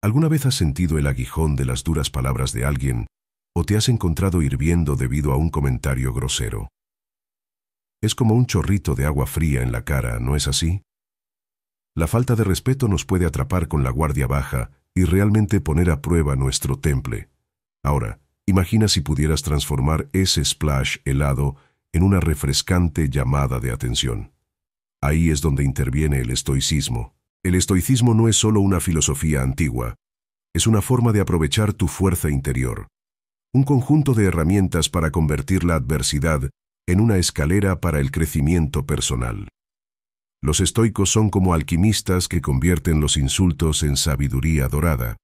¿Alguna vez has sentido el aguijón de las duras palabras de alguien o te has encontrado hirviendo debido a un comentario grosero? Es como un chorrito de agua fría en la cara, ¿no es así? La falta de respeto nos puede atrapar con la guardia baja y realmente poner a prueba nuestro temple. Ahora, imagina si pudieras transformar ese splash helado en una refrescante llamada de atención. Ahí es donde interviene el estoicismo. El estoicismo no es solo una filosofía antigua, es una forma de aprovechar tu fuerza interior, un conjunto de herramientas para convertir la adversidad en una escalera para el crecimiento personal. Los estoicos son como alquimistas que convierten los insultos en sabiduría dorada.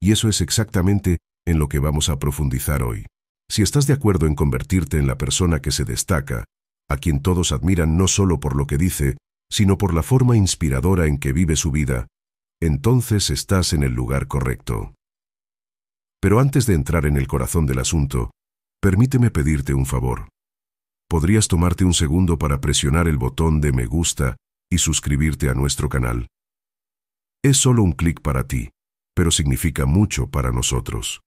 Y eso es exactamente en lo que vamos a profundizar hoy. Si estás de acuerdo en convertirte en la persona que se destaca, a quien todos admiran no solo por lo que dice, sino por la forma inspiradora en que vive su vida, entonces estás en el lugar correcto. Pero antes de entrar en el corazón del asunto, permíteme pedirte un favor. ¿Podrías tomarte un segundo para presionar el botón de me gusta y suscribirte a nuestro canal? Es solo un clic para ti, pero significa mucho para nosotros.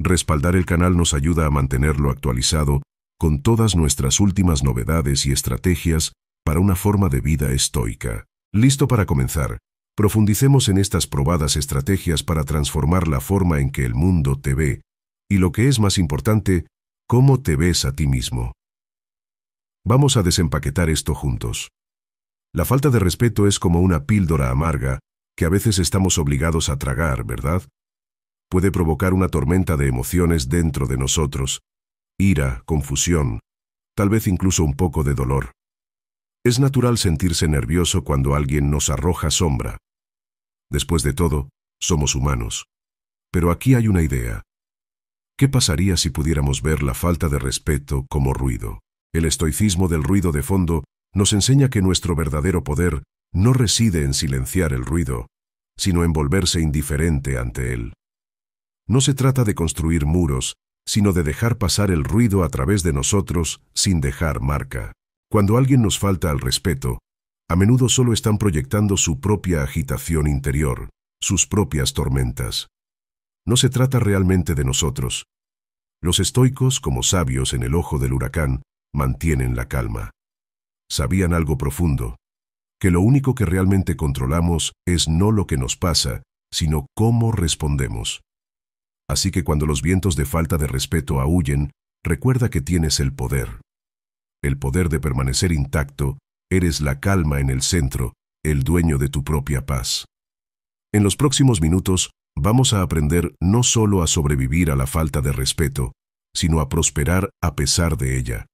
Respaldar el canal nos ayuda a mantenerlo actualizado con todas nuestras últimas novedades y estrategias para una forma de vida estoica. Listo para comenzar. Profundicemos en estas probadas estrategias para transformar la forma en que el mundo te ve y lo que es más importante, cómo te ves a ti mismo. Vamos a desempaquetar esto juntos. La falta de respeto es como una píldora amarga que a veces estamos obligados a tragar, ¿verdad? Puede provocar una tormenta de emociones dentro de nosotros, ira, confusión, tal vez incluso un poco de dolor. Es natural sentirse nervioso cuando alguien nos arroja sombra. Después de todo, somos humanos. Pero aquí hay una idea. ¿Qué pasaría si pudiéramos ver la falta de respeto como ruido? El estoicismo del ruido de fondo nos enseña que nuestro verdadero poder no reside en silenciar el ruido, sino en volverse indiferente ante él. No se trata de construir muros, sino de dejar pasar el ruido a través de nosotros sin dejar marca. Cuando alguien nos falta al respeto, a menudo solo están proyectando su propia agitación interior, sus propias tormentas. No se trata realmente de nosotros. Los estoicos, como sabios en el ojo del huracán, mantienen la calma. Sabían algo profundo, que lo único que realmente controlamos es no lo que nos pasa, sino cómo respondemos. Así que cuando los vientos de falta de respeto ahuyen recuerda que tienes el poder el poder de permanecer intacto, eres la calma en el centro, el dueño de tu propia paz. En los próximos minutos vamos a aprender no solo a sobrevivir a la falta de respeto, sino a prosperar a pesar de ella.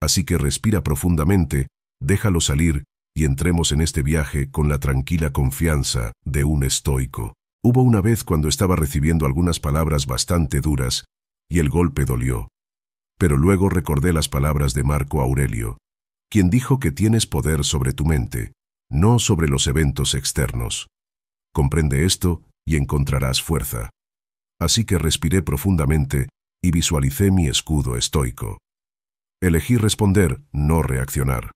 Así que respira profundamente, déjalo salir y entremos en este viaje con la tranquila confianza de un estoico. Hubo una vez cuando estaba recibiendo algunas palabras bastante duras y el golpe dolió pero luego recordé las palabras de Marco Aurelio, quien dijo que tienes poder sobre tu mente, no sobre los eventos externos. Comprende esto y encontrarás fuerza. Así que respiré profundamente y visualicé mi escudo estoico. Elegí responder, no reaccionar.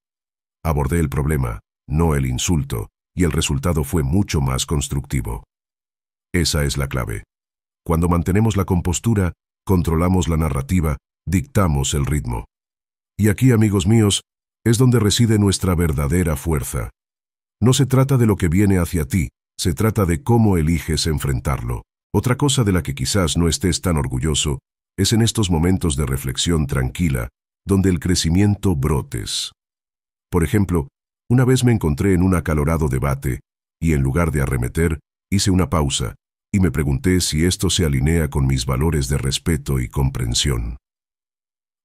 Abordé el problema, no el insulto, y el resultado fue mucho más constructivo. Esa es la clave. Cuando mantenemos la compostura, controlamos la narrativa dictamos el ritmo. Y aquí, amigos míos, es donde reside nuestra verdadera fuerza. No se trata de lo que viene hacia ti, se trata de cómo eliges enfrentarlo. Otra cosa de la que quizás no estés tan orgulloso es en estos momentos de reflexión tranquila, donde el crecimiento brotes. Por ejemplo, una vez me encontré en un acalorado debate, y en lugar de arremeter, hice una pausa, y me pregunté si esto se alinea con mis valores de respeto y comprensión.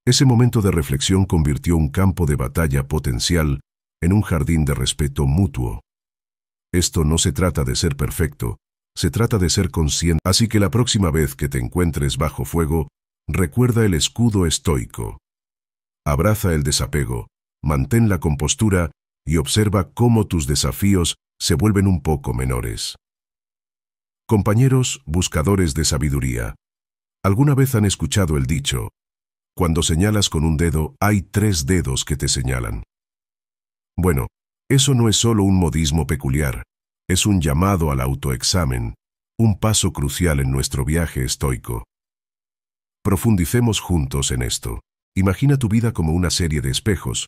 Ese momento de reflexión convirtió un campo de batalla potencial en un jardín de respeto mutuo. Esto no se trata de ser perfecto, se trata de ser consciente. Así que la próxima vez que te encuentres bajo fuego, recuerda el escudo estoico. Abraza el desapego, mantén la compostura y observa cómo tus desafíos se vuelven un poco menores. Compañeros buscadores de sabiduría, ¿alguna vez han escuchado el dicho, cuando señalas con un dedo, hay tres dedos que te señalan. Bueno, eso no es solo un modismo peculiar, es un llamado al autoexamen, un paso crucial en nuestro viaje estoico. Profundicemos juntos en esto. Imagina tu vida como una serie de espejos,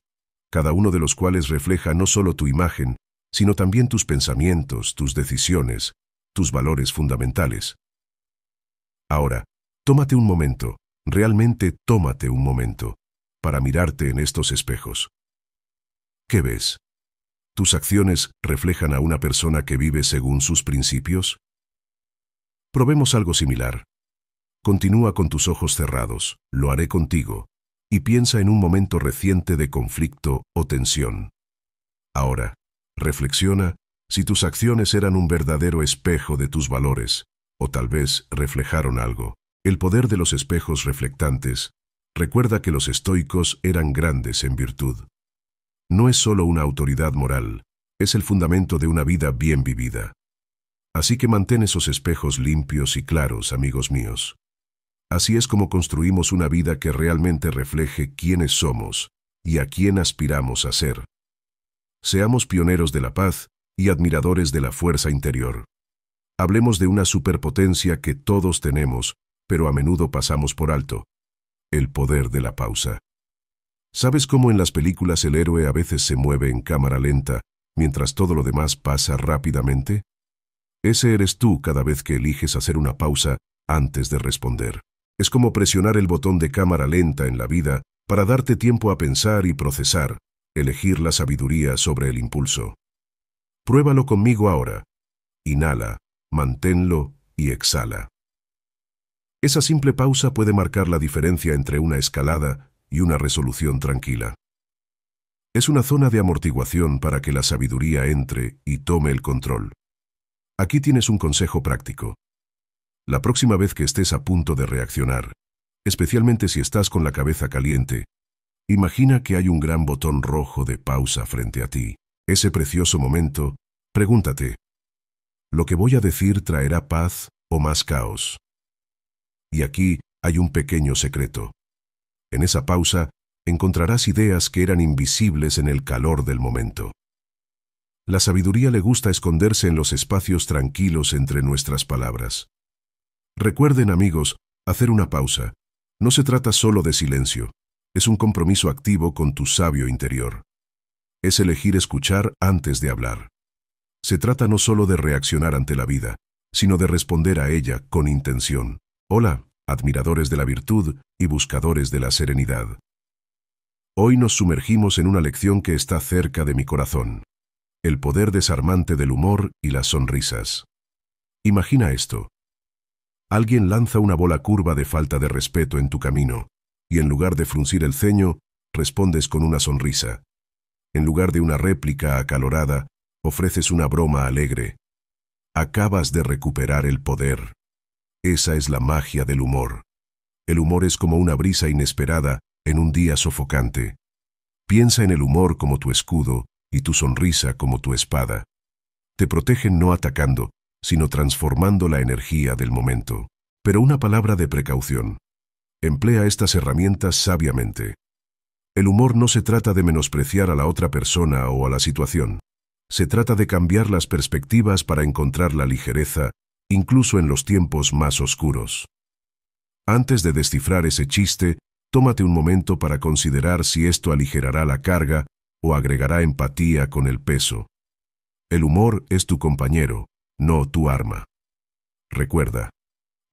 cada uno de los cuales refleja no solo tu imagen, sino también tus pensamientos, tus decisiones, tus valores fundamentales. Ahora, tómate un momento Realmente tómate un momento para mirarte en estos espejos. ¿Qué ves? ¿Tus acciones reflejan a una persona que vive según sus principios? Probemos algo similar. Continúa con tus ojos cerrados, lo haré contigo, y piensa en un momento reciente de conflicto o tensión. Ahora, reflexiona si tus acciones eran un verdadero espejo de tus valores, o tal vez reflejaron algo. El poder de los espejos reflectantes recuerda que los estoicos eran grandes en virtud. No es solo una autoridad moral, es el fundamento de una vida bien vivida. Así que mantén esos espejos limpios y claros, amigos míos. Así es como construimos una vida que realmente refleje quiénes somos y a quién aspiramos a ser. Seamos pioneros de la paz y admiradores de la fuerza interior. Hablemos de una superpotencia que todos tenemos pero a menudo pasamos por alto. El poder de la pausa. ¿Sabes cómo en las películas el héroe a veces se mueve en cámara lenta, mientras todo lo demás pasa rápidamente? Ese eres tú cada vez que eliges hacer una pausa antes de responder. Es como presionar el botón de cámara lenta en la vida para darte tiempo a pensar y procesar, elegir la sabiduría sobre el impulso. Pruébalo conmigo ahora. Inhala, manténlo y exhala. Esa simple pausa puede marcar la diferencia entre una escalada y una resolución tranquila. Es una zona de amortiguación para que la sabiduría entre y tome el control. Aquí tienes un consejo práctico. La próxima vez que estés a punto de reaccionar, especialmente si estás con la cabeza caliente, imagina que hay un gran botón rojo de pausa frente a ti. Ese precioso momento, pregúntate, ¿lo que voy a decir traerá paz o más caos? Y aquí hay un pequeño secreto. En esa pausa encontrarás ideas que eran invisibles en el calor del momento. La sabiduría le gusta esconderse en los espacios tranquilos entre nuestras palabras. Recuerden amigos, hacer una pausa. No se trata solo de silencio, es un compromiso activo con tu sabio interior. Es elegir escuchar antes de hablar. Se trata no solo de reaccionar ante la vida, sino de responder a ella con intención. Hola, admiradores de la virtud y buscadores de la serenidad. Hoy nos sumergimos en una lección que está cerca de mi corazón. El poder desarmante del humor y las sonrisas. Imagina esto. Alguien lanza una bola curva de falta de respeto en tu camino, y en lugar de fruncir el ceño, respondes con una sonrisa. En lugar de una réplica acalorada, ofreces una broma alegre. Acabas de recuperar el poder esa es la magia del humor. El humor es como una brisa inesperada en un día sofocante. Piensa en el humor como tu escudo y tu sonrisa como tu espada. Te protegen no atacando, sino transformando la energía del momento. Pero una palabra de precaución. Emplea estas herramientas sabiamente. El humor no se trata de menospreciar a la otra persona o a la situación. Se trata de cambiar las perspectivas para encontrar la ligereza incluso en los tiempos más oscuros. Antes de descifrar ese chiste, tómate un momento para considerar si esto aligerará la carga o agregará empatía con el peso. El humor es tu compañero, no tu arma. Recuerda,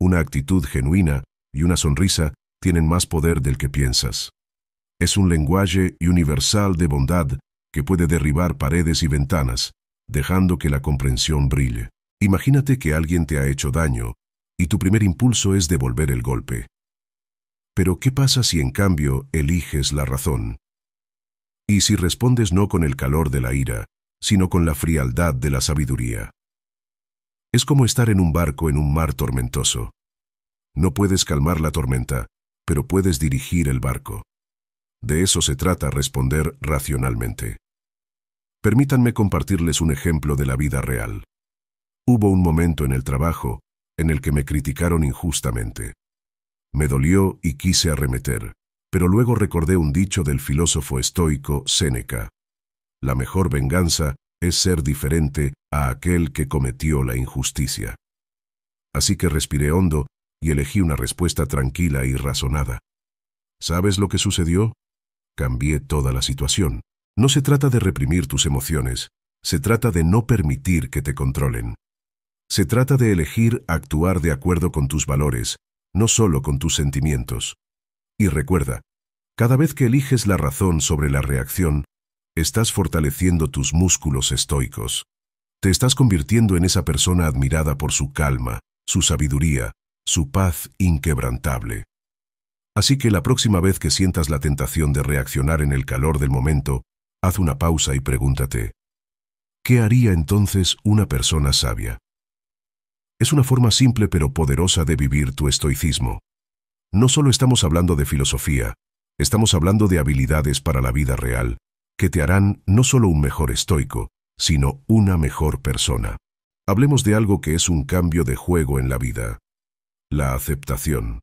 una actitud genuina y una sonrisa tienen más poder del que piensas. Es un lenguaje universal de bondad que puede derribar paredes y ventanas, dejando que la comprensión brille. Imagínate que alguien te ha hecho daño y tu primer impulso es devolver el golpe. Pero ¿qué pasa si en cambio eliges la razón? Y si respondes no con el calor de la ira, sino con la frialdad de la sabiduría. Es como estar en un barco en un mar tormentoso. No puedes calmar la tormenta, pero puedes dirigir el barco. De eso se trata responder racionalmente. Permítanme compartirles un ejemplo de la vida real. Hubo un momento en el trabajo en el que me criticaron injustamente. Me dolió y quise arremeter, pero luego recordé un dicho del filósofo estoico Séneca. La mejor venganza es ser diferente a aquel que cometió la injusticia. Así que respiré hondo y elegí una respuesta tranquila y razonada. ¿Sabes lo que sucedió? Cambié toda la situación. No se trata de reprimir tus emociones, se trata de no permitir que te controlen. Se trata de elegir actuar de acuerdo con tus valores, no solo con tus sentimientos. Y recuerda, cada vez que eliges la razón sobre la reacción, estás fortaleciendo tus músculos estoicos. Te estás convirtiendo en esa persona admirada por su calma, su sabiduría, su paz inquebrantable. Así que la próxima vez que sientas la tentación de reaccionar en el calor del momento, haz una pausa y pregúntate, ¿qué haría entonces una persona sabia? es una forma simple pero poderosa de vivir tu estoicismo. No solo estamos hablando de filosofía, estamos hablando de habilidades para la vida real, que te harán no solo un mejor estoico, sino una mejor persona. Hablemos de algo que es un cambio de juego en la vida. La aceptación.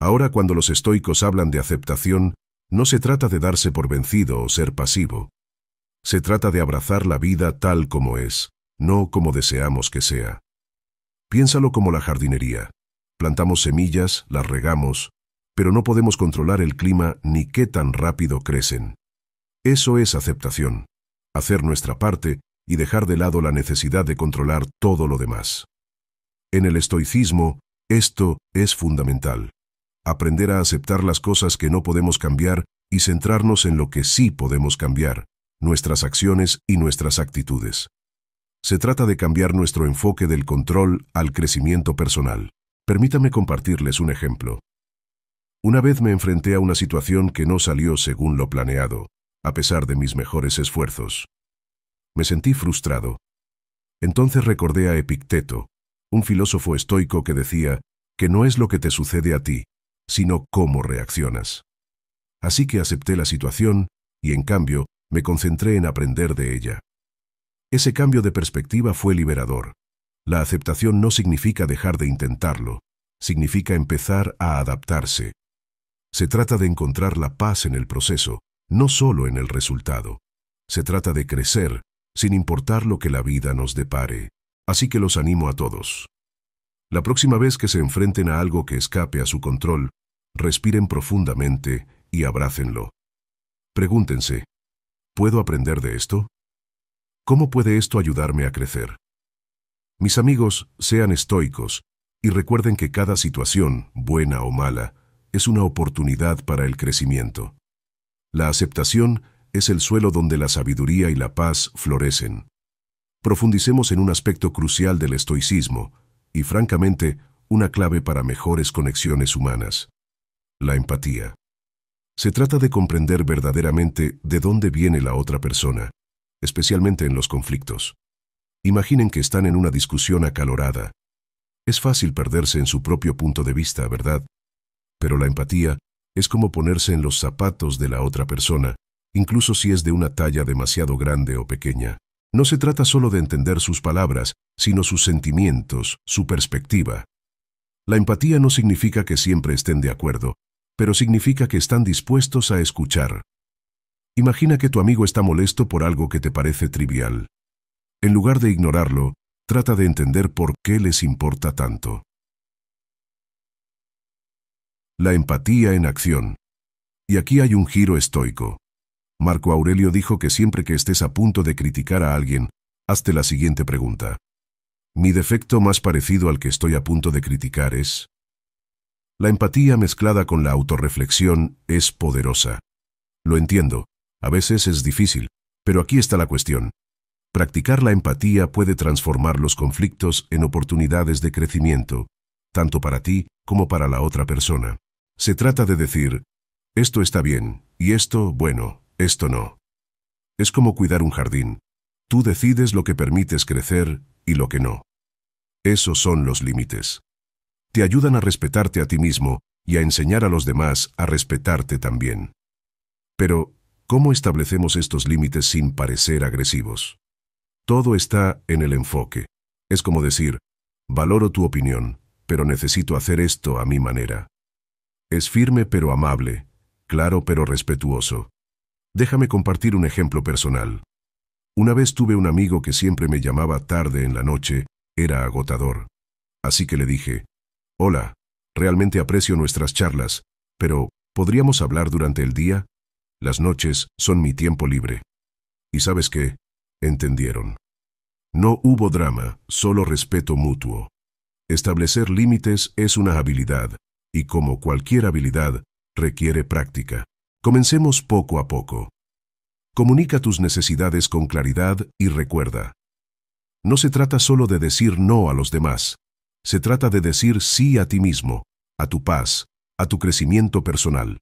Ahora cuando los estoicos hablan de aceptación, no se trata de darse por vencido o ser pasivo. Se trata de abrazar la vida tal como es, no como deseamos que sea. Piénsalo como la jardinería. Plantamos semillas, las regamos, pero no podemos controlar el clima ni qué tan rápido crecen. Eso es aceptación, hacer nuestra parte y dejar de lado la necesidad de controlar todo lo demás. En el estoicismo, esto es fundamental. Aprender a aceptar las cosas que no podemos cambiar y centrarnos en lo que sí podemos cambiar, nuestras acciones y nuestras actitudes. Se trata de cambiar nuestro enfoque del control al crecimiento personal. Permítame compartirles un ejemplo. Una vez me enfrenté a una situación que no salió según lo planeado, a pesar de mis mejores esfuerzos. Me sentí frustrado. Entonces recordé a Epicteto, un filósofo estoico que decía que no es lo que te sucede a ti, sino cómo reaccionas. Así que acepté la situación y, en cambio, me concentré en aprender de ella. Ese cambio de perspectiva fue liberador. La aceptación no significa dejar de intentarlo, significa empezar a adaptarse. Se trata de encontrar la paz en el proceso, no solo en el resultado. Se trata de crecer, sin importar lo que la vida nos depare. Así que los animo a todos. La próxima vez que se enfrenten a algo que escape a su control, respiren profundamente y abrácenlo. Pregúntense, ¿puedo aprender de esto? ¿Cómo puede esto ayudarme a crecer? Mis amigos, sean estoicos y recuerden que cada situación, buena o mala, es una oportunidad para el crecimiento. La aceptación es el suelo donde la sabiduría y la paz florecen. Profundicemos en un aspecto crucial del estoicismo y, francamente, una clave para mejores conexiones humanas. La empatía. Se trata de comprender verdaderamente de dónde viene la otra persona especialmente en los conflictos. Imaginen que están en una discusión acalorada. Es fácil perderse en su propio punto de vista, ¿verdad? Pero la empatía es como ponerse en los zapatos de la otra persona, incluso si es de una talla demasiado grande o pequeña. No se trata solo de entender sus palabras, sino sus sentimientos, su perspectiva. La empatía no significa que siempre estén de acuerdo, pero significa que están dispuestos a escuchar, Imagina que tu amigo está molesto por algo que te parece trivial. En lugar de ignorarlo, trata de entender por qué les importa tanto. La empatía en acción. Y aquí hay un giro estoico. Marco Aurelio dijo que siempre que estés a punto de criticar a alguien, hazte la siguiente pregunta. ¿Mi defecto más parecido al que estoy a punto de criticar es? La empatía mezclada con la autorreflexión es poderosa. Lo entiendo, a veces es difícil, pero aquí está la cuestión. Practicar la empatía puede transformar los conflictos en oportunidades de crecimiento, tanto para ti como para la otra persona. Se trata de decir, esto está bien, y esto, bueno, esto no. Es como cuidar un jardín. Tú decides lo que permites crecer y lo que no. Esos son los límites. Te ayudan a respetarte a ti mismo y a enseñar a los demás a respetarte también. Pero, ¿Cómo establecemos estos límites sin parecer agresivos? Todo está en el enfoque. Es como decir, valoro tu opinión, pero necesito hacer esto a mi manera. Es firme pero amable, claro pero respetuoso. Déjame compartir un ejemplo personal. Una vez tuve un amigo que siempre me llamaba tarde en la noche, era agotador. Así que le dije, Hola, realmente aprecio nuestras charlas, pero ¿podríamos hablar durante el día? Las noches son mi tiempo libre. ¿Y sabes qué? Entendieron. No hubo drama, solo respeto mutuo. Establecer límites es una habilidad, y como cualquier habilidad, requiere práctica. Comencemos poco a poco. Comunica tus necesidades con claridad y recuerda. No se trata solo de decir no a los demás. Se trata de decir sí a ti mismo, a tu paz, a tu crecimiento personal.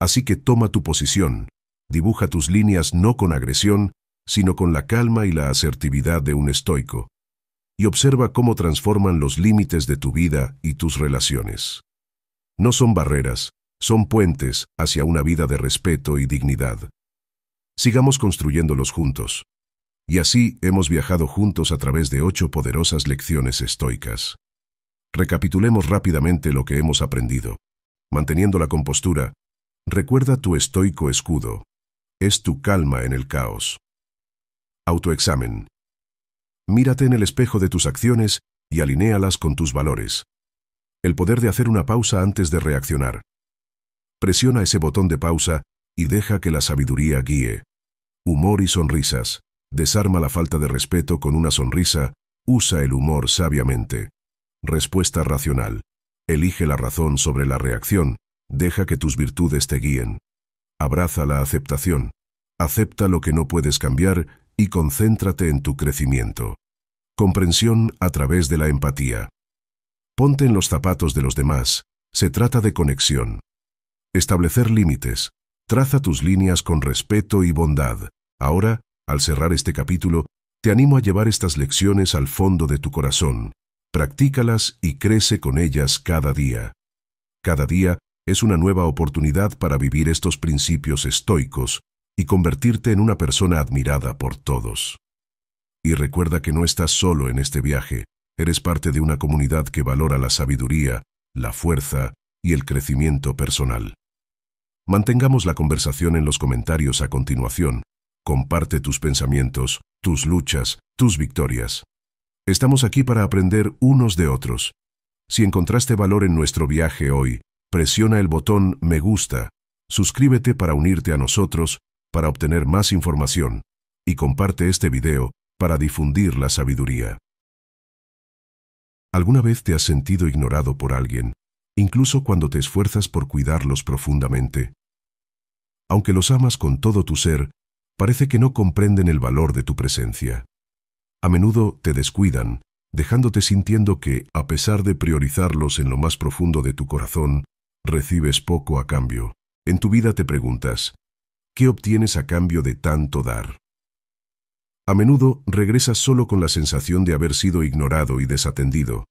Así que toma tu posición, dibuja tus líneas no con agresión, sino con la calma y la asertividad de un estoico, y observa cómo transforman los límites de tu vida y tus relaciones. No son barreras, son puentes hacia una vida de respeto y dignidad. Sigamos construyéndolos juntos. Y así hemos viajado juntos a través de ocho poderosas lecciones estoicas. Recapitulemos rápidamente lo que hemos aprendido. Manteniendo la compostura, Recuerda tu estoico escudo. Es tu calma en el caos. Autoexamen. Mírate en el espejo de tus acciones y alinéalas con tus valores. El poder de hacer una pausa antes de reaccionar. Presiona ese botón de pausa y deja que la sabiduría guíe. Humor y sonrisas. Desarma la falta de respeto con una sonrisa. Usa el humor sabiamente. Respuesta racional. Elige la razón sobre la reacción Deja que tus virtudes te guíen. Abraza la aceptación. Acepta lo que no puedes cambiar y concéntrate en tu crecimiento. Comprensión a través de la empatía. Ponte en los zapatos de los demás. Se trata de conexión. Establecer límites. Traza tus líneas con respeto y bondad. Ahora, al cerrar este capítulo, te animo a llevar estas lecciones al fondo de tu corazón. Practícalas y crece con ellas cada día. Cada día es una nueva oportunidad para vivir estos principios estoicos y convertirte en una persona admirada por todos. Y recuerda que no estás solo en este viaje, eres parte de una comunidad que valora la sabiduría, la fuerza y el crecimiento personal. Mantengamos la conversación en los comentarios a continuación. Comparte tus pensamientos, tus luchas, tus victorias. Estamos aquí para aprender unos de otros. Si encontraste valor en nuestro viaje hoy, presiona el botón Me gusta, suscríbete para unirte a nosotros, para obtener más información, y comparte este video para difundir la sabiduría. ¿Alguna vez te has sentido ignorado por alguien, incluso cuando te esfuerzas por cuidarlos profundamente? Aunque los amas con todo tu ser, parece que no comprenden el valor de tu presencia. A menudo te descuidan, dejándote sintiendo que, a pesar de priorizarlos en lo más profundo de tu corazón, recibes poco a cambio. En tu vida te preguntas, ¿qué obtienes a cambio de tanto dar? A menudo regresas solo con la sensación de haber sido ignorado y desatendido.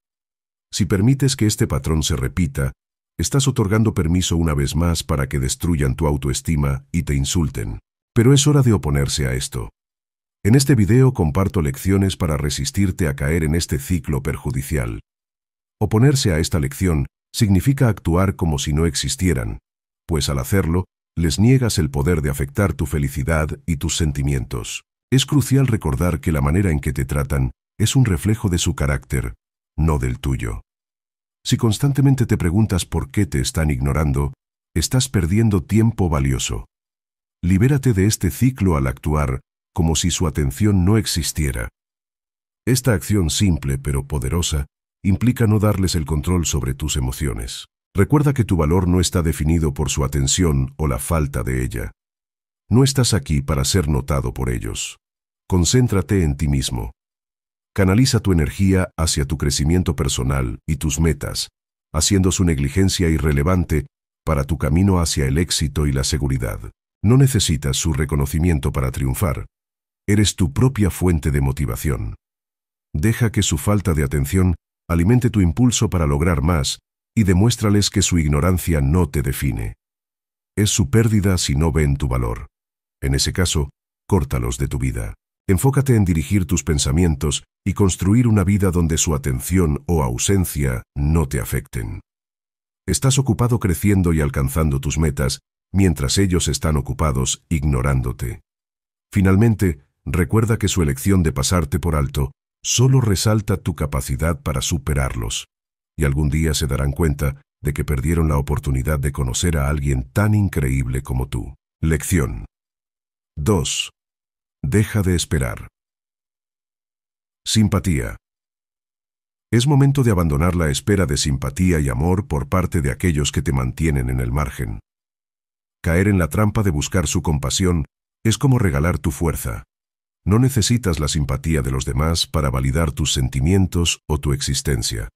Si permites que este patrón se repita, estás otorgando permiso una vez más para que destruyan tu autoestima y te insulten. Pero es hora de oponerse a esto. En este video comparto lecciones para resistirte a caer en este ciclo perjudicial. Oponerse a esta lección significa actuar como si no existieran, pues al hacerlo, les niegas el poder de afectar tu felicidad y tus sentimientos. Es crucial recordar que la manera en que te tratan es un reflejo de su carácter, no del tuyo. Si constantemente te preguntas por qué te están ignorando, estás perdiendo tiempo valioso. Libérate de este ciclo al actuar como si su atención no existiera. Esta acción simple pero poderosa implica no darles el control sobre tus emociones. Recuerda que tu valor no está definido por su atención o la falta de ella. No estás aquí para ser notado por ellos. Concéntrate en ti mismo. Canaliza tu energía hacia tu crecimiento personal y tus metas, haciendo su negligencia irrelevante para tu camino hacia el éxito y la seguridad. No necesitas su reconocimiento para triunfar. Eres tu propia fuente de motivación. Deja que su falta de atención alimente tu impulso para lograr más y demuéstrales que su ignorancia no te define. Es su pérdida si no ven tu valor. En ese caso, córtalos de tu vida. Enfócate en dirigir tus pensamientos y construir una vida donde su atención o ausencia no te afecten. Estás ocupado creciendo y alcanzando tus metas, mientras ellos están ocupados ignorándote. Finalmente, recuerda que su elección de pasarte por alto solo resalta tu capacidad para superarlos, y algún día se darán cuenta de que perdieron la oportunidad de conocer a alguien tan increíble como tú. Lección 2. Deja de esperar. Simpatía. Es momento de abandonar la espera de simpatía y amor por parte de aquellos que te mantienen en el margen. Caer en la trampa de buscar su compasión es como regalar tu fuerza, no necesitas la simpatía de los demás para validar tus sentimientos o tu existencia.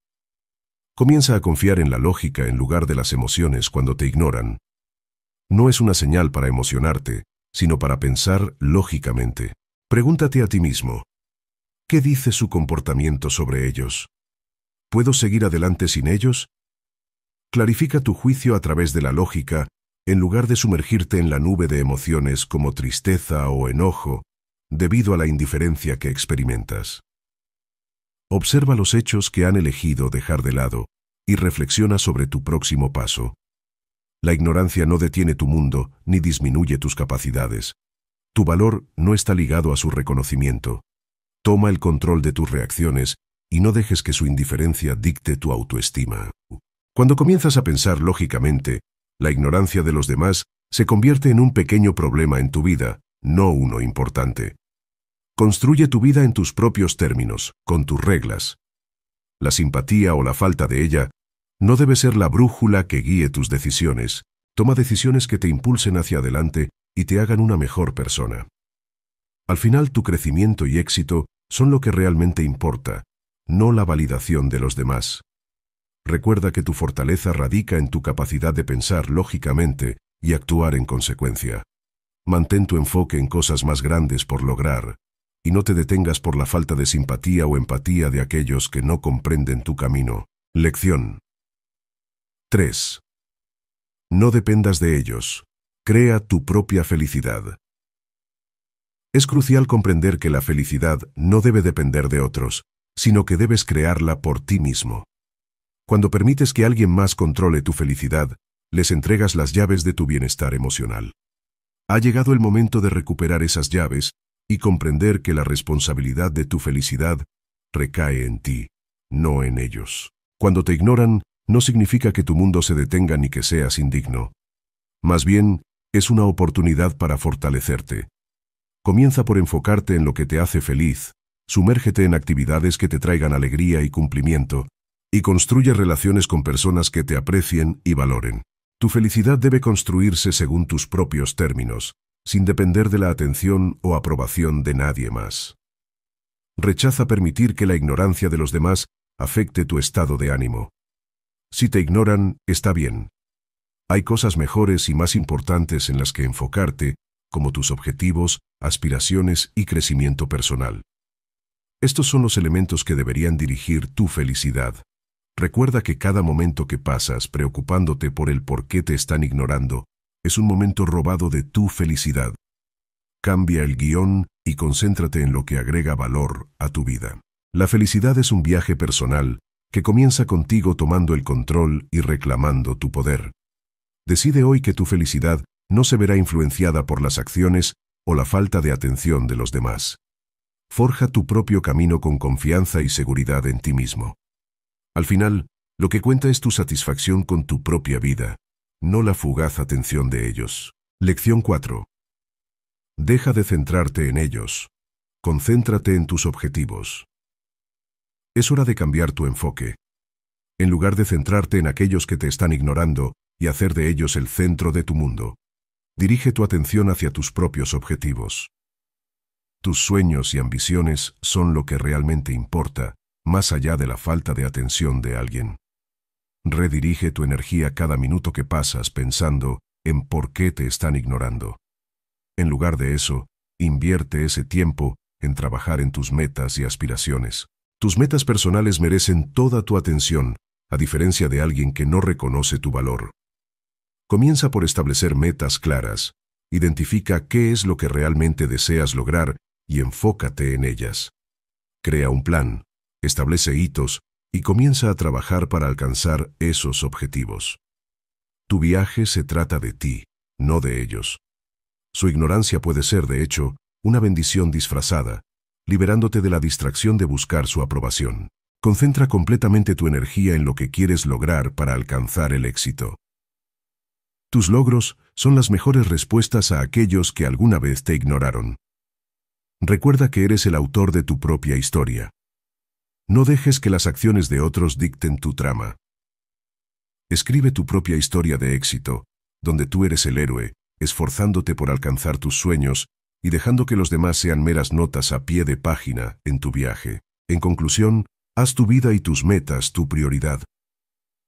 Comienza a confiar en la lógica en lugar de las emociones cuando te ignoran. No es una señal para emocionarte, sino para pensar lógicamente. Pregúntate a ti mismo, ¿qué dice su comportamiento sobre ellos? ¿Puedo seguir adelante sin ellos? Clarifica tu juicio a través de la lógica, en lugar de sumergirte en la nube de emociones como tristeza o enojo, debido a la indiferencia que experimentas. Observa los hechos que han elegido dejar de lado y reflexiona sobre tu próximo paso. La ignorancia no detiene tu mundo ni disminuye tus capacidades. Tu valor no está ligado a su reconocimiento. Toma el control de tus reacciones y no dejes que su indiferencia dicte tu autoestima. Cuando comienzas a pensar lógicamente, la ignorancia de los demás se convierte en un pequeño problema en tu vida, no uno importante. Construye tu vida en tus propios términos, con tus reglas. La simpatía o la falta de ella no debe ser la brújula que guíe tus decisiones. Toma decisiones que te impulsen hacia adelante y te hagan una mejor persona. Al final tu crecimiento y éxito son lo que realmente importa, no la validación de los demás. Recuerda que tu fortaleza radica en tu capacidad de pensar lógicamente y actuar en consecuencia. Mantén tu enfoque en cosas más grandes por lograr, y no te detengas por la falta de simpatía o empatía de aquellos que no comprenden tu camino. Lección 3. No dependas de ellos. Crea tu propia felicidad. Es crucial comprender que la felicidad no debe depender de otros, sino que debes crearla por ti mismo. Cuando permites que alguien más controle tu felicidad, les entregas las llaves de tu bienestar emocional. Ha llegado el momento de recuperar esas llaves y comprender que la responsabilidad de tu felicidad recae en ti, no en ellos. Cuando te ignoran, no significa que tu mundo se detenga ni que seas indigno. Más bien, es una oportunidad para fortalecerte. Comienza por enfocarte en lo que te hace feliz, sumérgete en actividades que te traigan alegría y cumplimiento, y construye relaciones con personas que te aprecien y valoren. Tu felicidad debe construirse según tus propios términos, sin depender de la atención o aprobación de nadie más. Rechaza permitir que la ignorancia de los demás afecte tu estado de ánimo. Si te ignoran, está bien. Hay cosas mejores y más importantes en las que enfocarte, como tus objetivos, aspiraciones y crecimiento personal. Estos son los elementos que deberían dirigir tu felicidad. Recuerda que cada momento que pasas preocupándote por el por qué te están ignorando es un momento robado de tu felicidad. Cambia el guión y concéntrate en lo que agrega valor a tu vida. La felicidad es un viaje personal que comienza contigo tomando el control y reclamando tu poder. Decide hoy que tu felicidad no se verá influenciada por las acciones o la falta de atención de los demás. Forja tu propio camino con confianza y seguridad en ti mismo. Al final, lo que cuenta es tu satisfacción con tu propia vida, no la fugaz atención de ellos. Lección 4. Deja de centrarte en ellos. Concéntrate en tus objetivos. Es hora de cambiar tu enfoque. En lugar de centrarte en aquellos que te están ignorando y hacer de ellos el centro de tu mundo, dirige tu atención hacia tus propios objetivos. Tus sueños y ambiciones son lo que realmente importa, más allá de la falta de atención de alguien. Redirige tu energía cada minuto que pasas pensando en por qué te están ignorando. En lugar de eso, invierte ese tiempo en trabajar en tus metas y aspiraciones. Tus metas personales merecen toda tu atención, a diferencia de alguien que no reconoce tu valor. Comienza por establecer metas claras, identifica qué es lo que realmente deseas lograr y enfócate en ellas. Crea un plan, establece hitos y comienza a trabajar para alcanzar esos objetivos. Tu viaje se trata de ti, no de ellos. Su ignorancia puede ser, de hecho, una bendición disfrazada, liberándote de la distracción de buscar su aprobación. Concentra completamente tu energía en lo que quieres lograr para alcanzar el éxito. Tus logros son las mejores respuestas a aquellos que alguna vez te ignoraron. Recuerda que eres el autor de tu propia historia. No dejes que las acciones de otros dicten tu trama. Escribe tu propia historia de éxito, donde tú eres el héroe, esforzándote por alcanzar tus sueños y dejando que los demás sean meras notas a pie de página en tu viaje. En conclusión, haz tu vida y tus metas tu prioridad.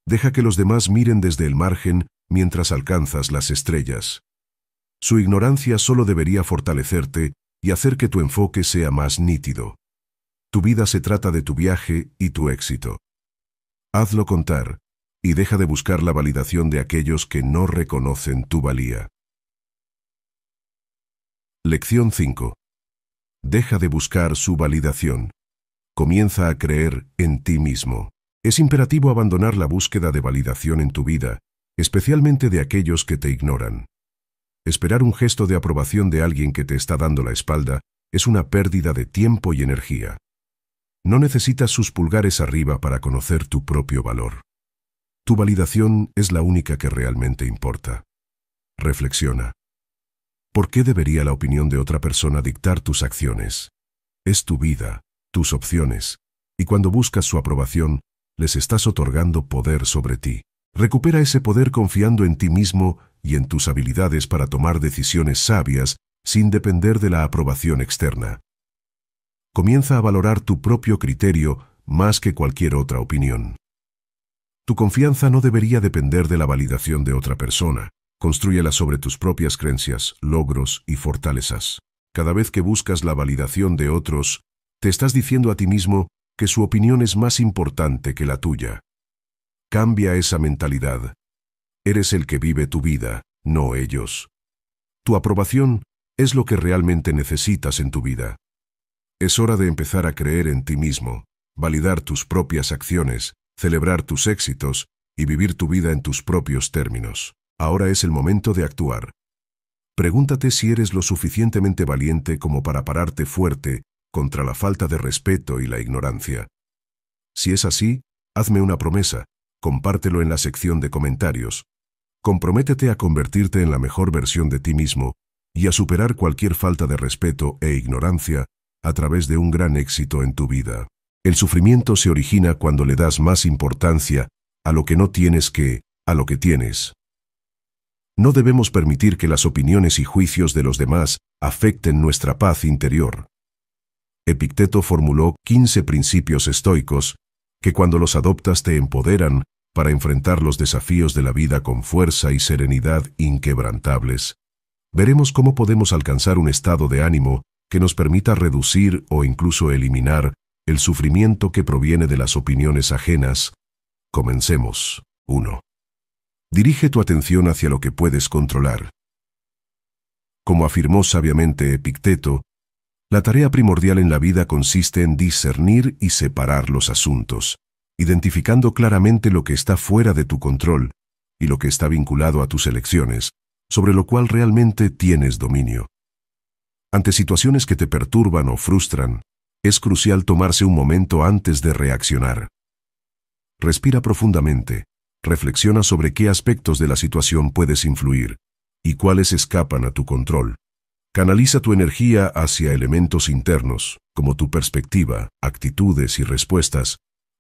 Deja que los demás miren desde el margen mientras alcanzas las estrellas. Su ignorancia solo debería fortalecerte y hacer que tu enfoque sea más nítido. Tu vida se trata de tu viaje y tu éxito. Hazlo contar y deja de buscar la validación de aquellos que no reconocen tu valía. Lección 5. Deja de buscar su validación. Comienza a creer en ti mismo. Es imperativo abandonar la búsqueda de validación en tu vida, especialmente de aquellos que te ignoran. Esperar un gesto de aprobación de alguien que te está dando la espalda es una pérdida de tiempo y energía. No necesitas sus pulgares arriba para conocer tu propio valor. Tu validación es la única que realmente importa. Reflexiona. ¿Por qué debería la opinión de otra persona dictar tus acciones? Es tu vida, tus opciones, y cuando buscas su aprobación, les estás otorgando poder sobre ti. Recupera ese poder confiando en ti mismo y en tus habilidades para tomar decisiones sabias sin depender de la aprobación externa comienza a valorar tu propio criterio más que cualquier otra opinión. Tu confianza no debería depender de la validación de otra persona. Construyela sobre tus propias creencias, logros y fortalezas. Cada vez que buscas la validación de otros, te estás diciendo a ti mismo que su opinión es más importante que la tuya. Cambia esa mentalidad. Eres el que vive tu vida, no ellos. Tu aprobación es lo que realmente necesitas en tu vida. Es hora de empezar a creer en ti mismo, validar tus propias acciones, celebrar tus éxitos y vivir tu vida en tus propios términos. Ahora es el momento de actuar. Pregúntate si eres lo suficientemente valiente como para pararte fuerte contra la falta de respeto y la ignorancia. Si es así, hazme una promesa, compártelo en la sección de comentarios. Comprométete a convertirte en la mejor versión de ti mismo y a superar cualquier falta de respeto e ignorancia a través de un gran éxito en tu vida. El sufrimiento se origina cuando le das más importancia a lo que no tienes que a lo que tienes. No debemos permitir que las opiniones y juicios de los demás afecten nuestra paz interior. Epicteto formuló 15 principios estoicos que cuando los adoptas te empoderan para enfrentar los desafíos de la vida con fuerza y serenidad inquebrantables. Veremos cómo podemos alcanzar un estado de ánimo que nos permita reducir o incluso eliminar el sufrimiento que proviene de las opiniones ajenas, comencemos. 1. Dirige tu atención hacia lo que puedes controlar. Como afirmó sabiamente Epicteto, la tarea primordial en la vida consiste en discernir y separar los asuntos, identificando claramente lo que está fuera de tu control y lo que está vinculado a tus elecciones, sobre lo cual realmente tienes dominio. Ante situaciones que te perturban o frustran, es crucial tomarse un momento antes de reaccionar. Respira profundamente, reflexiona sobre qué aspectos de la situación puedes influir y cuáles escapan a tu control. Canaliza tu energía hacia elementos internos, como tu perspectiva, actitudes y respuestas,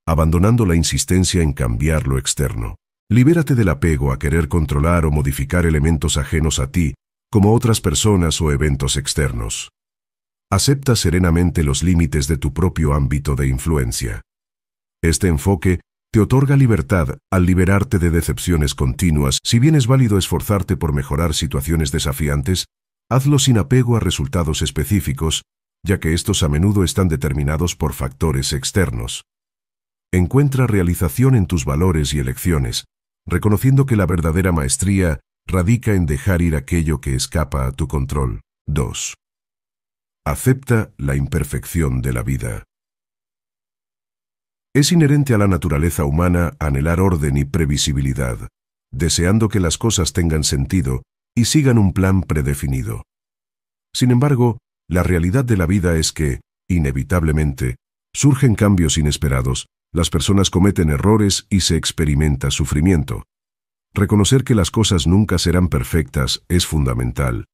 abandonando la insistencia en cambiar lo externo. Libérate del apego a querer controlar o modificar elementos ajenos a ti como otras personas o eventos externos. Acepta serenamente los límites de tu propio ámbito de influencia. Este enfoque te otorga libertad al liberarte de decepciones continuas. Si bien es válido esforzarte por mejorar situaciones desafiantes, hazlo sin apego a resultados específicos, ya que estos a menudo están determinados por factores externos. Encuentra realización en tus valores y elecciones, reconociendo que la verdadera maestría radica en dejar ir aquello que escapa a tu control. 2. Acepta la imperfección de la vida. Es inherente a la naturaleza humana anhelar orden y previsibilidad, deseando que las cosas tengan sentido y sigan un plan predefinido. Sin embargo, la realidad de la vida es que, inevitablemente, surgen cambios inesperados, las personas cometen errores y se experimenta sufrimiento. Reconocer que las cosas nunca serán perfectas es fundamental.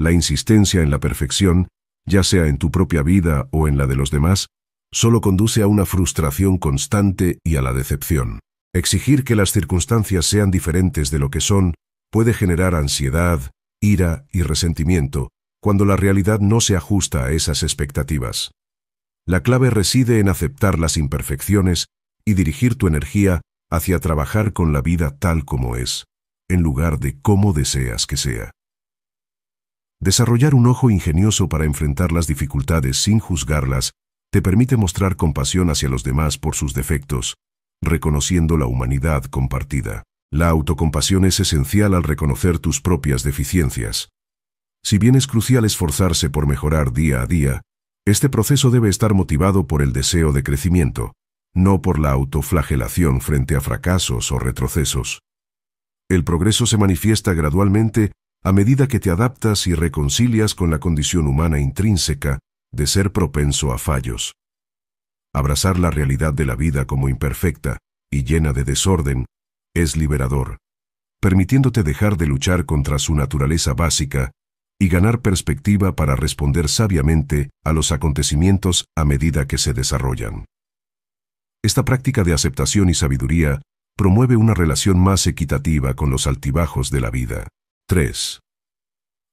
La insistencia en la perfección, ya sea en tu propia vida o en la de los demás, solo conduce a una frustración constante y a la decepción. Exigir que las circunstancias sean diferentes de lo que son puede generar ansiedad, ira y resentimiento, cuando la realidad no se ajusta a esas expectativas. La clave reside en aceptar las imperfecciones y dirigir tu energía hacia trabajar con la vida tal como es, en lugar de cómo deseas que sea. Desarrollar un ojo ingenioso para enfrentar las dificultades sin juzgarlas te permite mostrar compasión hacia los demás por sus defectos, reconociendo la humanidad compartida. La autocompasión es esencial al reconocer tus propias deficiencias. Si bien es crucial esforzarse por mejorar día a día, este proceso debe estar motivado por el deseo de crecimiento, no por la autoflagelación frente a fracasos o retrocesos. El progreso se manifiesta gradualmente a medida que te adaptas y reconcilias con la condición humana intrínseca de ser propenso a fallos. Abrazar la realidad de la vida como imperfecta y llena de desorden es liberador, permitiéndote dejar de luchar contra su naturaleza básica y ganar perspectiva para responder sabiamente a los acontecimientos a medida que se desarrollan. Esta práctica de aceptación y sabiduría promueve una relación más equitativa con los altibajos de la vida. 3.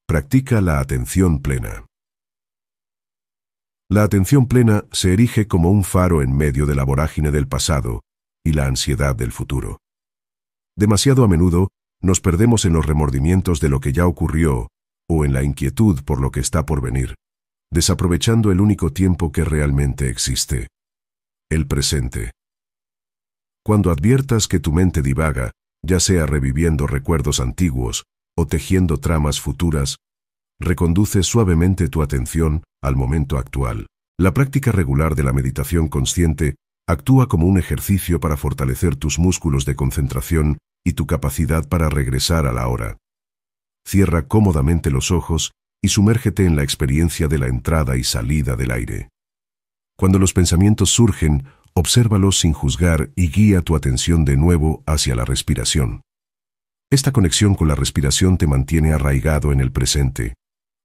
Practica la atención plena. La atención plena se erige como un faro en medio de la vorágine del pasado y la ansiedad del futuro. Demasiado a menudo nos perdemos en los remordimientos de lo que ya ocurrió o en la inquietud por lo que está por venir, desaprovechando el único tiempo que realmente existe el presente. Cuando adviertas que tu mente divaga, ya sea reviviendo recuerdos antiguos o tejiendo tramas futuras, reconduce suavemente tu atención al momento actual. La práctica regular de la meditación consciente actúa como un ejercicio para fortalecer tus músculos de concentración y tu capacidad para regresar a la hora. Cierra cómodamente los ojos y sumérgete en la experiencia de la entrada y salida del aire. Cuando los pensamientos surgen, obsérvalos sin juzgar y guía tu atención de nuevo hacia la respiración. Esta conexión con la respiración te mantiene arraigado en el presente,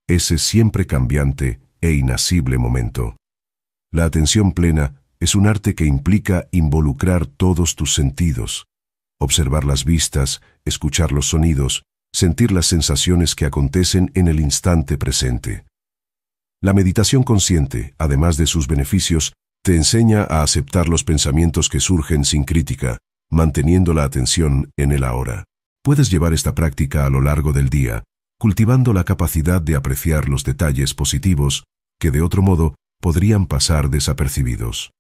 ese siempre cambiante e inasible momento. La atención plena es un arte que implica involucrar todos tus sentidos, observar las vistas, escuchar los sonidos, sentir las sensaciones que acontecen en el instante presente. La meditación consciente, además de sus beneficios, te enseña a aceptar los pensamientos que surgen sin crítica, manteniendo la atención en el ahora. Puedes llevar esta práctica a lo largo del día, cultivando la capacidad de apreciar los detalles positivos que de otro modo podrían pasar desapercibidos.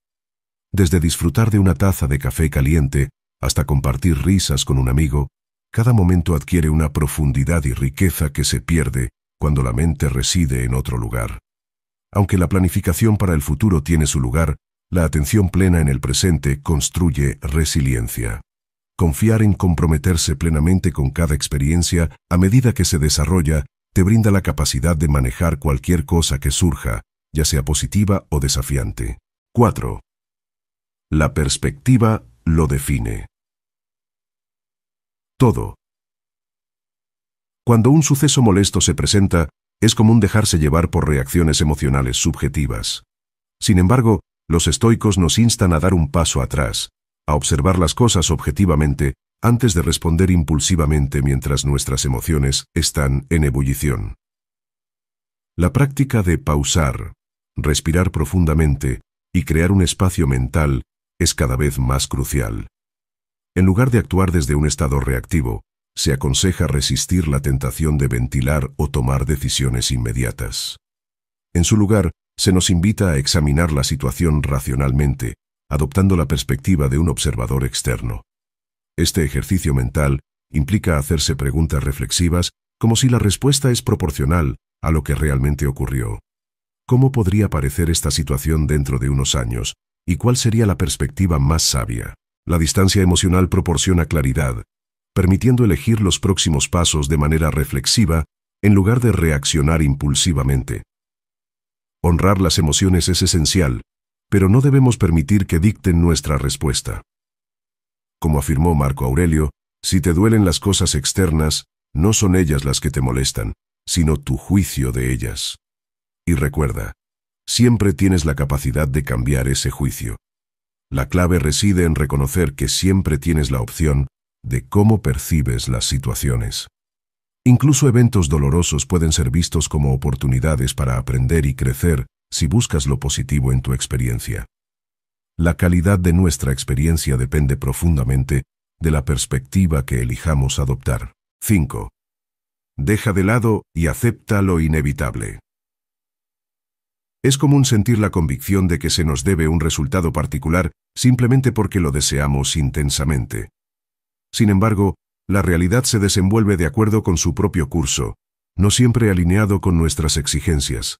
Desde disfrutar de una taza de café caliente hasta compartir risas con un amigo, cada momento adquiere una profundidad y riqueza que se pierde cuando la mente reside en otro lugar. Aunque la planificación para el futuro tiene su lugar, la atención plena en el presente construye resiliencia. Confiar en comprometerse plenamente con cada experiencia a medida que se desarrolla te brinda la capacidad de manejar cualquier cosa que surja, ya sea positiva o desafiante. 4. La perspectiva lo define. Todo. Cuando un suceso molesto se presenta, es común dejarse llevar por reacciones emocionales subjetivas. Sin embargo, los estoicos nos instan a dar un paso atrás, a observar las cosas objetivamente antes de responder impulsivamente mientras nuestras emociones están en ebullición. La práctica de pausar, respirar profundamente y crear un espacio mental es cada vez más crucial. En lugar de actuar desde un estado reactivo, se aconseja resistir la tentación de ventilar o tomar decisiones inmediatas. En su lugar, se nos invita a examinar la situación racionalmente, adoptando la perspectiva de un observador externo. Este ejercicio mental implica hacerse preguntas reflexivas como si la respuesta es proporcional a lo que realmente ocurrió. ¿Cómo podría parecer esta situación dentro de unos años? ¿Y cuál sería la perspectiva más sabia? La distancia emocional proporciona claridad, permitiendo elegir los próximos pasos de manera reflexiva en lugar de reaccionar impulsivamente. Honrar las emociones es esencial, pero no debemos permitir que dicten nuestra respuesta. Como afirmó Marco Aurelio, si te duelen las cosas externas, no son ellas las que te molestan, sino tu juicio de ellas. Y recuerda, siempre tienes la capacidad de cambiar ese juicio. La clave reside en reconocer que siempre tienes la opción de cómo percibes las situaciones. Incluso eventos dolorosos pueden ser vistos como oportunidades para aprender y crecer si buscas lo positivo en tu experiencia. La calidad de nuestra experiencia depende profundamente de la perspectiva que elijamos adoptar. 5. Deja de lado y acepta lo inevitable. Es común sentir la convicción de que se nos debe un resultado particular simplemente porque lo deseamos intensamente. Sin embargo, la realidad se desenvuelve de acuerdo con su propio curso, no siempre alineado con nuestras exigencias.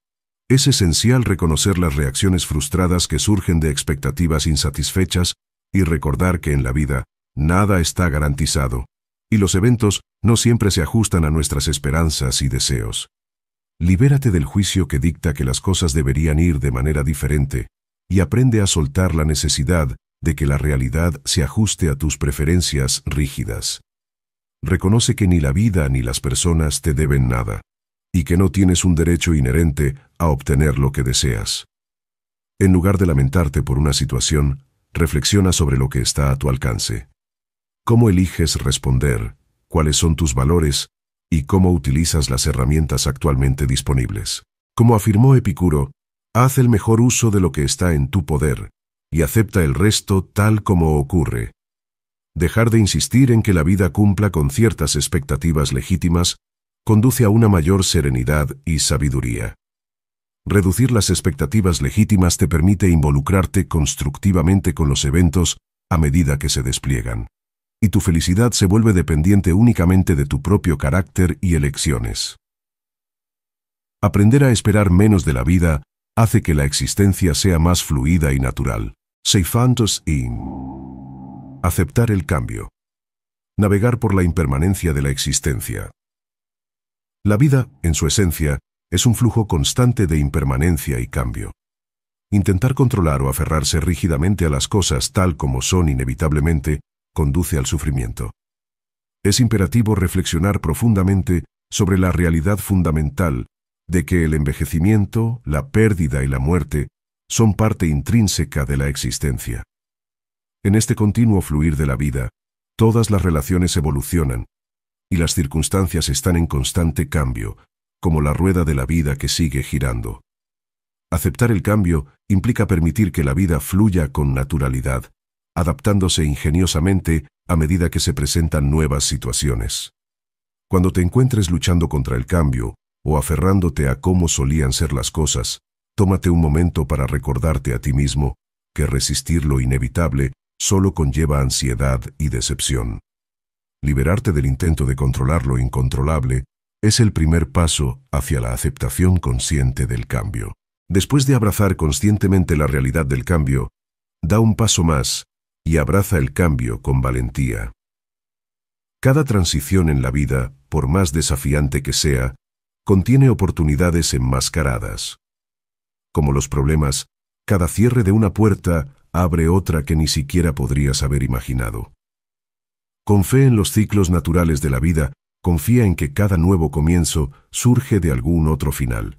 Es esencial reconocer las reacciones frustradas que surgen de expectativas insatisfechas y recordar que en la vida, nada está garantizado, y los eventos no siempre se ajustan a nuestras esperanzas y deseos. Libérate del juicio que dicta que las cosas deberían ir de manera diferente, y aprende a soltar la necesidad de que la realidad se ajuste a tus preferencias rígidas. Reconoce que ni la vida ni las personas te deben nada, y que no tienes un derecho inherente a obtener lo que deseas. En lugar de lamentarte por una situación, reflexiona sobre lo que está a tu alcance. ¿Cómo eliges responder? ¿Cuáles son tus valores? ¿Y cómo utilizas las herramientas actualmente disponibles? Como afirmó Epicuro, haz el mejor uso de lo que está en tu poder, y acepta el resto tal como ocurre. Dejar de insistir en que la vida cumpla con ciertas expectativas legítimas conduce a una mayor serenidad y sabiduría. Reducir las expectativas legítimas te permite involucrarte constructivamente con los eventos a medida que se despliegan. Y tu felicidad se vuelve dependiente únicamente de tu propio carácter y elecciones. Aprender a esperar menos de la vida hace que la existencia sea más fluida y natural. Seifantos in. aceptar el cambio. Navegar por la impermanencia de la existencia. La vida, en su esencia, es un flujo constante de impermanencia y cambio. Intentar controlar o aferrarse rígidamente a las cosas tal como son inevitablemente conduce al sufrimiento. Es imperativo reflexionar profundamente sobre la realidad fundamental de que el envejecimiento, la pérdida y la muerte son parte intrínseca de la existencia. En este continuo fluir de la vida, todas las relaciones evolucionan y las circunstancias están en constante cambio, como la rueda de la vida que sigue girando. Aceptar el cambio implica permitir que la vida fluya con naturalidad, adaptándose ingeniosamente a medida que se presentan nuevas situaciones. Cuando te encuentres luchando contra el cambio o aferrándote a cómo solían ser las cosas, Tómate un momento para recordarte a ti mismo que resistir lo inevitable solo conlleva ansiedad y decepción. Liberarte del intento de controlar lo incontrolable es el primer paso hacia la aceptación consciente del cambio. Después de abrazar conscientemente la realidad del cambio, da un paso más y abraza el cambio con valentía. Cada transición en la vida, por más desafiante que sea, contiene oportunidades enmascaradas como los problemas, cada cierre de una puerta abre otra que ni siquiera podrías haber imaginado. Con fe en los ciclos naturales de la vida, confía en que cada nuevo comienzo surge de algún otro final.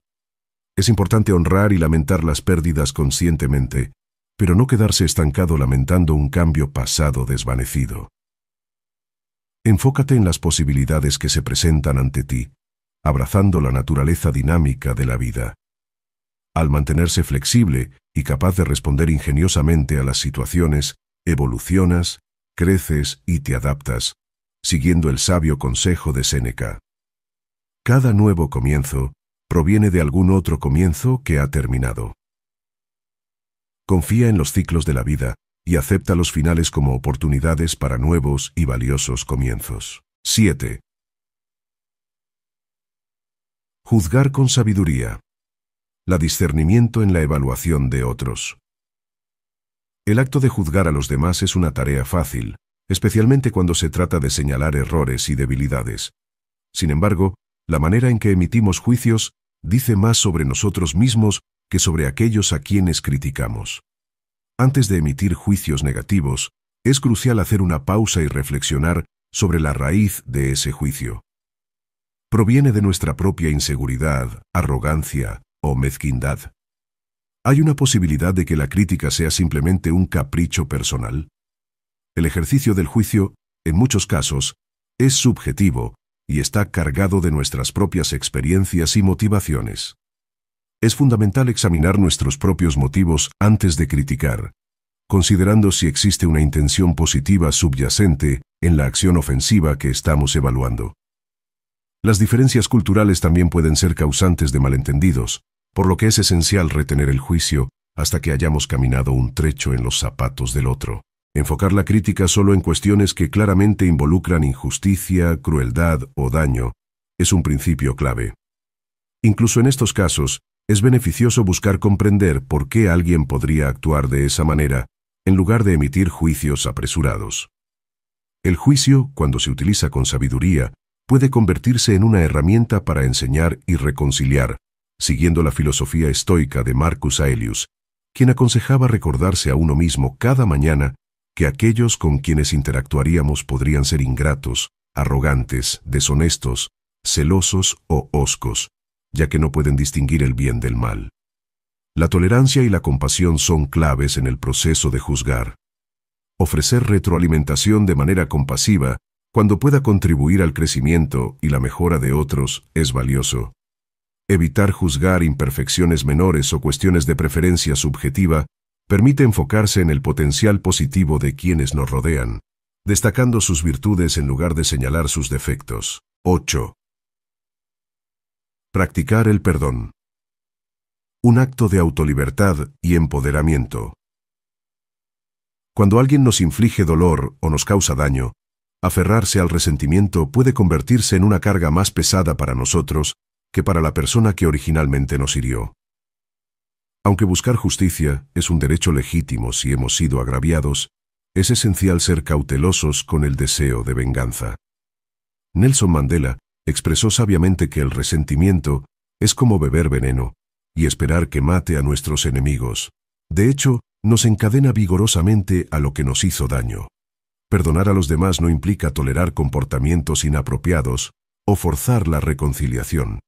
Es importante honrar y lamentar las pérdidas conscientemente, pero no quedarse estancado lamentando un cambio pasado desvanecido. Enfócate en las posibilidades que se presentan ante ti, abrazando la naturaleza dinámica de la vida. Al mantenerse flexible y capaz de responder ingeniosamente a las situaciones, evolucionas, creces y te adaptas, siguiendo el sabio consejo de Séneca. Cada nuevo comienzo proviene de algún otro comienzo que ha terminado. Confía en los ciclos de la vida y acepta los finales como oportunidades para nuevos y valiosos comienzos. 7. Juzgar con sabiduría la discernimiento en la evaluación de otros. El acto de juzgar a los demás es una tarea fácil, especialmente cuando se trata de señalar errores y debilidades. Sin embargo, la manera en que emitimos juicios dice más sobre nosotros mismos que sobre aquellos a quienes criticamos. Antes de emitir juicios negativos, es crucial hacer una pausa y reflexionar sobre la raíz de ese juicio. ¿Proviene de nuestra propia inseguridad, arrogancia, o mezquindad. ¿Hay una posibilidad de que la crítica sea simplemente un capricho personal? El ejercicio del juicio, en muchos casos, es subjetivo y está cargado de nuestras propias experiencias y motivaciones. Es fundamental examinar nuestros propios motivos antes de criticar, considerando si existe una intención positiva subyacente en la acción ofensiva que estamos evaluando. Las diferencias culturales también pueden ser causantes de malentendidos, por lo que es esencial retener el juicio hasta que hayamos caminado un trecho en los zapatos del otro. Enfocar la crítica solo en cuestiones que claramente involucran injusticia, crueldad o daño es un principio clave. Incluso en estos casos, es beneficioso buscar comprender por qué alguien podría actuar de esa manera, en lugar de emitir juicios apresurados. El juicio, cuando se utiliza con sabiduría, puede convertirse en una herramienta para enseñar y reconciliar, siguiendo la filosofía estoica de Marcus Aelius, quien aconsejaba recordarse a uno mismo cada mañana que aquellos con quienes interactuaríamos podrían ser ingratos, arrogantes, deshonestos, celosos o oscos, ya que no pueden distinguir el bien del mal. La tolerancia y la compasión son claves en el proceso de juzgar. Ofrecer retroalimentación de manera compasiva, cuando pueda contribuir al crecimiento y la mejora de otros, es valioso. Evitar juzgar imperfecciones menores o cuestiones de preferencia subjetiva permite enfocarse en el potencial positivo de quienes nos rodean, destacando sus virtudes en lugar de señalar sus defectos. 8. Practicar el perdón. Un acto de autolibertad y empoderamiento. Cuando alguien nos inflige dolor o nos causa daño, aferrarse al resentimiento puede convertirse en una carga más pesada para nosotros que para la persona que originalmente nos hirió. Aunque buscar justicia es un derecho legítimo si hemos sido agraviados, es esencial ser cautelosos con el deseo de venganza. Nelson Mandela expresó sabiamente que el resentimiento es como beber veneno y esperar que mate a nuestros enemigos. De hecho, nos encadena vigorosamente a lo que nos hizo daño. Perdonar a los demás no implica tolerar comportamientos inapropiados o forzar la reconciliación.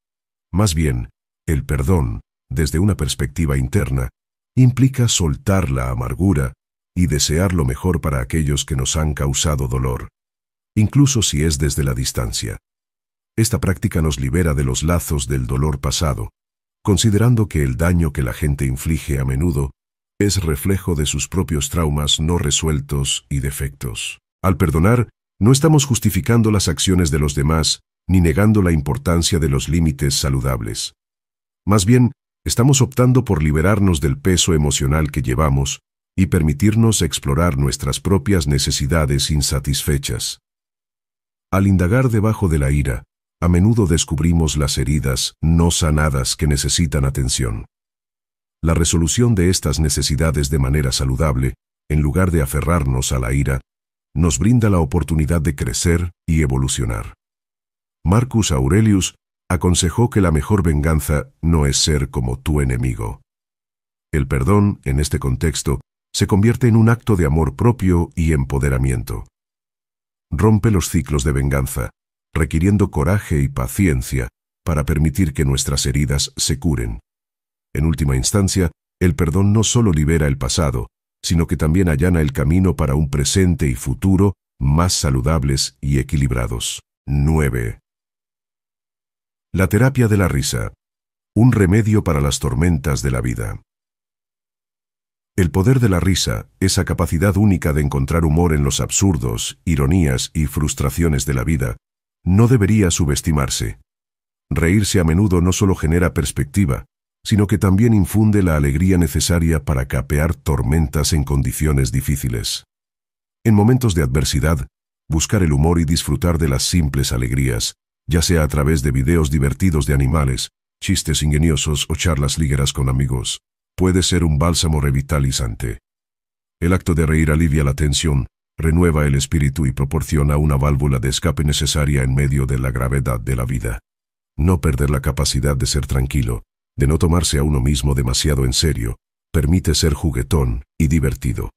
Más bien, el perdón, desde una perspectiva interna, implica soltar la amargura y desear lo mejor para aquellos que nos han causado dolor, incluso si es desde la distancia. Esta práctica nos libera de los lazos del dolor pasado, considerando que el daño que la gente inflige a menudo es reflejo de sus propios traumas no resueltos y defectos. Al perdonar, no estamos justificando las acciones de los demás, ni negando la importancia de los límites saludables. Más bien, estamos optando por liberarnos del peso emocional que llevamos y permitirnos explorar nuestras propias necesidades insatisfechas. Al indagar debajo de la ira, a menudo descubrimos las heridas no sanadas que necesitan atención. La resolución de estas necesidades de manera saludable, en lugar de aferrarnos a la ira, nos brinda la oportunidad de crecer y evolucionar. Marcus Aurelius aconsejó que la mejor venganza no es ser como tu enemigo. El perdón, en este contexto, se convierte en un acto de amor propio y empoderamiento. Rompe los ciclos de venganza, requiriendo coraje y paciencia para permitir que nuestras heridas se curen. En última instancia, el perdón no solo libera el pasado, sino que también allana el camino para un presente y futuro más saludables y equilibrados. 9. La terapia de la risa. Un remedio para las tormentas de la vida. El poder de la risa, esa capacidad única de encontrar humor en los absurdos, ironías y frustraciones de la vida, no debería subestimarse. Reírse a menudo no solo genera perspectiva, sino que también infunde la alegría necesaria para capear tormentas en condiciones difíciles. En momentos de adversidad, buscar el humor y disfrutar de las simples alegrías ya sea a través de videos divertidos de animales, chistes ingeniosos o charlas ligeras con amigos, puede ser un bálsamo revitalizante. El acto de reír alivia la tensión, renueva el espíritu y proporciona una válvula de escape necesaria en medio de la gravedad de la vida. No perder la capacidad de ser tranquilo, de no tomarse a uno mismo demasiado en serio, permite ser juguetón y divertido.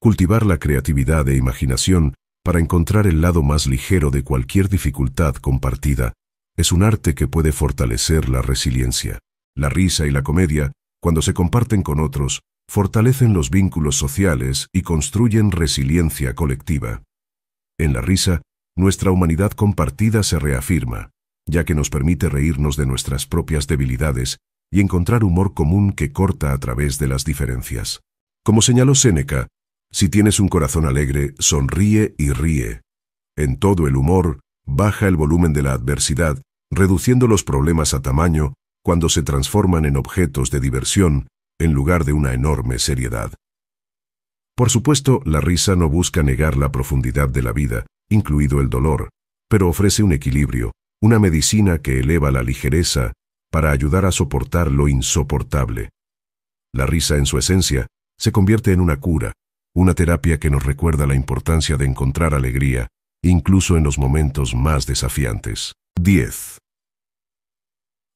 Cultivar la creatividad e imaginación para encontrar el lado más ligero de cualquier dificultad compartida, es un arte que puede fortalecer la resiliencia. La risa y la comedia, cuando se comparten con otros, fortalecen los vínculos sociales y construyen resiliencia colectiva. En la risa, nuestra humanidad compartida se reafirma, ya que nos permite reírnos de nuestras propias debilidades y encontrar humor común que corta a través de las diferencias. Como señaló Séneca, si tienes un corazón alegre, sonríe y ríe. En todo el humor, baja el volumen de la adversidad, reduciendo los problemas a tamaño cuando se transforman en objetos de diversión en lugar de una enorme seriedad. Por supuesto, la risa no busca negar la profundidad de la vida, incluido el dolor, pero ofrece un equilibrio, una medicina que eleva la ligereza para ayudar a soportar lo insoportable. La risa en su esencia se convierte en una cura, una terapia que nos recuerda la importancia de encontrar alegría, incluso en los momentos más desafiantes. 10.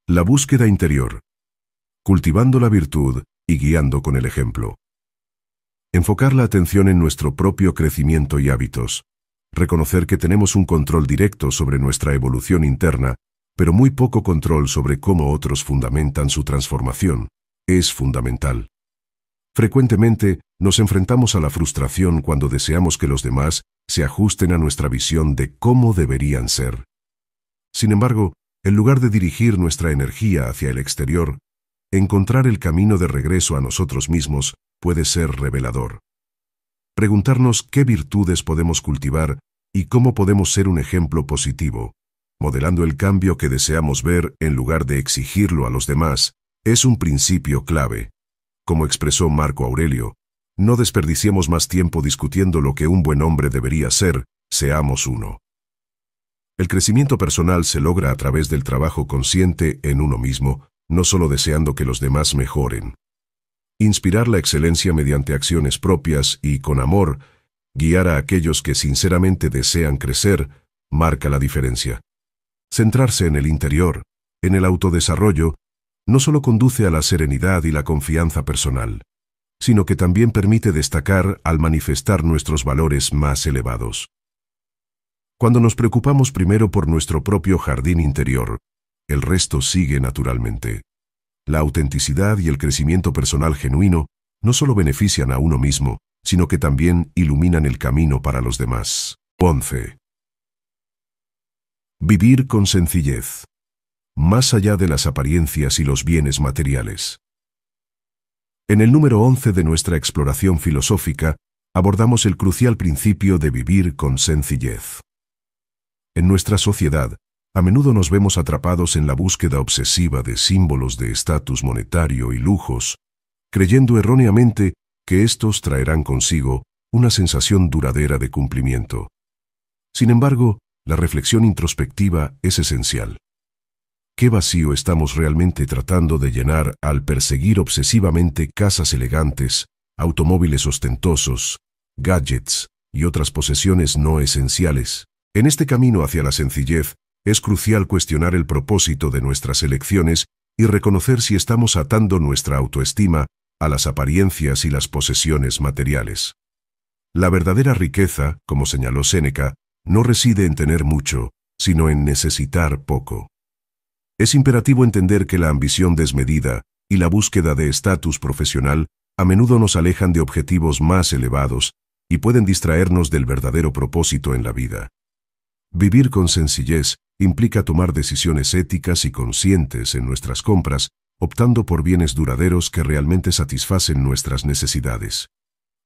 La búsqueda interior. Cultivando la virtud y guiando con el ejemplo. Enfocar la atención en nuestro propio crecimiento y hábitos. Reconocer que tenemos un control directo sobre nuestra evolución interna, pero muy poco control sobre cómo otros fundamentan su transformación, es fundamental. Frecuentemente, nos enfrentamos a la frustración cuando deseamos que los demás se ajusten a nuestra visión de cómo deberían ser. Sin embargo, en lugar de dirigir nuestra energía hacia el exterior, encontrar el camino de regreso a nosotros mismos puede ser revelador. Preguntarnos qué virtudes podemos cultivar y cómo podemos ser un ejemplo positivo, modelando el cambio que deseamos ver en lugar de exigirlo a los demás, es un principio clave. Como expresó Marco Aurelio, no desperdiciemos más tiempo discutiendo lo que un buen hombre debería ser, seamos uno. El crecimiento personal se logra a través del trabajo consciente en uno mismo, no solo deseando que los demás mejoren. Inspirar la excelencia mediante acciones propias y, con amor, guiar a aquellos que sinceramente desean crecer, marca la diferencia. Centrarse en el interior, en el autodesarrollo, no solo conduce a la serenidad y la confianza personal, sino que también permite destacar al manifestar nuestros valores más elevados. Cuando nos preocupamos primero por nuestro propio jardín interior, el resto sigue naturalmente. La autenticidad y el crecimiento personal genuino no solo benefician a uno mismo, sino que también iluminan el camino para los demás. 11. Vivir con sencillez. Más allá de las apariencias y los bienes materiales. En el número 11 de nuestra exploración filosófica, abordamos el crucial principio de vivir con sencillez. En nuestra sociedad, a menudo nos vemos atrapados en la búsqueda obsesiva de símbolos de estatus monetario y lujos, creyendo erróneamente que estos traerán consigo una sensación duradera de cumplimiento. Sin embargo, la reflexión introspectiva es esencial. ¿Qué vacío estamos realmente tratando de llenar al perseguir obsesivamente casas elegantes, automóviles ostentosos, gadgets y otras posesiones no esenciales? En este camino hacia la sencillez, es crucial cuestionar el propósito de nuestras elecciones y reconocer si estamos atando nuestra autoestima a las apariencias y las posesiones materiales. La verdadera riqueza, como señaló Séneca, no reside en tener mucho, sino en necesitar poco. Es imperativo entender que la ambición desmedida y la búsqueda de estatus profesional a menudo nos alejan de objetivos más elevados y pueden distraernos del verdadero propósito en la vida. Vivir con sencillez implica tomar decisiones éticas y conscientes en nuestras compras, optando por bienes duraderos que realmente satisfacen nuestras necesidades.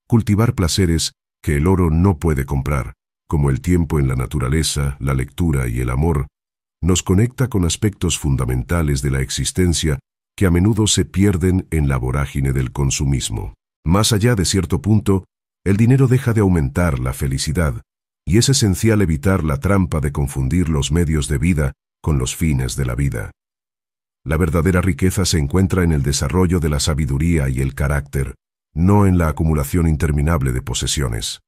Cultivar placeres que el oro no puede comprar, como el tiempo en la naturaleza, la lectura y el amor, nos conecta con aspectos fundamentales de la existencia que a menudo se pierden en la vorágine del consumismo. Más allá de cierto punto, el dinero deja de aumentar la felicidad, y es esencial evitar la trampa de confundir los medios de vida con los fines de la vida. La verdadera riqueza se encuentra en el desarrollo de la sabiduría y el carácter, no en la acumulación interminable de posesiones.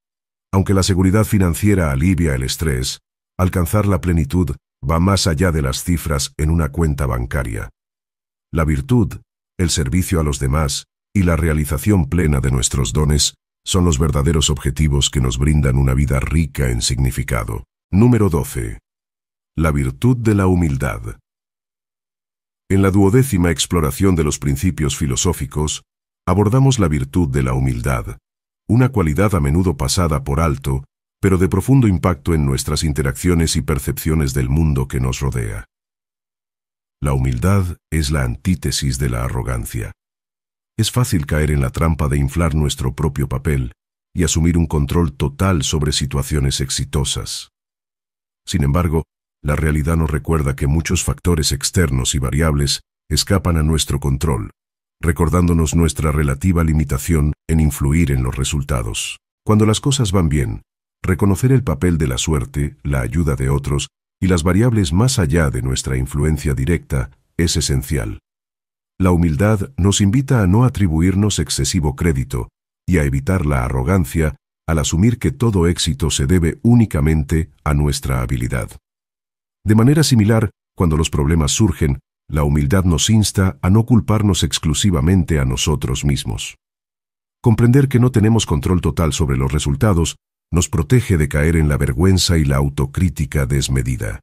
Aunque la seguridad financiera alivia el estrés, alcanzar la plenitud va más allá de las cifras en una cuenta bancaria. La virtud, el servicio a los demás y la realización plena de nuestros dones son los verdaderos objetivos que nos brindan una vida rica en significado. Número 12. La virtud de la humildad. En la duodécima exploración de los principios filosóficos, abordamos la virtud de la humildad, una cualidad a menudo pasada por alto pero de profundo impacto en nuestras interacciones y percepciones del mundo que nos rodea. La humildad es la antítesis de la arrogancia. Es fácil caer en la trampa de inflar nuestro propio papel y asumir un control total sobre situaciones exitosas. Sin embargo, la realidad nos recuerda que muchos factores externos y variables escapan a nuestro control, recordándonos nuestra relativa limitación en influir en los resultados. Cuando las cosas van bien, reconocer el papel de la suerte, la ayuda de otros y las variables más allá de nuestra influencia directa es esencial. La humildad nos invita a no atribuirnos excesivo crédito y a evitar la arrogancia al asumir que todo éxito se debe únicamente a nuestra habilidad. De manera similar, cuando los problemas surgen, la humildad nos insta a no culparnos exclusivamente a nosotros mismos. Comprender que no tenemos control total sobre los resultados nos protege de caer en la vergüenza y la autocrítica desmedida.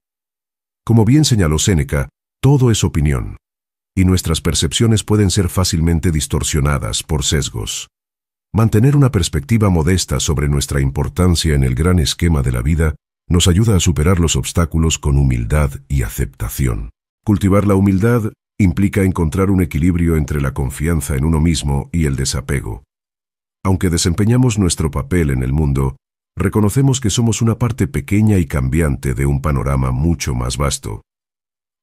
Como bien señaló Séneca, todo es opinión, y nuestras percepciones pueden ser fácilmente distorsionadas por sesgos. Mantener una perspectiva modesta sobre nuestra importancia en el gran esquema de la vida nos ayuda a superar los obstáculos con humildad y aceptación. Cultivar la humildad implica encontrar un equilibrio entre la confianza en uno mismo y el desapego. Aunque desempeñamos nuestro papel en el mundo, reconocemos que somos una parte pequeña y cambiante de un panorama mucho más vasto.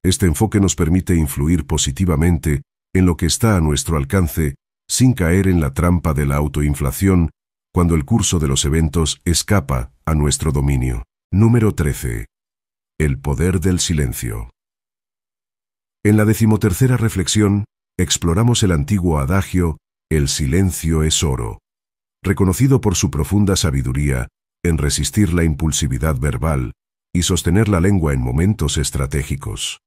Este enfoque nos permite influir positivamente en lo que está a nuestro alcance sin caer en la trampa de la autoinflación cuando el curso de los eventos escapa a nuestro dominio. Número 13. El poder del silencio. En la decimotercera reflexión, exploramos el antiguo adagio, el silencio es oro, reconocido por su profunda sabiduría en resistir la impulsividad verbal y sostener la lengua en momentos estratégicos.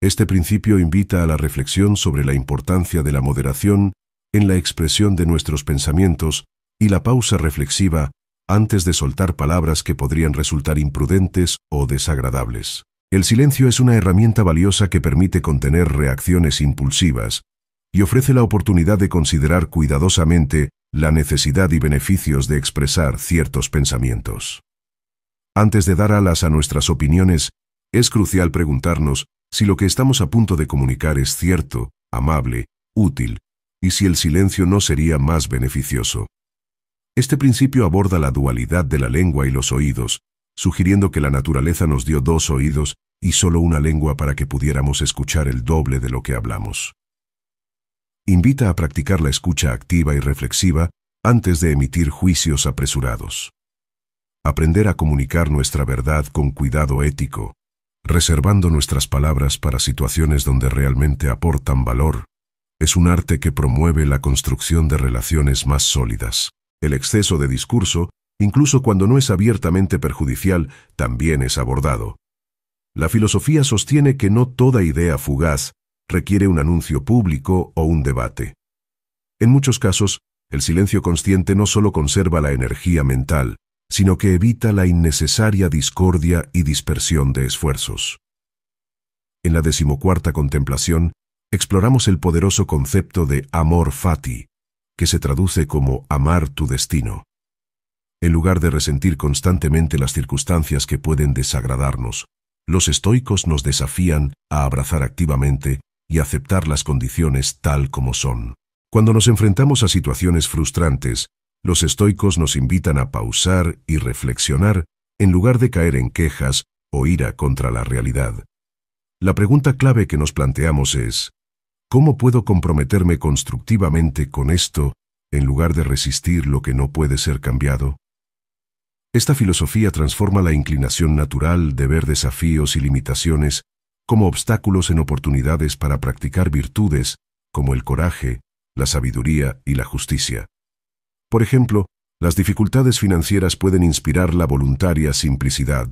Este principio invita a la reflexión sobre la importancia de la moderación en la expresión de nuestros pensamientos y la pausa reflexiva antes de soltar palabras que podrían resultar imprudentes o desagradables. El silencio es una herramienta valiosa que permite contener reacciones impulsivas y ofrece la oportunidad de considerar cuidadosamente la necesidad y beneficios de expresar ciertos pensamientos. Antes de dar alas a nuestras opiniones, es crucial preguntarnos si lo que estamos a punto de comunicar es cierto, amable, útil, y si el silencio no sería más beneficioso. Este principio aborda la dualidad de la lengua y los oídos, sugiriendo que la naturaleza nos dio dos oídos y solo una lengua para que pudiéramos escuchar el doble de lo que hablamos invita a practicar la escucha activa y reflexiva antes de emitir juicios apresurados. Aprender a comunicar nuestra verdad con cuidado ético, reservando nuestras palabras para situaciones donde realmente aportan valor, es un arte que promueve la construcción de relaciones más sólidas. El exceso de discurso, incluso cuando no es abiertamente perjudicial, también es abordado. La filosofía sostiene que no toda idea fugaz requiere un anuncio público o un debate. En muchos casos, el silencio consciente no solo conserva la energía mental, sino que evita la innecesaria discordia y dispersión de esfuerzos. En la decimocuarta contemplación, exploramos el poderoso concepto de amor fati, que se traduce como amar tu destino. En lugar de resentir constantemente las circunstancias que pueden desagradarnos, los estoicos nos desafían a abrazar activamente y aceptar las condiciones tal como son. Cuando nos enfrentamos a situaciones frustrantes, los estoicos nos invitan a pausar y reflexionar en lugar de caer en quejas o ira contra la realidad. La pregunta clave que nos planteamos es, ¿cómo puedo comprometerme constructivamente con esto en lugar de resistir lo que no puede ser cambiado? Esta filosofía transforma la inclinación natural de ver desafíos y limitaciones como obstáculos en oportunidades para practicar virtudes como el coraje, la sabiduría y la justicia. Por ejemplo, las dificultades financieras pueden inspirar la voluntaria simplicidad,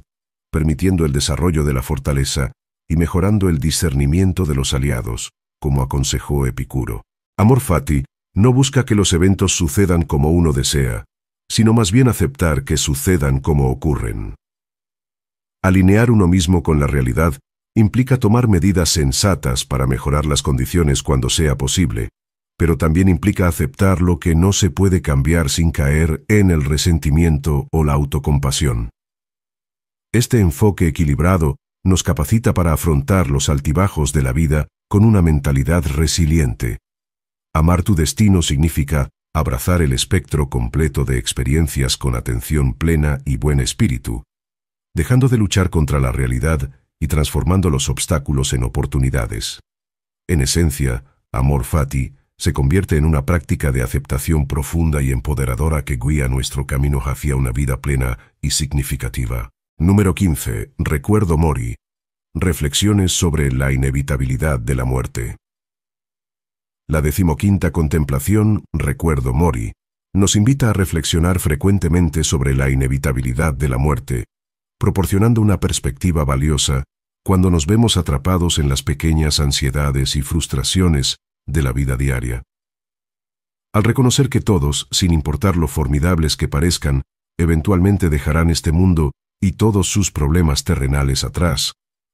permitiendo el desarrollo de la fortaleza y mejorando el discernimiento de los aliados, como aconsejó Epicuro. Amor Fati no busca que los eventos sucedan como uno desea, sino más bien aceptar que sucedan como ocurren. Alinear uno mismo con la realidad implica tomar medidas sensatas para mejorar las condiciones cuando sea posible, pero también implica aceptar lo que no se puede cambiar sin caer en el resentimiento o la autocompasión. Este enfoque equilibrado nos capacita para afrontar los altibajos de la vida con una mentalidad resiliente. Amar tu destino significa abrazar el espectro completo de experiencias con atención plena y buen espíritu, dejando de luchar contra la realidad y transformando los obstáculos en oportunidades. En esencia, amor fati se convierte en una práctica de aceptación profunda y empoderadora que guía nuestro camino hacia una vida plena y significativa. Número 15. Recuerdo Mori. Reflexiones sobre la inevitabilidad de la muerte. La decimoquinta contemplación, Recuerdo Mori, nos invita a reflexionar frecuentemente sobre la inevitabilidad de la muerte, proporcionando una perspectiva valiosa cuando nos vemos atrapados en las pequeñas ansiedades y frustraciones de la vida diaria. Al reconocer que todos, sin importar lo formidables que parezcan, eventualmente dejarán este mundo y todos sus problemas terrenales atrás,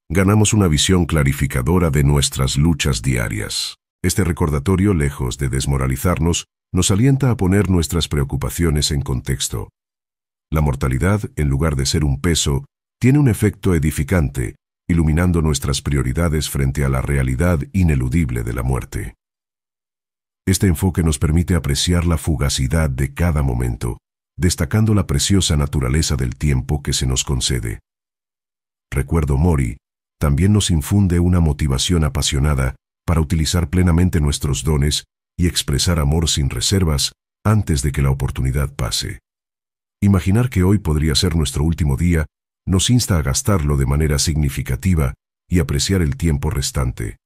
ganamos una visión clarificadora de nuestras luchas diarias. Este recordatorio, lejos de desmoralizarnos, nos alienta a poner nuestras preocupaciones en contexto, la mortalidad, en lugar de ser un peso, tiene un efecto edificante, iluminando nuestras prioridades frente a la realidad ineludible de la muerte. Este enfoque nos permite apreciar la fugacidad de cada momento, destacando la preciosa naturaleza del tiempo que se nos concede. Recuerdo Mori también nos infunde una motivación apasionada para utilizar plenamente nuestros dones y expresar amor sin reservas antes de que la oportunidad pase. Imaginar que hoy podría ser nuestro último día nos insta a gastarlo de manera significativa y apreciar el tiempo restante.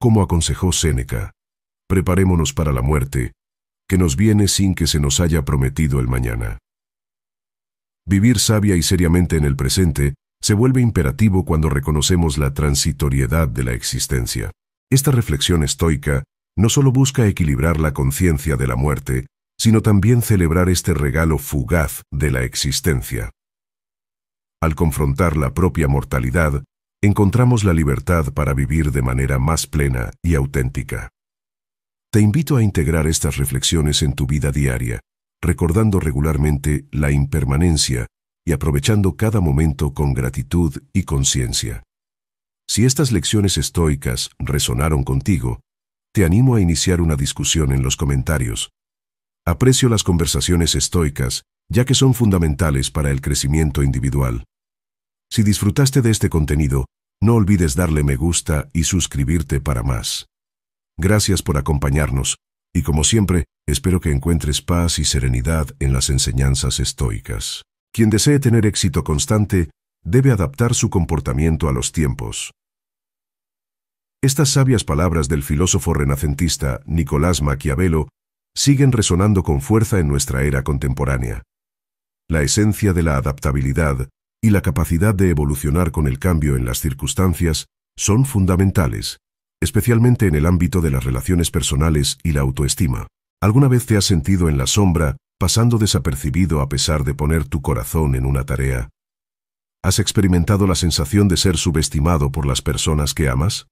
Como aconsejó Séneca, preparémonos para la muerte, que nos viene sin que se nos haya prometido el mañana. Vivir sabia y seriamente en el presente se vuelve imperativo cuando reconocemos la transitoriedad de la existencia. Esta reflexión estoica no solo busca equilibrar la conciencia de la muerte, sino también celebrar este regalo fugaz de la existencia. Al confrontar la propia mortalidad, encontramos la libertad para vivir de manera más plena y auténtica. Te invito a integrar estas reflexiones en tu vida diaria, recordando regularmente la impermanencia y aprovechando cada momento con gratitud y conciencia. Si estas lecciones estoicas resonaron contigo, te animo a iniciar una discusión en los comentarios, Aprecio las conversaciones estoicas, ya que son fundamentales para el crecimiento individual. Si disfrutaste de este contenido, no olvides darle me gusta y suscribirte para más. Gracias por acompañarnos, y como siempre, espero que encuentres paz y serenidad en las enseñanzas estoicas. Quien desee tener éxito constante, debe adaptar su comportamiento a los tiempos. Estas sabias palabras del filósofo renacentista Nicolás Maquiavelo siguen resonando con fuerza en nuestra era contemporánea. La esencia de la adaptabilidad y la capacidad de evolucionar con el cambio en las circunstancias son fundamentales, especialmente en el ámbito de las relaciones personales y la autoestima. ¿Alguna vez te has sentido en la sombra, pasando desapercibido a pesar de poner tu corazón en una tarea? ¿Has experimentado la sensación de ser subestimado por las personas que amas?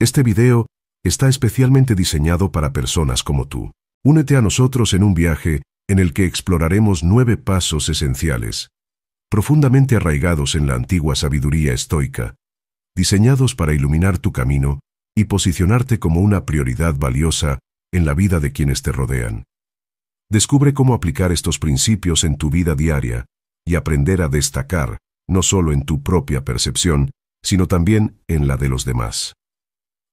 Este video está especialmente diseñado para personas como tú. Únete a nosotros en un viaje en el que exploraremos nueve pasos esenciales, profundamente arraigados en la antigua sabiduría estoica, diseñados para iluminar tu camino y posicionarte como una prioridad valiosa en la vida de quienes te rodean. Descubre cómo aplicar estos principios en tu vida diaria y aprender a destacar, no solo en tu propia percepción, sino también en la de los demás.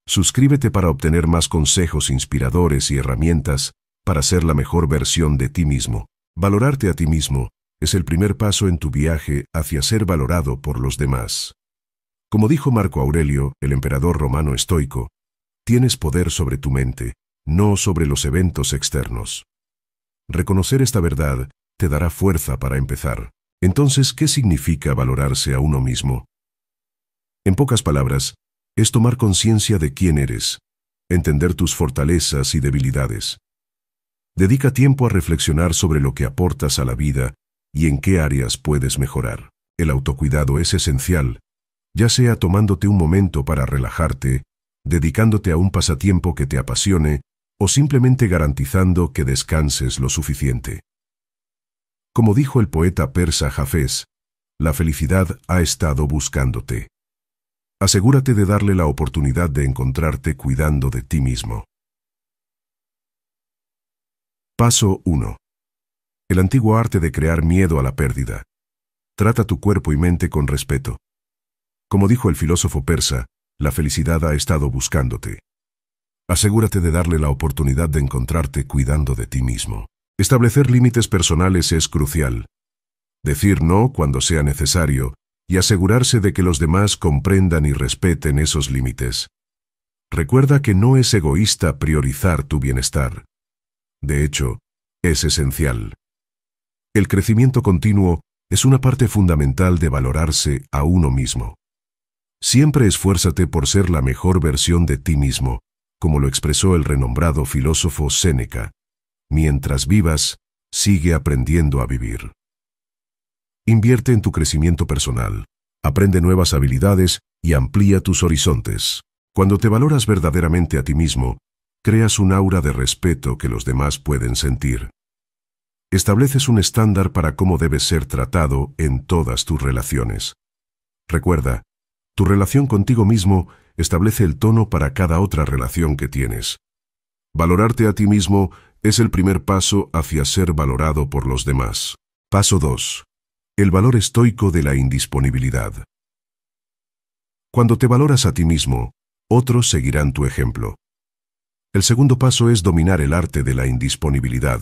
Suscríbete para obtener más consejos inspiradores y herramientas para ser la mejor versión de ti mismo. Valorarte a ti mismo es el primer paso en tu viaje hacia ser valorado por los demás. Como dijo Marco Aurelio, el emperador romano estoico, tienes poder sobre tu mente, no sobre los eventos externos. Reconocer esta verdad te dará fuerza para empezar. Entonces, ¿qué significa valorarse a uno mismo? En pocas palabras, es tomar conciencia de quién eres, entender tus fortalezas y debilidades. Dedica tiempo a reflexionar sobre lo que aportas a la vida y en qué áreas puedes mejorar. El autocuidado es esencial, ya sea tomándote un momento para relajarte, dedicándote a un pasatiempo que te apasione o simplemente garantizando que descanses lo suficiente. Como dijo el poeta persa Jafés, la felicidad ha estado buscándote. Asegúrate de darle la oportunidad de encontrarte cuidando de ti mismo. Paso 1. El antiguo arte de crear miedo a la pérdida. Trata tu cuerpo y mente con respeto. Como dijo el filósofo persa, la felicidad ha estado buscándote. Asegúrate de darle la oportunidad de encontrarte cuidando de ti mismo. Establecer límites personales es crucial. Decir no cuando sea necesario y asegurarse de que los demás comprendan y respeten esos límites. Recuerda que no es egoísta priorizar tu bienestar. De hecho, es esencial. El crecimiento continuo es una parte fundamental de valorarse a uno mismo. Siempre esfuérzate por ser la mejor versión de ti mismo, como lo expresó el renombrado filósofo Séneca. Mientras vivas, sigue aprendiendo a vivir. Invierte en tu crecimiento personal, aprende nuevas habilidades y amplía tus horizontes. Cuando te valoras verdaderamente a ti mismo, creas un aura de respeto que los demás pueden sentir. Estableces un estándar para cómo debes ser tratado en todas tus relaciones. Recuerda, tu relación contigo mismo establece el tono para cada otra relación que tienes. Valorarte a ti mismo es el primer paso hacia ser valorado por los demás. Paso 2. El valor estoico de la indisponibilidad. Cuando te valoras a ti mismo, otros seguirán tu ejemplo. El segundo paso es dominar el arte de la indisponibilidad.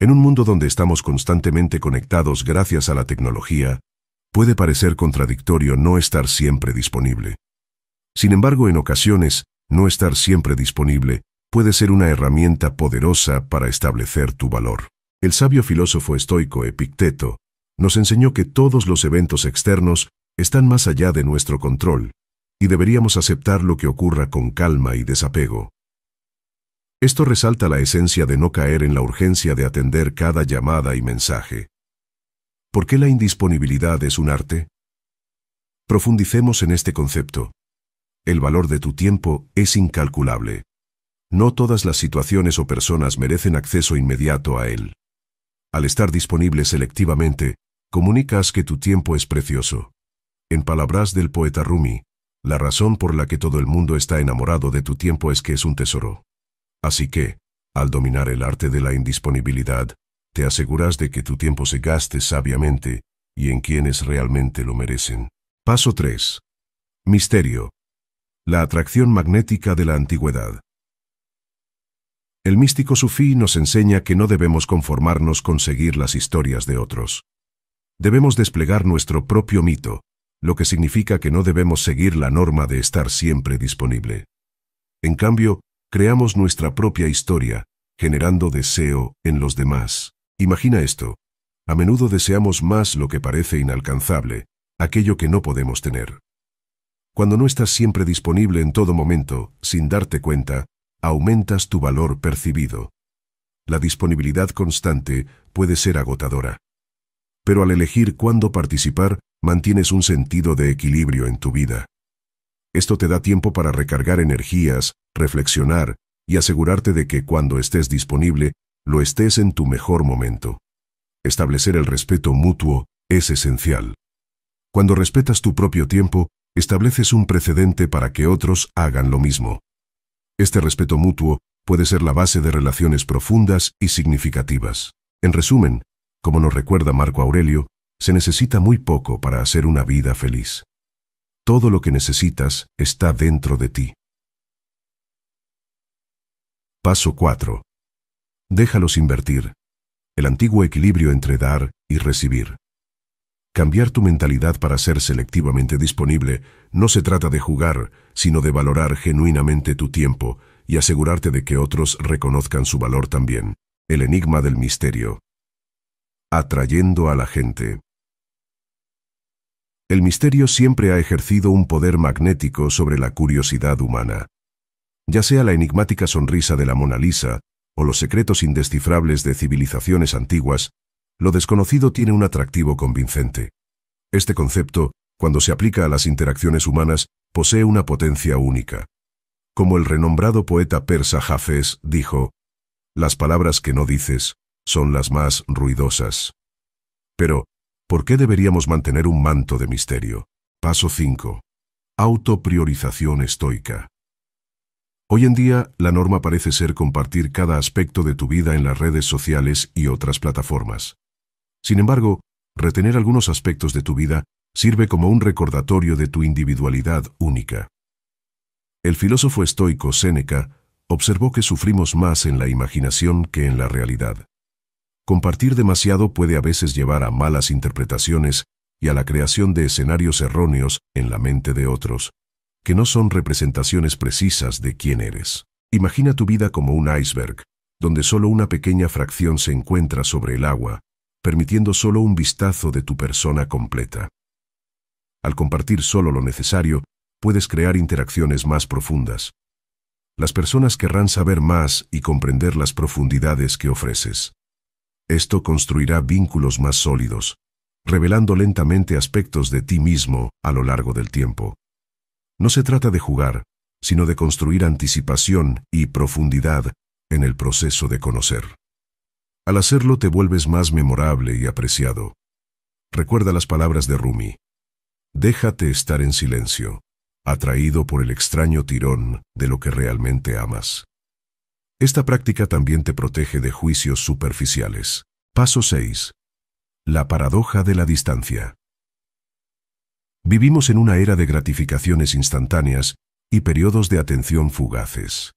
En un mundo donde estamos constantemente conectados gracias a la tecnología, puede parecer contradictorio no estar siempre disponible. Sin embargo, en ocasiones, no estar siempre disponible puede ser una herramienta poderosa para establecer tu valor. El sabio filósofo estoico Epicteto nos enseñó que todos los eventos externos están más allá de nuestro control y deberíamos aceptar lo que ocurra con calma y desapego. Esto resalta la esencia de no caer en la urgencia de atender cada llamada y mensaje. ¿Por qué la indisponibilidad es un arte? Profundicemos en este concepto. El valor de tu tiempo es incalculable. No todas las situaciones o personas merecen acceso inmediato a él. Al estar disponible selectivamente, comunicas que tu tiempo es precioso. En palabras del poeta Rumi, la razón por la que todo el mundo está enamorado de tu tiempo es que es un tesoro. Así que, al dominar el arte de la indisponibilidad, te aseguras de que tu tiempo se gaste sabiamente y en quienes realmente lo merecen. Paso 3. Misterio. La atracción magnética de la antigüedad. El místico sufí nos enseña que no debemos conformarnos con seguir las historias de otros debemos desplegar nuestro propio mito, lo que significa que no debemos seguir la norma de estar siempre disponible. En cambio, creamos nuestra propia historia, generando deseo en los demás. Imagina esto. A menudo deseamos más lo que parece inalcanzable, aquello que no podemos tener. Cuando no estás siempre disponible en todo momento, sin darte cuenta, aumentas tu valor percibido. La disponibilidad constante puede ser agotadora pero al elegir cuándo participar, mantienes un sentido de equilibrio en tu vida. Esto te da tiempo para recargar energías, reflexionar y asegurarte de que cuando estés disponible, lo estés en tu mejor momento. Establecer el respeto mutuo es esencial. Cuando respetas tu propio tiempo, estableces un precedente para que otros hagan lo mismo. Este respeto mutuo puede ser la base de relaciones profundas y significativas. En resumen, como nos recuerda Marco Aurelio, se necesita muy poco para hacer una vida feliz. Todo lo que necesitas está dentro de ti. Paso 4. Déjalos invertir. El antiguo equilibrio entre dar y recibir. Cambiar tu mentalidad para ser selectivamente disponible no se trata de jugar, sino de valorar genuinamente tu tiempo y asegurarte de que otros reconozcan su valor también. El enigma del misterio atrayendo a la gente. El misterio siempre ha ejercido un poder magnético sobre la curiosidad humana. Ya sea la enigmática sonrisa de la Mona Lisa o los secretos indescifrables de civilizaciones antiguas, lo desconocido tiene un atractivo convincente. Este concepto, cuando se aplica a las interacciones humanas, posee una potencia única. Como el renombrado poeta persa Jafes dijo, las palabras que no dices, son las más ruidosas. Pero, ¿por qué deberíamos mantener un manto de misterio? Paso 5. Autopriorización estoica. Hoy en día, la norma parece ser compartir cada aspecto de tu vida en las redes sociales y otras plataformas. Sin embargo, retener algunos aspectos de tu vida sirve como un recordatorio de tu individualidad única. El filósofo estoico Séneca observó que sufrimos más en la imaginación que en la realidad. Compartir demasiado puede a veces llevar a malas interpretaciones y a la creación de escenarios erróneos en la mente de otros, que no son representaciones precisas de quién eres. Imagina tu vida como un iceberg, donde solo una pequeña fracción se encuentra sobre el agua, permitiendo solo un vistazo de tu persona completa. Al compartir solo lo necesario, puedes crear interacciones más profundas. Las personas querrán saber más y comprender las profundidades que ofreces. Esto construirá vínculos más sólidos, revelando lentamente aspectos de ti mismo a lo largo del tiempo. No se trata de jugar, sino de construir anticipación y profundidad en el proceso de conocer. Al hacerlo te vuelves más memorable y apreciado. Recuerda las palabras de Rumi. Déjate estar en silencio, atraído por el extraño tirón de lo que realmente amas. Esta práctica también te protege de juicios superficiales. Paso 6. La paradoja de la distancia. Vivimos en una era de gratificaciones instantáneas y periodos de atención fugaces.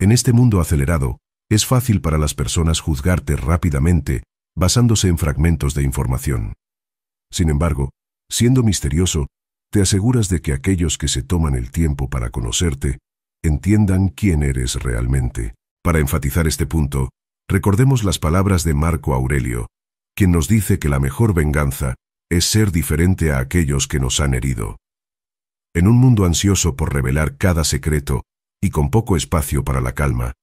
En este mundo acelerado, es fácil para las personas juzgarte rápidamente basándose en fragmentos de información. Sin embargo, siendo misterioso, te aseguras de que aquellos que se toman el tiempo para conocerte entiendan quién eres realmente. Para enfatizar este punto, recordemos las palabras de Marco Aurelio, quien nos dice que la mejor venganza es ser diferente a aquellos que nos han herido. En un mundo ansioso por revelar cada secreto y con poco espacio para la calma,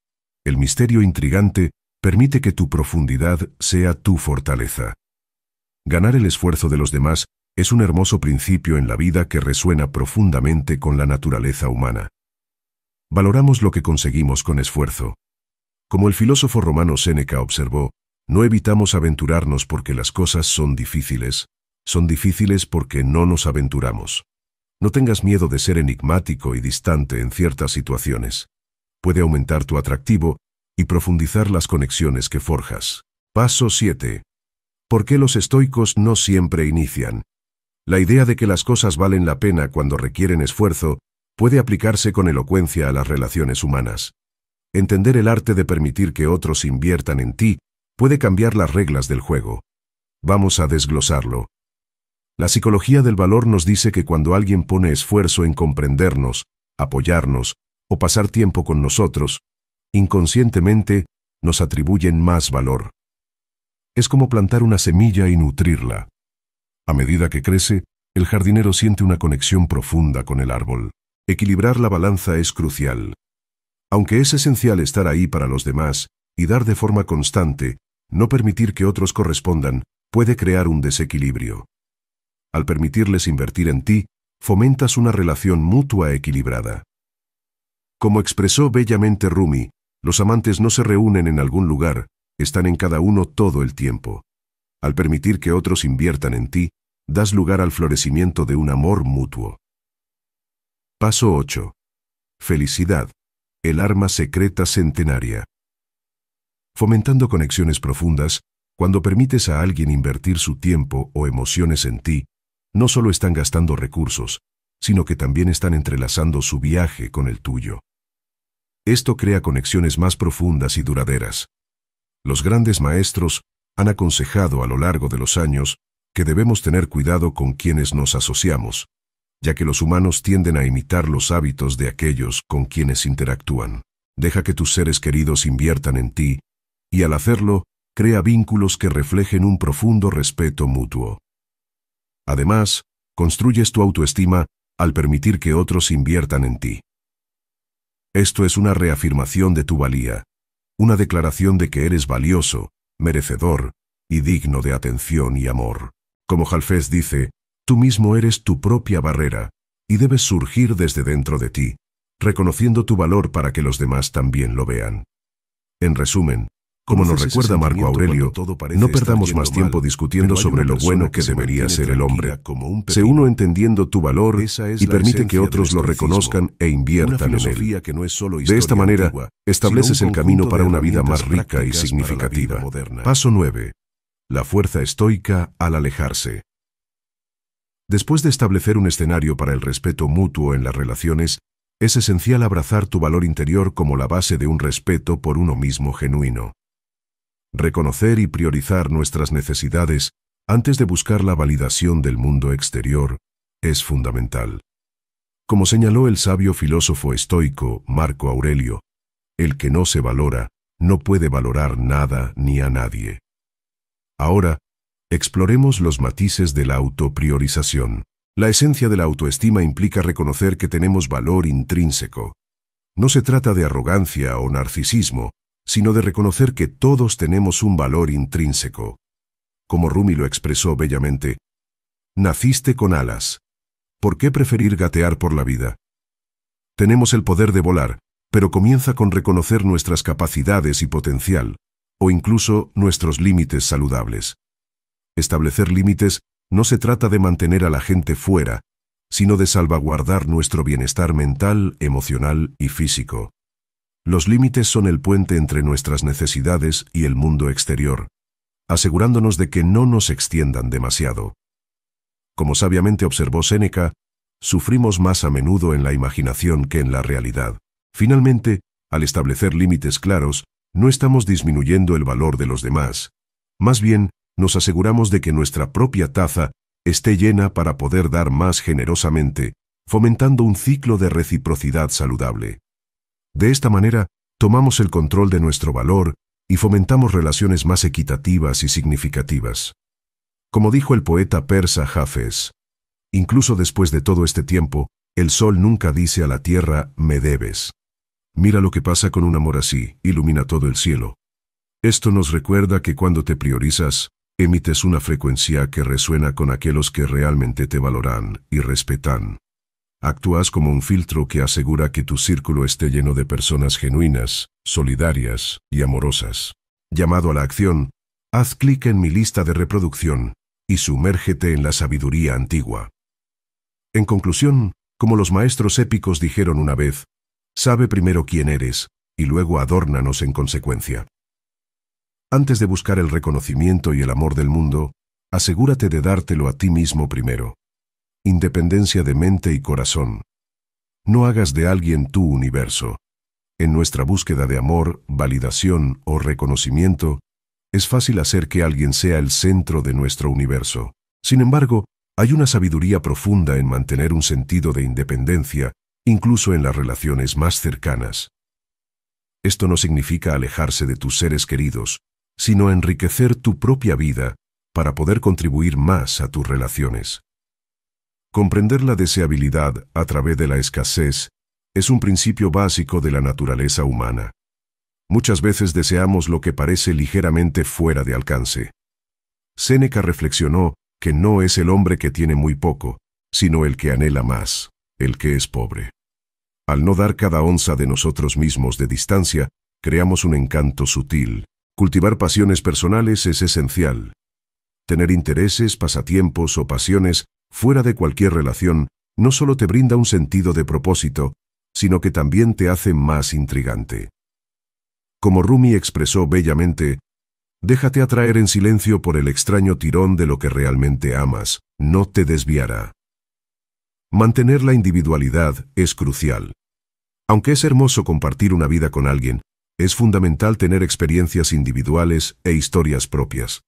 el misterio intrigante permite que tu profundidad sea tu fortaleza. Ganar el esfuerzo de los demás es un hermoso principio en la vida que resuena profundamente con la naturaleza humana. Valoramos lo que conseguimos con esfuerzo, como el filósofo romano Séneca observó, no evitamos aventurarnos porque las cosas son difíciles, son difíciles porque no nos aventuramos. No tengas miedo de ser enigmático y distante en ciertas situaciones. Puede aumentar tu atractivo y profundizar las conexiones que forjas. Paso 7. ¿Por qué los estoicos no siempre inician? La idea de que las cosas valen la pena cuando requieren esfuerzo puede aplicarse con elocuencia a las relaciones humanas entender el arte de permitir que otros inviertan en ti puede cambiar las reglas del juego. Vamos a desglosarlo. La psicología del valor nos dice que cuando alguien pone esfuerzo en comprendernos, apoyarnos o pasar tiempo con nosotros, inconscientemente nos atribuyen más valor. Es como plantar una semilla y nutrirla. A medida que crece, el jardinero siente una conexión profunda con el árbol. Equilibrar la balanza es crucial. Aunque es esencial estar ahí para los demás y dar de forma constante, no permitir que otros correspondan puede crear un desequilibrio. Al permitirles invertir en ti, fomentas una relación mutua equilibrada. Como expresó bellamente Rumi, los amantes no se reúnen en algún lugar, están en cada uno todo el tiempo. Al permitir que otros inviertan en ti, das lugar al florecimiento de un amor mutuo. Paso 8. Felicidad el arma secreta centenaria. Fomentando conexiones profundas, cuando permites a alguien invertir su tiempo o emociones en ti, no solo están gastando recursos, sino que también están entrelazando su viaje con el tuyo. Esto crea conexiones más profundas y duraderas. Los grandes maestros han aconsejado a lo largo de los años que debemos tener cuidado con quienes nos asociamos, ya que los humanos tienden a imitar los hábitos de aquellos con quienes interactúan. Deja que tus seres queridos inviertan en ti, y al hacerlo, crea vínculos que reflejen un profundo respeto mutuo. Además, construyes tu autoestima al permitir que otros inviertan en ti. Esto es una reafirmación de tu valía, una declaración de que eres valioso, merecedor y digno de atención y amor. Como Jalfés dice, Tú mismo eres tu propia barrera, y debes surgir desde dentro de ti, reconociendo tu valor para que los demás también lo vean. En resumen, como nos recuerda Marco Aurelio, no perdamos más tiempo discutiendo sobre lo bueno que, debería ser el hombre. Como un se uno entendiendo tu valor y permite que otros lo reconozcan e inviertan en él. Que no es solo de esta manera, estableces el camino para una vida más rica y significativa. Paso 9. La fuerza estoica al alejarse. Después de establecer un escenario para el respeto mutuo en las relaciones, es esencial abrazar tu valor interior como la base de un respeto por uno mismo genuino. Reconocer y priorizar nuestras necesidades antes de buscar la validación del mundo exterior es fundamental. Como señaló el sabio filósofo estoico Marco Aurelio, el que no se valora no puede valorar nada ni a nadie. Ahora, exploremos los matices de la autopriorización. La esencia de la autoestima implica reconocer que tenemos valor intrínseco. No se trata de arrogancia o narcisismo, sino de reconocer que todos tenemos un valor intrínseco. Como Rumi lo expresó bellamente, naciste con alas. ¿Por qué preferir gatear por la vida? Tenemos el poder de volar, pero comienza con reconocer nuestras capacidades y potencial, o incluso nuestros límites saludables. Establecer límites no se trata de mantener a la gente fuera, sino de salvaguardar nuestro bienestar mental, emocional y físico. Los límites son el puente entre nuestras necesidades y el mundo exterior, asegurándonos de que no nos extiendan demasiado. Como sabiamente observó Séneca, sufrimos más a menudo en la imaginación que en la realidad. Finalmente, al establecer límites claros, no estamos disminuyendo el valor de los demás. Más bien, nos aseguramos de que nuestra propia taza esté llena para poder dar más generosamente, fomentando un ciclo de reciprocidad saludable. De esta manera, tomamos el control de nuestro valor y fomentamos relaciones más equitativas y significativas. Como dijo el poeta persa Jafes, incluso después de todo este tiempo, el sol nunca dice a la tierra, me debes. Mira lo que pasa con un amor así, ilumina todo el cielo. Esto nos recuerda que cuando te priorizas, emites una frecuencia que resuena con aquellos que realmente te valoran y respetan. Actúas como un filtro que asegura que tu círculo esté lleno de personas genuinas, solidarias y amorosas. Llamado a la acción, haz clic en mi lista de reproducción y sumérgete en la sabiduría antigua. En conclusión, como los maestros épicos dijeron una vez, sabe primero quién eres y luego adórnanos en consecuencia. Antes de buscar el reconocimiento y el amor del mundo, asegúrate de dártelo a ti mismo primero. Independencia de mente y corazón. No hagas de alguien tu universo. En nuestra búsqueda de amor, validación o reconocimiento, es fácil hacer que alguien sea el centro de nuestro universo. Sin embargo, hay una sabiduría profunda en mantener un sentido de independencia, incluso en las relaciones más cercanas. Esto no significa alejarse de tus seres queridos, sino enriquecer tu propia vida para poder contribuir más a tus relaciones. Comprender la deseabilidad a través de la escasez es un principio básico de la naturaleza humana. Muchas veces deseamos lo que parece ligeramente fuera de alcance. Séneca reflexionó que no es el hombre que tiene muy poco, sino el que anhela más, el que es pobre. Al no dar cada onza de nosotros mismos de distancia, creamos un encanto sutil, Cultivar pasiones personales es esencial. Tener intereses, pasatiempos o pasiones fuera de cualquier relación no solo te brinda un sentido de propósito, sino que también te hace más intrigante. Como Rumi expresó bellamente, déjate atraer en silencio por el extraño tirón de lo que realmente amas, no te desviará. Mantener la individualidad es crucial. Aunque es hermoso compartir una vida con alguien, es fundamental tener experiencias individuales e historias propias.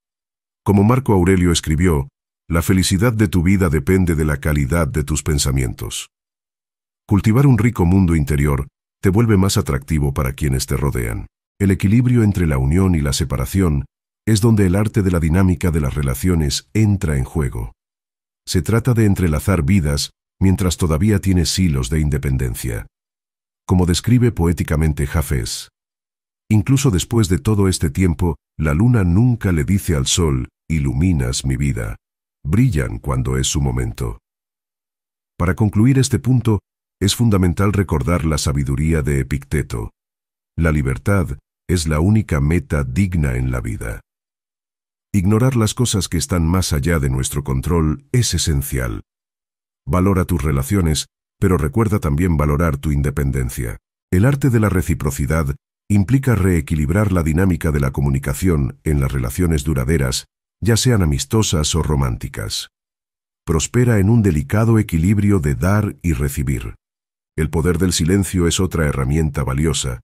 Como Marco Aurelio escribió, la felicidad de tu vida depende de la calidad de tus pensamientos. Cultivar un rico mundo interior te vuelve más atractivo para quienes te rodean. El equilibrio entre la unión y la separación es donde el arte de la dinámica de las relaciones entra en juego. Se trata de entrelazar vidas mientras todavía tienes hilos de independencia. Como describe poéticamente Jafés, Incluso después de todo este tiempo, la luna nunca le dice al sol, iluminas mi vida. Brillan cuando es su momento. Para concluir este punto, es fundamental recordar la sabiduría de Epicteto. La libertad es la única meta digna en la vida. Ignorar las cosas que están más allá de nuestro control es esencial. Valora tus relaciones, pero recuerda también valorar tu independencia. El arte de la reciprocidad implica reequilibrar la dinámica de la comunicación en las relaciones duraderas, ya sean amistosas o románticas. Prospera en un delicado equilibrio de dar y recibir. El poder del silencio es otra herramienta valiosa.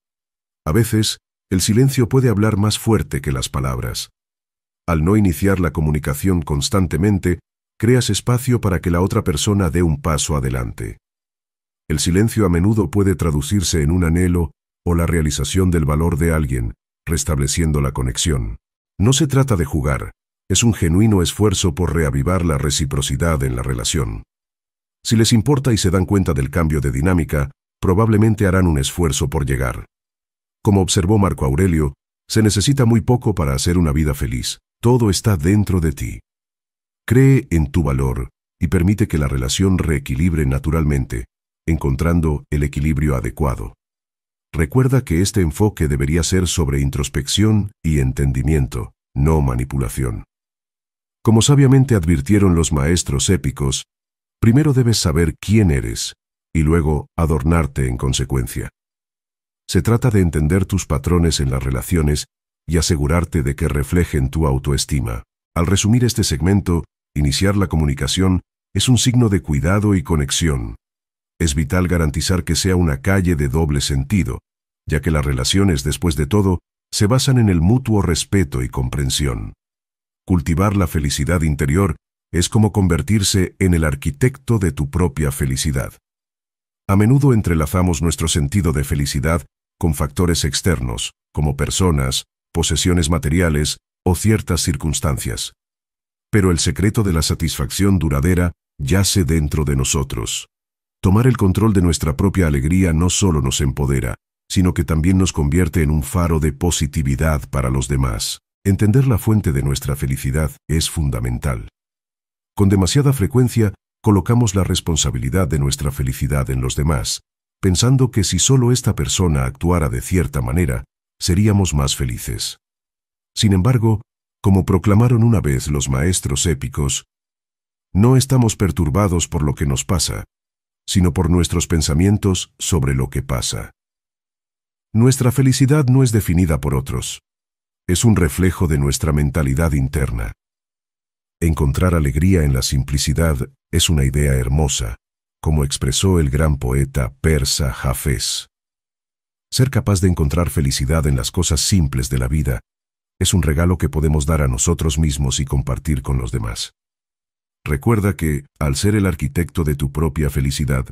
A veces, el silencio puede hablar más fuerte que las palabras. Al no iniciar la comunicación constantemente, creas espacio para que la otra persona dé un paso adelante. El silencio a menudo puede traducirse en un anhelo o la realización del valor de alguien, restableciendo la conexión. No se trata de jugar, es un genuino esfuerzo por reavivar la reciprocidad en la relación. Si les importa y se dan cuenta del cambio de dinámica, probablemente harán un esfuerzo por llegar. Como observó Marco Aurelio, se necesita muy poco para hacer una vida feliz, todo está dentro de ti. Cree en tu valor y permite que la relación reequilibre naturalmente, encontrando el equilibrio adecuado. Recuerda que este enfoque debería ser sobre introspección y entendimiento, no manipulación. Como sabiamente advirtieron los maestros épicos, primero debes saber quién eres y luego adornarte en consecuencia. Se trata de entender tus patrones en las relaciones y asegurarte de que reflejen tu autoestima. Al resumir este segmento, iniciar la comunicación es un signo de cuidado y conexión, es vital garantizar que sea una calle de doble sentido, ya que las relaciones, después de todo, se basan en el mutuo respeto y comprensión. Cultivar la felicidad interior es como convertirse en el arquitecto de tu propia felicidad. A menudo entrelazamos nuestro sentido de felicidad con factores externos, como personas, posesiones materiales o ciertas circunstancias. Pero el secreto de la satisfacción duradera yace dentro de nosotros. Tomar el control de nuestra propia alegría no solo nos empodera, sino que también nos convierte en un faro de positividad para los demás. Entender la fuente de nuestra felicidad es fundamental. Con demasiada frecuencia, colocamos la responsabilidad de nuestra felicidad en los demás, pensando que si solo esta persona actuara de cierta manera, seríamos más felices. Sin embargo, como proclamaron una vez los maestros épicos, no estamos perturbados por lo que nos pasa, sino por nuestros pensamientos sobre lo que pasa. Nuestra felicidad no es definida por otros. Es un reflejo de nuestra mentalidad interna. Encontrar alegría en la simplicidad es una idea hermosa, como expresó el gran poeta persa Hafez. Ser capaz de encontrar felicidad en las cosas simples de la vida es un regalo que podemos dar a nosotros mismos y compartir con los demás. Recuerda que, al ser el arquitecto de tu propia felicidad,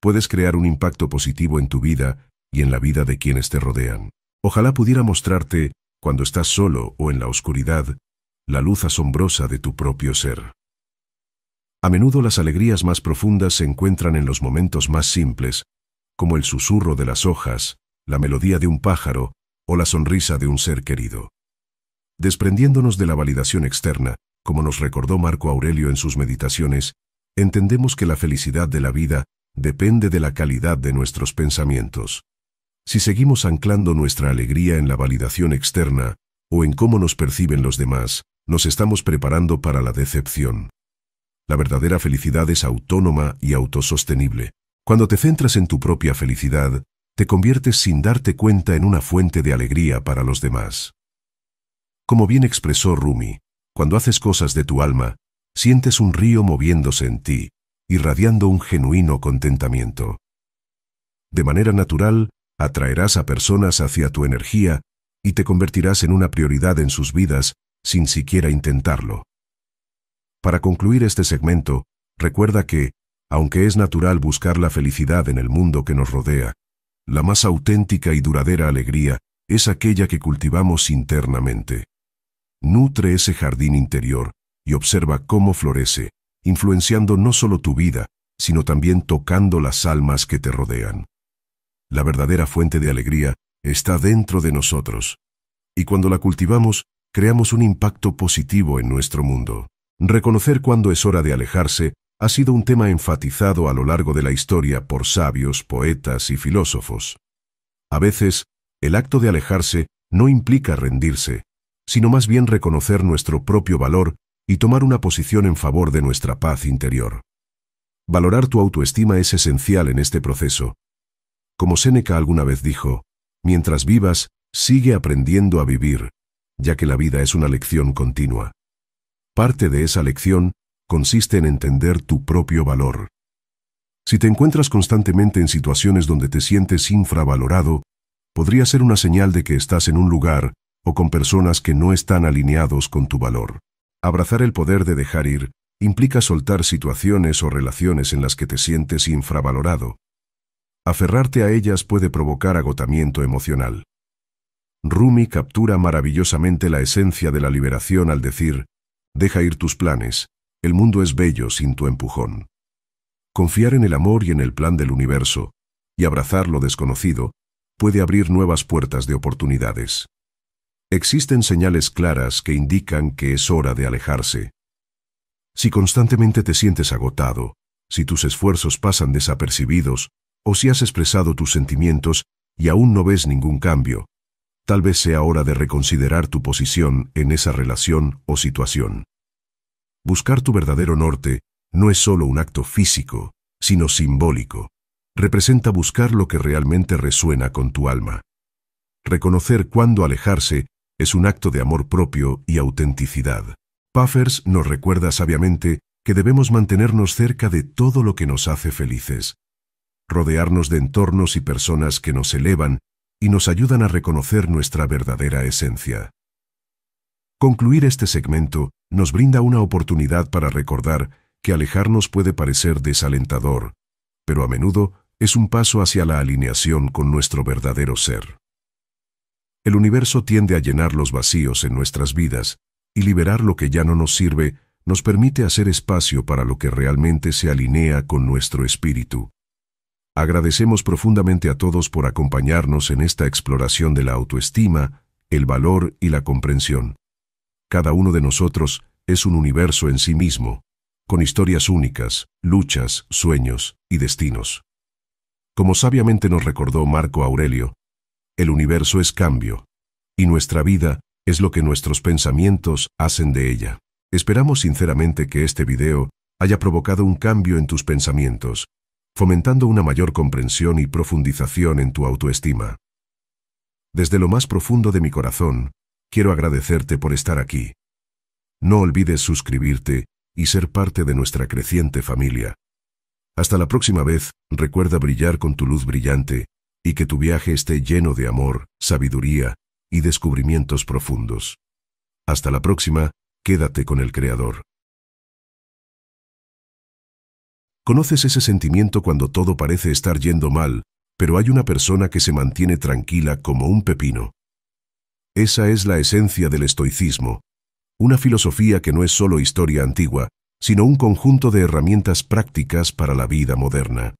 puedes crear un impacto positivo en tu vida y en la vida de quienes te rodean. Ojalá pudiera mostrarte, cuando estás solo o en la oscuridad, la luz asombrosa de tu propio ser. A menudo las alegrías más profundas se encuentran en los momentos más simples, como el susurro de las hojas, la melodía de un pájaro o la sonrisa de un ser querido. Desprendiéndonos de la validación externa, como nos recordó Marco Aurelio en sus meditaciones, entendemos que la felicidad de la vida depende de la calidad de nuestros pensamientos. Si seguimos anclando nuestra alegría en la validación externa o en cómo nos perciben los demás, nos estamos preparando para la decepción. La verdadera felicidad es autónoma y autosostenible. Cuando te centras en tu propia felicidad, te conviertes sin darte cuenta en una fuente de alegría para los demás. Como bien expresó Rumi, cuando haces cosas de tu alma, sientes un río moviéndose en ti, irradiando un genuino contentamiento. De manera natural, atraerás a personas hacia tu energía y te convertirás en una prioridad en sus vidas sin siquiera intentarlo. Para concluir este segmento, recuerda que, aunque es natural buscar la felicidad en el mundo que nos rodea, la más auténtica y duradera alegría es aquella que cultivamos internamente. Nutre ese jardín interior y observa cómo florece, influenciando no solo tu vida, sino también tocando las almas que te rodean. La verdadera fuente de alegría está dentro de nosotros, y cuando la cultivamos, creamos un impacto positivo en nuestro mundo. Reconocer cuándo es hora de alejarse ha sido un tema enfatizado a lo largo de la historia por sabios, poetas y filósofos. A veces, el acto de alejarse no implica rendirse, sino más bien reconocer nuestro propio valor y tomar una posición en favor de nuestra paz interior. Valorar tu autoestima es esencial en este proceso. Como Séneca alguna vez dijo, mientras vivas, sigue aprendiendo a vivir, ya que la vida es una lección continua. Parte de esa lección consiste en entender tu propio valor. Si te encuentras constantemente en situaciones donde te sientes infravalorado, podría ser una señal de que estás en un lugar o con personas que no están alineados con tu valor. Abrazar el poder de dejar ir implica soltar situaciones o relaciones en las que te sientes infravalorado. Aferrarte a ellas puede provocar agotamiento emocional. Rumi captura maravillosamente la esencia de la liberación al decir, deja ir tus planes, el mundo es bello sin tu empujón. Confiar en el amor y en el plan del universo, y abrazar lo desconocido, puede abrir nuevas puertas de oportunidades existen señales claras que indican que es hora de alejarse. Si constantemente te sientes agotado, si tus esfuerzos pasan desapercibidos, o si has expresado tus sentimientos y aún no ves ningún cambio, tal vez sea hora de reconsiderar tu posición en esa relación o situación. Buscar tu verdadero norte no es solo un acto físico, sino simbólico. Representa buscar lo que realmente resuena con tu alma. Reconocer cuándo alejarse es un acto de amor propio y autenticidad. Puffers nos recuerda sabiamente que debemos mantenernos cerca de todo lo que nos hace felices, rodearnos de entornos y personas que nos elevan y nos ayudan a reconocer nuestra verdadera esencia. Concluir este segmento nos brinda una oportunidad para recordar que alejarnos puede parecer desalentador, pero a menudo es un paso hacia la alineación con nuestro verdadero ser. El universo tiende a llenar los vacíos en nuestras vidas, y liberar lo que ya no nos sirve nos permite hacer espacio para lo que realmente se alinea con nuestro espíritu. Agradecemos profundamente a todos por acompañarnos en esta exploración de la autoestima, el valor y la comprensión. Cada uno de nosotros es un universo en sí mismo, con historias únicas, luchas, sueños y destinos. Como sabiamente nos recordó Marco Aurelio, el universo es cambio. Y nuestra vida es lo que nuestros pensamientos hacen de ella. Esperamos sinceramente que este video haya provocado un cambio en tus pensamientos, fomentando una mayor comprensión y profundización en tu autoestima. Desde lo más profundo de mi corazón, quiero agradecerte por estar aquí. No olvides suscribirte y ser parte de nuestra creciente familia. Hasta la próxima vez, recuerda brillar con tu luz brillante y que tu viaje esté lleno de amor, sabiduría y descubrimientos profundos. Hasta la próxima, quédate con el Creador. ¿Conoces ese sentimiento cuando todo parece estar yendo mal, pero hay una persona que se mantiene tranquila como un pepino? Esa es la esencia del estoicismo, una filosofía que no es solo historia antigua, sino un conjunto de herramientas prácticas para la vida moderna.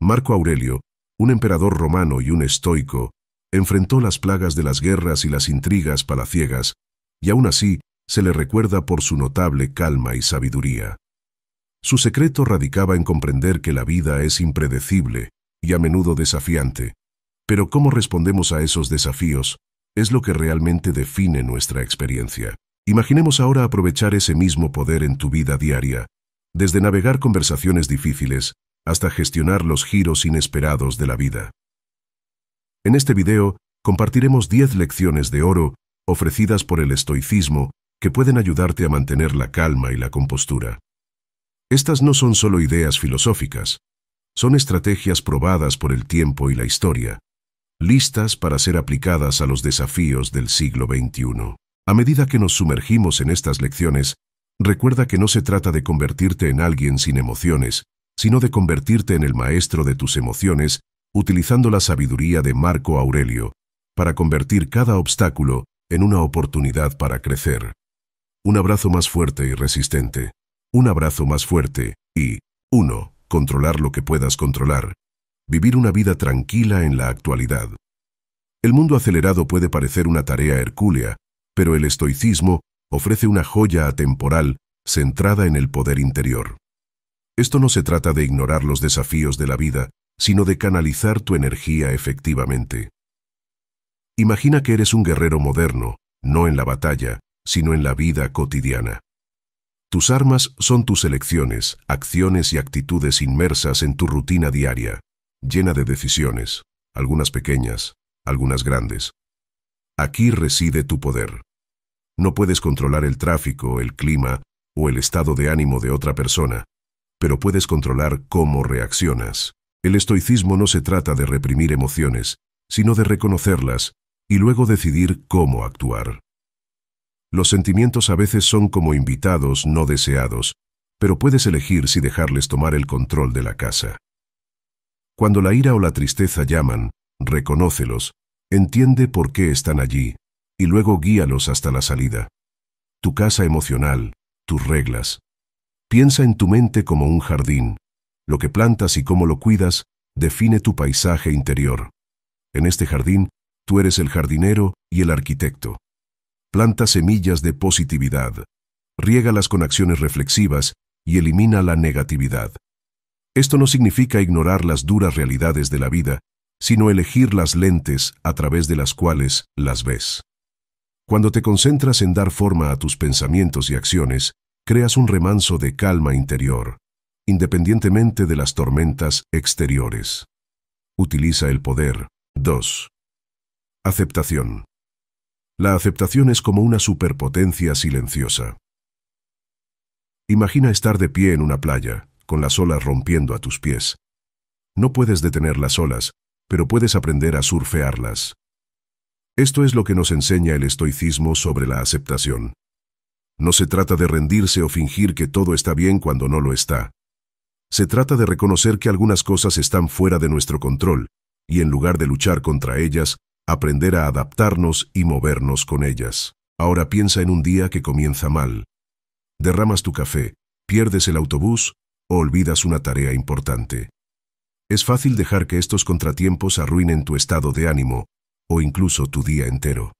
Marco Aurelio, un emperador romano y un estoico, enfrentó las plagas de las guerras y las intrigas palaciegas, y aún así se le recuerda por su notable calma y sabiduría. Su secreto radicaba en comprender que la vida es impredecible y a menudo desafiante, pero cómo respondemos a esos desafíos es lo que realmente define nuestra experiencia. Imaginemos ahora aprovechar ese mismo poder en tu vida diaria, desde navegar conversaciones difíciles hasta gestionar los giros inesperados de la vida. En este video, compartiremos 10 lecciones de oro ofrecidas por el estoicismo que pueden ayudarte a mantener la calma y la compostura. Estas no son solo ideas filosóficas, son estrategias probadas por el tiempo y la historia, listas para ser aplicadas a los desafíos del siglo XXI. A medida que nos sumergimos en estas lecciones, recuerda que no se trata de convertirte en alguien sin emociones, sino de convertirte en el maestro de tus emociones utilizando la sabiduría de Marco Aurelio para convertir cada obstáculo en una oportunidad para crecer. Un abrazo más fuerte y resistente. Un abrazo más fuerte y uno, Controlar lo que puedas controlar. Vivir una vida tranquila en la actualidad. El mundo acelerado puede parecer una tarea hercúlea, pero el estoicismo ofrece una joya atemporal centrada en el poder interior. Esto no se trata de ignorar los desafíos de la vida, sino de canalizar tu energía efectivamente. Imagina que eres un guerrero moderno, no en la batalla, sino en la vida cotidiana. Tus armas son tus elecciones, acciones y actitudes inmersas en tu rutina diaria, llena de decisiones, algunas pequeñas, algunas grandes. Aquí reside tu poder. No puedes controlar el tráfico, el clima o el estado de ánimo de otra persona, pero puedes controlar cómo reaccionas. El estoicismo no se trata de reprimir emociones, sino de reconocerlas y luego decidir cómo actuar. Los sentimientos a veces son como invitados no deseados, pero puedes elegir si dejarles tomar el control de la casa. Cuando la ira o la tristeza llaman, reconócelos, entiende por qué están allí, y luego guíalos hasta la salida. Tu casa emocional, tus reglas, Piensa en tu mente como un jardín. Lo que plantas y cómo lo cuidas define tu paisaje interior. En este jardín, tú eres el jardinero y el arquitecto. Planta semillas de positividad. las con acciones reflexivas y elimina la negatividad. Esto no significa ignorar las duras realidades de la vida, sino elegir las lentes a través de las cuales las ves. Cuando te concentras en dar forma a tus pensamientos y acciones, creas un remanso de calma interior, independientemente de las tormentas exteriores. Utiliza el poder. 2. Aceptación. La aceptación es como una superpotencia silenciosa. Imagina estar de pie en una playa, con las olas rompiendo a tus pies. No puedes detener las olas, pero puedes aprender a surfearlas. Esto es lo que nos enseña el estoicismo sobre la aceptación. No se trata de rendirse o fingir que todo está bien cuando no lo está. Se trata de reconocer que algunas cosas están fuera de nuestro control, y en lugar de luchar contra ellas, aprender a adaptarnos y movernos con ellas. Ahora piensa en un día que comienza mal. Derramas tu café, pierdes el autobús o olvidas una tarea importante. Es fácil dejar que estos contratiempos arruinen tu estado de ánimo o incluso tu día entero.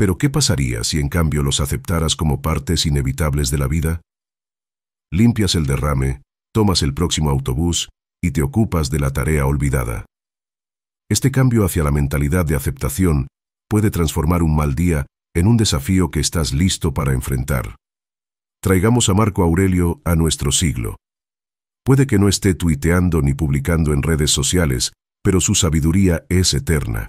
Pero ¿qué pasaría si en cambio los aceptaras como partes inevitables de la vida? Limpias el derrame, tomas el próximo autobús y te ocupas de la tarea olvidada. Este cambio hacia la mentalidad de aceptación puede transformar un mal día en un desafío que estás listo para enfrentar. Traigamos a Marco Aurelio a nuestro siglo. Puede que no esté tuiteando ni publicando en redes sociales, pero su sabiduría es eterna.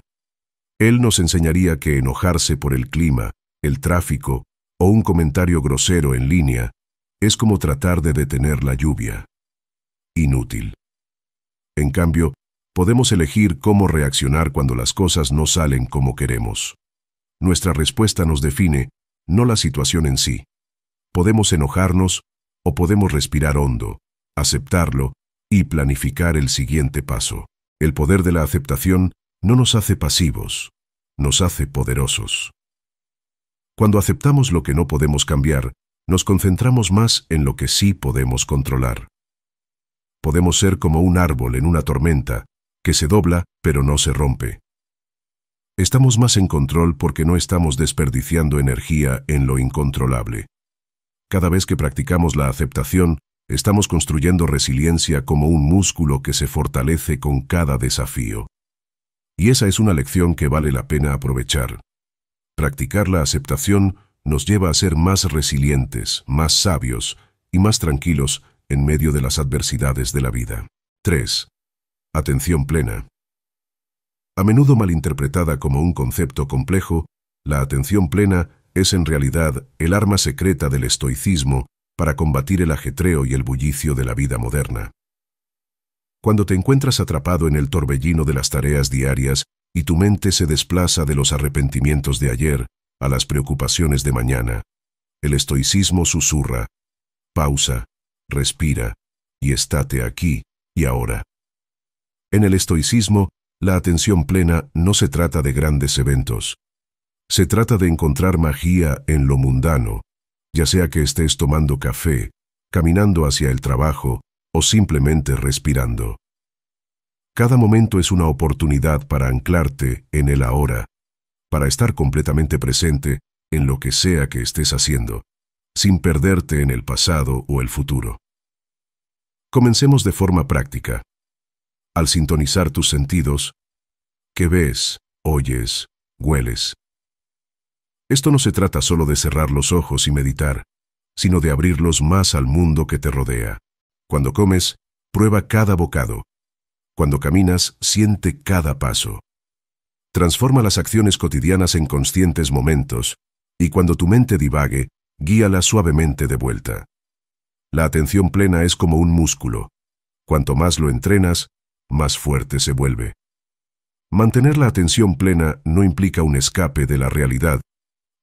Él nos enseñaría que enojarse por el clima, el tráfico o un comentario grosero en línea es como tratar de detener la lluvia. Inútil. En cambio, podemos elegir cómo reaccionar cuando las cosas no salen como queremos. Nuestra respuesta nos define, no la situación en sí. Podemos enojarnos o podemos respirar hondo, aceptarlo y planificar el siguiente paso. El poder de la aceptación no nos hace pasivos, nos hace poderosos. Cuando aceptamos lo que no podemos cambiar, nos concentramos más en lo que sí podemos controlar. Podemos ser como un árbol en una tormenta, que se dobla pero no se rompe. Estamos más en control porque no estamos desperdiciando energía en lo incontrolable. Cada vez que practicamos la aceptación, estamos construyendo resiliencia como un músculo que se fortalece con cada desafío. Y esa es una lección que vale la pena aprovechar. Practicar la aceptación nos lleva a ser más resilientes, más sabios y más tranquilos en medio de las adversidades de la vida. 3. Atención plena. A menudo malinterpretada como un concepto complejo, la atención plena es en realidad el arma secreta del estoicismo para combatir el ajetreo y el bullicio de la vida moderna. Cuando te encuentras atrapado en el torbellino de las tareas diarias y tu mente se desplaza de los arrepentimientos de ayer a las preocupaciones de mañana, el estoicismo susurra, pausa, respira y estate aquí y ahora. En el estoicismo, la atención plena no se trata de grandes eventos. Se trata de encontrar magia en lo mundano, ya sea que estés tomando café, caminando hacia el trabajo, o simplemente respirando. Cada momento es una oportunidad para anclarte en el ahora, para estar completamente presente en lo que sea que estés haciendo, sin perderte en el pasado o el futuro. Comencemos de forma práctica. Al sintonizar tus sentidos, que ves, oyes, hueles. Esto no se trata solo de cerrar los ojos y meditar, sino de abrirlos más al mundo que te rodea. Cuando comes, prueba cada bocado. Cuando caminas, siente cada paso. Transforma las acciones cotidianas en conscientes momentos, y cuando tu mente divague, guíala suavemente de vuelta. La atención plena es como un músculo. Cuanto más lo entrenas, más fuerte se vuelve. Mantener la atención plena no implica un escape de la realidad,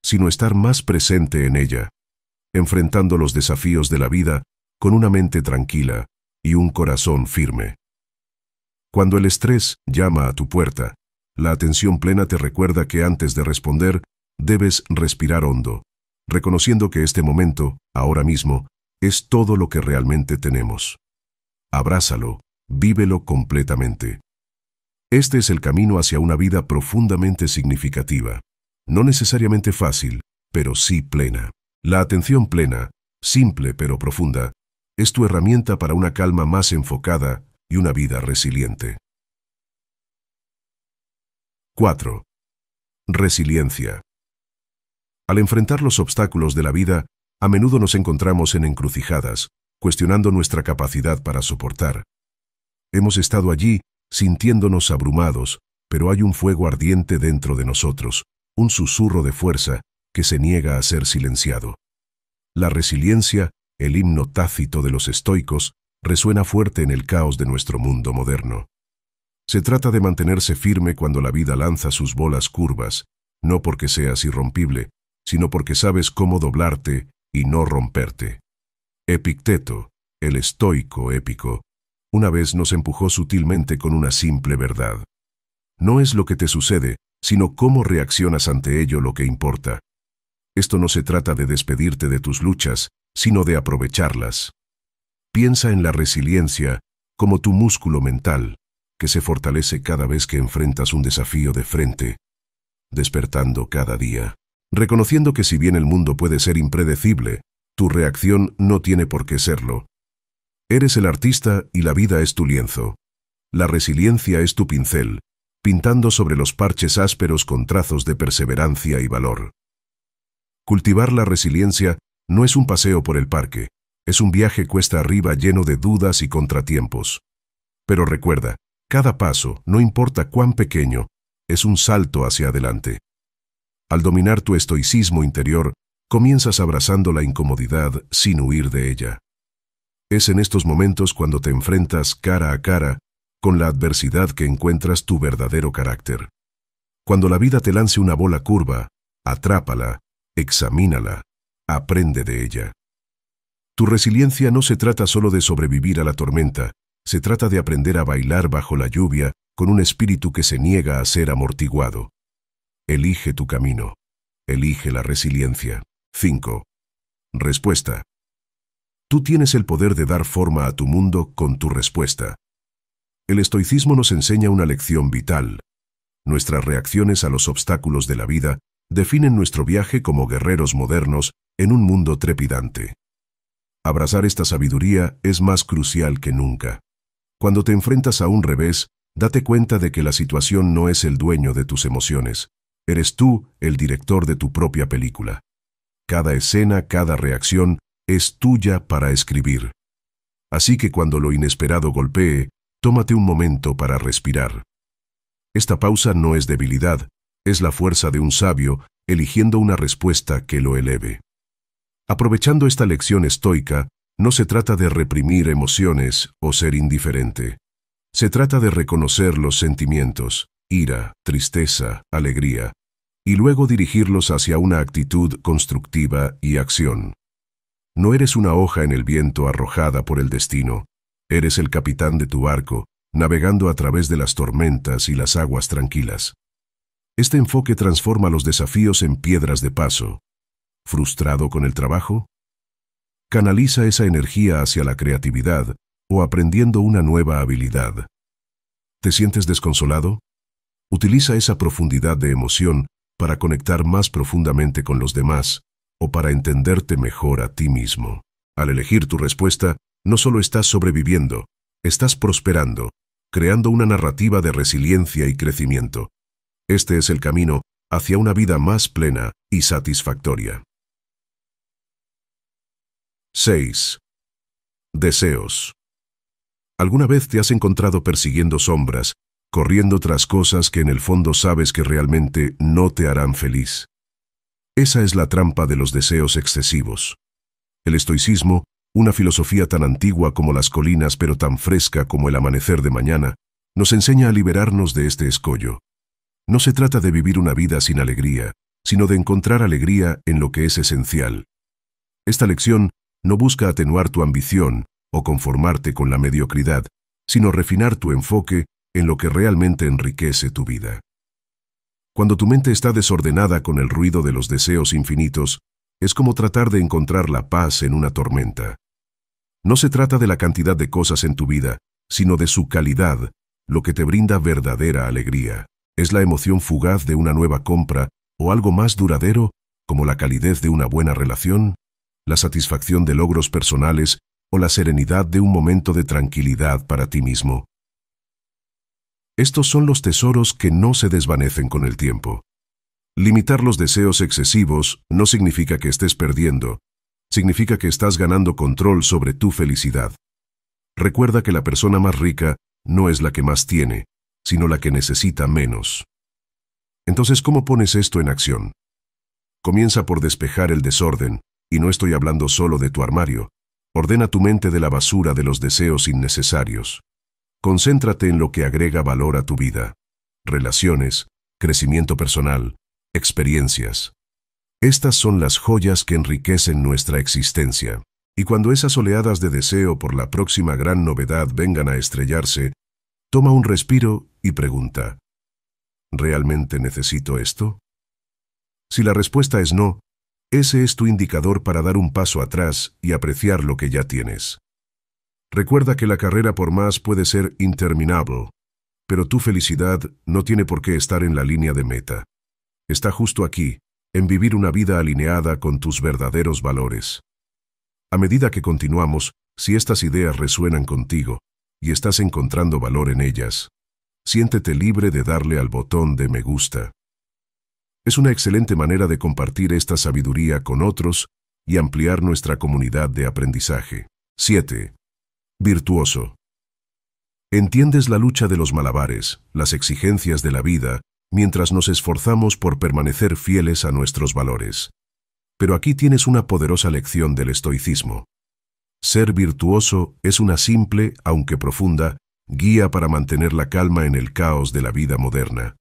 sino estar más presente en ella, enfrentando los desafíos de la vida con una mente tranquila y un corazón firme. Cuando el estrés llama a tu puerta, la atención plena te recuerda que antes de responder, debes respirar hondo, reconociendo que este momento, ahora mismo, es todo lo que realmente tenemos. Abrázalo, vívelo completamente. Este es el camino hacia una vida profundamente significativa, no necesariamente fácil, pero sí plena. La atención plena, simple pero profunda, es tu herramienta para una calma más enfocada y una vida resiliente. 4. Resiliencia. Al enfrentar los obstáculos de la vida, a menudo nos encontramos en encrucijadas, cuestionando nuestra capacidad para soportar. Hemos estado allí, sintiéndonos abrumados, pero hay un fuego ardiente dentro de nosotros, un susurro de fuerza que se niega a ser silenciado. La resiliencia el himno tácito de los estoicos, resuena fuerte en el caos de nuestro mundo moderno. Se trata de mantenerse firme cuando la vida lanza sus bolas curvas, no porque seas irrompible, sino porque sabes cómo doblarte y no romperte. Epicteto, el estoico épico, una vez nos empujó sutilmente con una simple verdad. No es lo que te sucede, sino cómo reaccionas ante ello lo que importa. Esto no se trata de despedirte de tus luchas, sino de aprovecharlas. Piensa en la resiliencia como tu músculo mental, que se fortalece cada vez que enfrentas un desafío de frente, despertando cada día, reconociendo que si bien el mundo puede ser impredecible, tu reacción no tiene por qué serlo. Eres el artista y la vida es tu lienzo. La resiliencia es tu pincel, pintando sobre los parches ásperos con trazos de perseverancia y valor. Cultivar la resiliencia no es un paseo por el parque, es un viaje cuesta arriba lleno de dudas y contratiempos. Pero recuerda, cada paso, no importa cuán pequeño, es un salto hacia adelante. Al dominar tu estoicismo interior, comienzas abrazando la incomodidad sin huir de ella. Es en estos momentos cuando te enfrentas cara a cara con la adversidad que encuentras tu verdadero carácter. Cuando la vida te lance una bola curva, atrápala, examínala Aprende de ella. Tu resiliencia no se trata solo de sobrevivir a la tormenta, se trata de aprender a bailar bajo la lluvia con un espíritu que se niega a ser amortiguado. Elige tu camino. Elige la resiliencia. 5. Respuesta. Tú tienes el poder de dar forma a tu mundo con tu respuesta. El estoicismo nos enseña una lección vital. Nuestras reacciones a los obstáculos de la vida definen nuestro viaje como guerreros modernos en un mundo trepidante. Abrazar esta sabiduría es más crucial que nunca. Cuando te enfrentas a un revés, date cuenta de que la situación no es el dueño de tus emociones. Eres tú el director de tu propia película. Cada escena, cada reacción es tuya para escribir. Así que cuando lo inesperado golpee, tómate un momento para respirar. Esta pausa no es debilidad, es la fuerza de un sabio eligiendo una respuesta que lo eleve. Aprovechando esta lección estoica, no se trata de reprimir emociones o ser indiferente. Se trata de reconocer los sentimientos, ira, tristeza, alegría, y luego dirigirlos hacia una actitud constructiva y acción. No eres una hoja en el viento arrojada por el destino, eres el capitán de tu barco, navegando a través de las tormentas y las aguas tranquilas. Este enfoque transforma los desafíos en piedras de paso. ¿Frustrado con el trabajo? Canaliza esa energía hacia la creatividad o aprendiendo una nueva habilidad. ¿Te sientes desconsolado? Utiliza esa profundidad de emoción para conectar más profundamente con los demás o para entenderte mejor a ti mismo. Al elegir tu respuesta, no solo estás sobreviviendo, estás prosperando, creando una narrativa de resiliencia y crecimiento. Este es el camino hacia una vida más plena y satisfactoria. 6. Deseos. ¿Alguna vez te has encontrado persiguiendo sombras, corriendo tras cosas que en el fondo sabes que realmente no te harán feliz? Esa es la trampa de los deseos excesivos. El estoicismo, una filosofía tan antigua como las colinas pero tan fresca como el amanecer de mañana, nos enseña a liberarnos de este escollo. No se trata de vivir una vida sin alegría, sino de encontrar alegría en lo que es esencial. Esta lección no busca atenuar tu ambición o conformarte con la mediocridad, sino refinar tu enfoque en lo que realmente enriquece tu vida. Cuando tu mente está desordenada con el ruido de los deseos infinitos, es como tratar de encontrar la paz en una tormenta. No se trata de la cantidad de cosas en tu vida, sino de su calidad, lo que te brinda verdadera alegría es la emoción fugaz de una nueva compra o algo más duradero, como la calidez de una buena relación, la satisfacción de logros personales o la serenidad de un momento de tranquilidad para ti mismo. Estos son los tesoros que no se desvanecen con el tiempo. Limitar los deseos excesivos no significa que estés perdiendo, significa que estás ganando control sobre tu felicidad. Recuerda que la persona más rica no es la que más tiene, sino la que necesita menos. Entonces, ¿cómo pones esto en acción? Comienza por despejar el desorden, y no estoy hablando solo de tu armario. Ordena tu mente de la basura de los deseos innecesarios. Concéntrate en lo que agrega valor a tu vida. Relaciones, crecimiento personal, experiencias. Estas son las joyas que enriquecen nuestra existencia. Y cuando esas oleadas de deseo por la próxima gran novedad vengan a estrellarse, toma un respiro y pregunta, ¿realmente necesito esto? Si la respuesta es no, ese es tu indicador para dar un paso atrás y apreciar lo que ya tienes. Recuerda que la carrera por más puede ser interminable, pero tu felicidad no tiene por qué estar en la línea de meta. Está justo aquí, en vivir una vida alineada con tus verdaderos valores. A medida que continuamos, si estas ideas resuenan contigo y estás encontrando valor en ellas, siéntete libre de darle al botón de me gusta. Es una excelente manera de compartir esta sabiduría con otros y ampliar nuestra comunidad de aprendizaje. 7. Virtuoso. Entiendes la lucha de los malabares, las exigencias de la vida, mientras nos esforzamos por permanecer fieles a nuestros valores. Pero aquí tienes una poderosa lección del estoicismo. Ser virtuoso es una simple, aunque profunda, guía para mantener la calma en el caos de la vida moderna.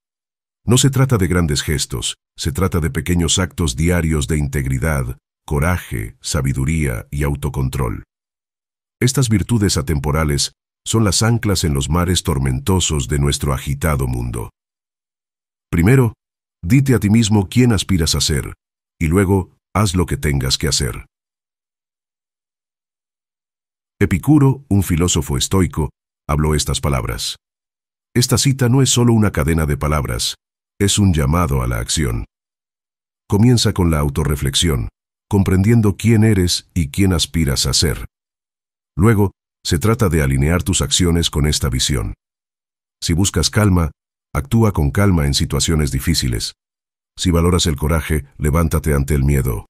No se trata de grandes gestos, se trata de pequeños actos diarios de integridad, coraje, sabiduría y autocontrol. Estas virtudes atemporales son las anclas en los mares tormentosos de nuestro agitado mundo. Primero, dite a ti mismo quién aspiras a ser, y luego haz lo que tengas que hacer. Epicuro, un filósofo estoico, habló estas palabras. Esta cita no es solo una cadena de palabras, es un llamado a la acción. Comienza con la autorreflexión, comprendiendo quién eres y quién aspiras a ser. Luego, se trata de alinear tus acciones con esta visión. Si buscas calma, actúa con calma en situaciones difíciles. Si valoras el coraje, levántate ante el miedo.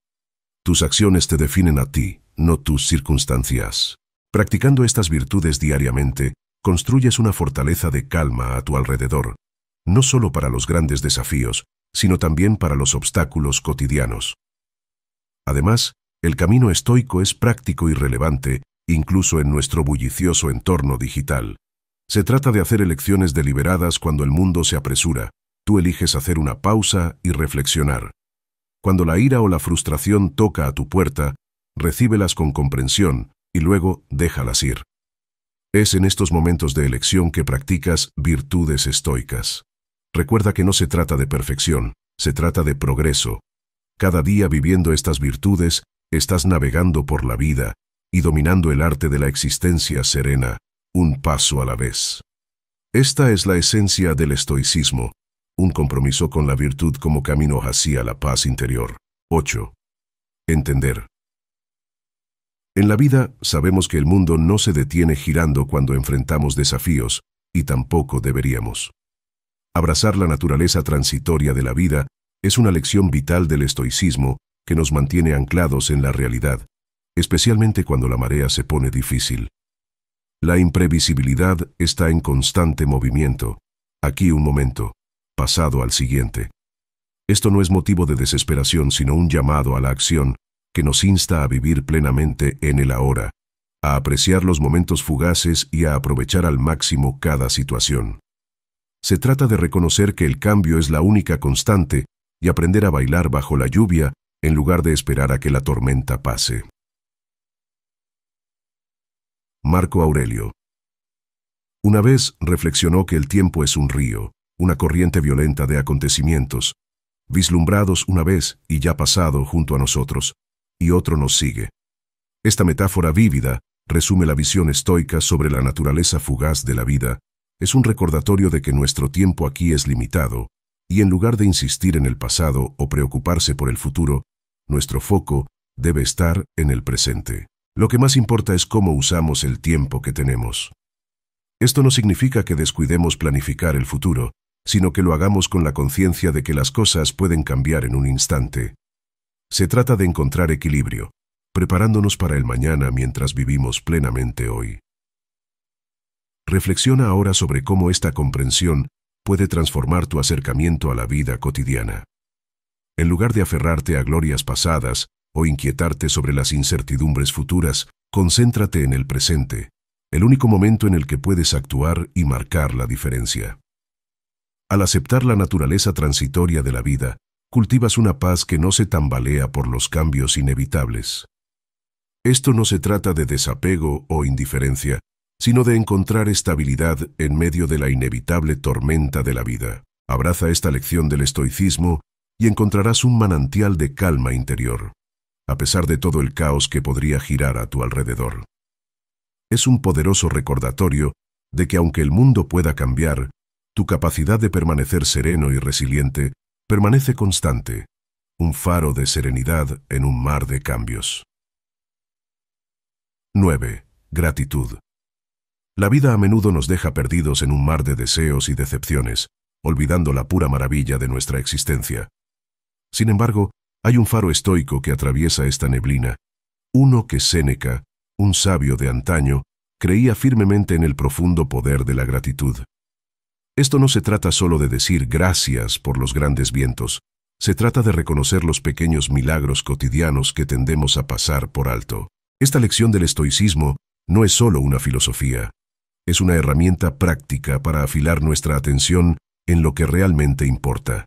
Tus acciones te definen a ti, no tus circunstancias. Practicando estas virtudes diariamente, construyes una fortaleza de calma a tu alrededor, no solo para los grandes desafíos, sino también para los obstáculos cotidianos. Además, el camino estoico es práctico y relevante, incluso en nuestro bullicioso entorno digital. Se trata de hacer elecciones deliberadas cuando el mundo se apresura. Tú eliges hacer una pausa y reflexionar. Cuando la ira o la frustración toca a tu puerta, recíbelas con comprensión y luego déjalas ir. Es en estos momentos de elección que practicas virtudes estoicas. Recuerda que no se trata de perfección, se trata de progreso. Cada día viviendo estas virtudes, estás navegando por la vida y dominando el arte de la existencia serena, un paso a la vez. Esta es la esencia del estoicismo, un compromiso con la virtud como camino hacia la paz interior. 8. Entender. En la vida sabemos que el mundo no se detiene girando cuando enfrentamos desafíos, y tampoco deberíamos. Abrazar la naturaleza transitoria de la vida es una lección vital del estoicismo que nos mantiene anclados en la realidad, especialmente cuando la marea se pone difícil. La imprevisibilidad está en constante movimiento, aquí un momento, pasado al siguiente. Esto no es motivo de desesperación, sino un llamado a la acción, que nos insta a vivir plenamente en el ahora, a apreciar los momentos fugaces y a aprovechar al máximo cada situación. Se trata de reconocer que el cambio es la única constante y aprender a bailar bajo la lluvia en lugar de esperar a que la tormenta pase. Marco Aurelio Una vez reflexionó que el tiempo es un río, una corriente violenta de acontecimientos, vislumbrados una vez y ya pasado junto a nosotros, y otro nos sigue. Esta metáfora vívida resume la visión estoica sobre la naturaleza fugaz de la vida, es un recordatorio de que nuestro tiempo aquí es limitado, y en lugar de insistir en el pasado o preocuparse por el futuro, nuestro foco debe estar en el presente. Lo que más importa es cómo usamos el tiempo que tenemos. Esto no significa que descuidemos planificar el futuro, sino que lo hagamos con la conciencia de que las cosas pueden cambiar en un instante. Se trata de encontrar equilibrio, preparándonos para el mañana mientras vivimos plenamente hoy. Reflexiona ahora sobre cómo esta comprensión puede transformar tu acercamiento a la vida cotidiana. En lugar de aferrarte a glorias pasadas o inquietarte sobre las incertidumbres futuras, concéntrate en el presente, el único momento en el que puedes actuar y marcar la diferencia. Al aceptar la naturaleza transitoria de la vida, cultivas una paz que no se tambalea por los cambios inevitables. Esto no se trata de desapego o indiferencia, sino de encontrar estabilidad en medio de la inevitable tormenta de la vida. Abraza esta lección del estoicismo y encontrarás un manantial de calma interior, a pesar de todo el caos que podría girar a tu alrededor. Es un poderoso recordatorio de que aunque el mundo pueda cambiar, tu capacidad de permanecer sereno y resiliente permanece constante, un faro de serenidad en un mar de cambios. 9. Gratitud. La vida a menudo nos deja perdidos en un mar de deseos y decepciones, olvidando la pura maravilla de nuestra existencia. Sin embargo, hay un faro estoico que atraviesa esta neblina, uno que Séneca, un sabio de antaño, creía firmemente en el profundo poder de la gratitud. Esto no se trata solo de decir gracias por los grandes vientos, se trata de reconocer los pequeños milagros cotidianos que tendemos a pasar por alto. Esta lección del estoicismo no es solo una filosofía, es una herramienta práctica para afilar nuestra atención en lo que realmente importa.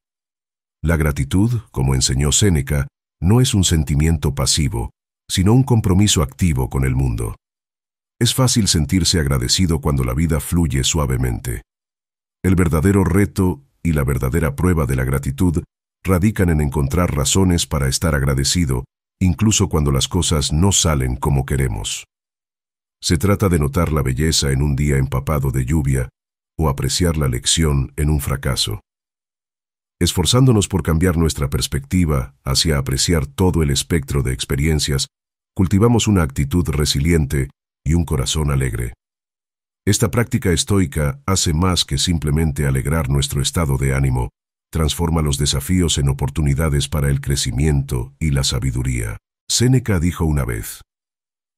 La gratitud, como enseñó Séneca, no es un sentimiento pasivo, sino un compromiso activo con el mundo. Es fácil sentirse agradecido cuando la vida fluye suavemente. El verdadero reto y la verdadera prueba de la gratitud radican en encontrar razones para estar agradecido, incluso cuando las cosas no salen como queremos. Se trata de notar la belleza en un día empapado de lluvia o apreciar la lección en un fracaso. Esforzándonos por cambiar nuestra perspectiva hacia apreciar todo el espectro de experiencias, cultivamos una actitud resiliente y un corazón alegre. Esta práctica estoica hace más que simplemente alegrar nuestro estado de ánimo, transforma los desafíos en oportunidades para el crecimiento y la sabiduría. Séneca dijo una vez,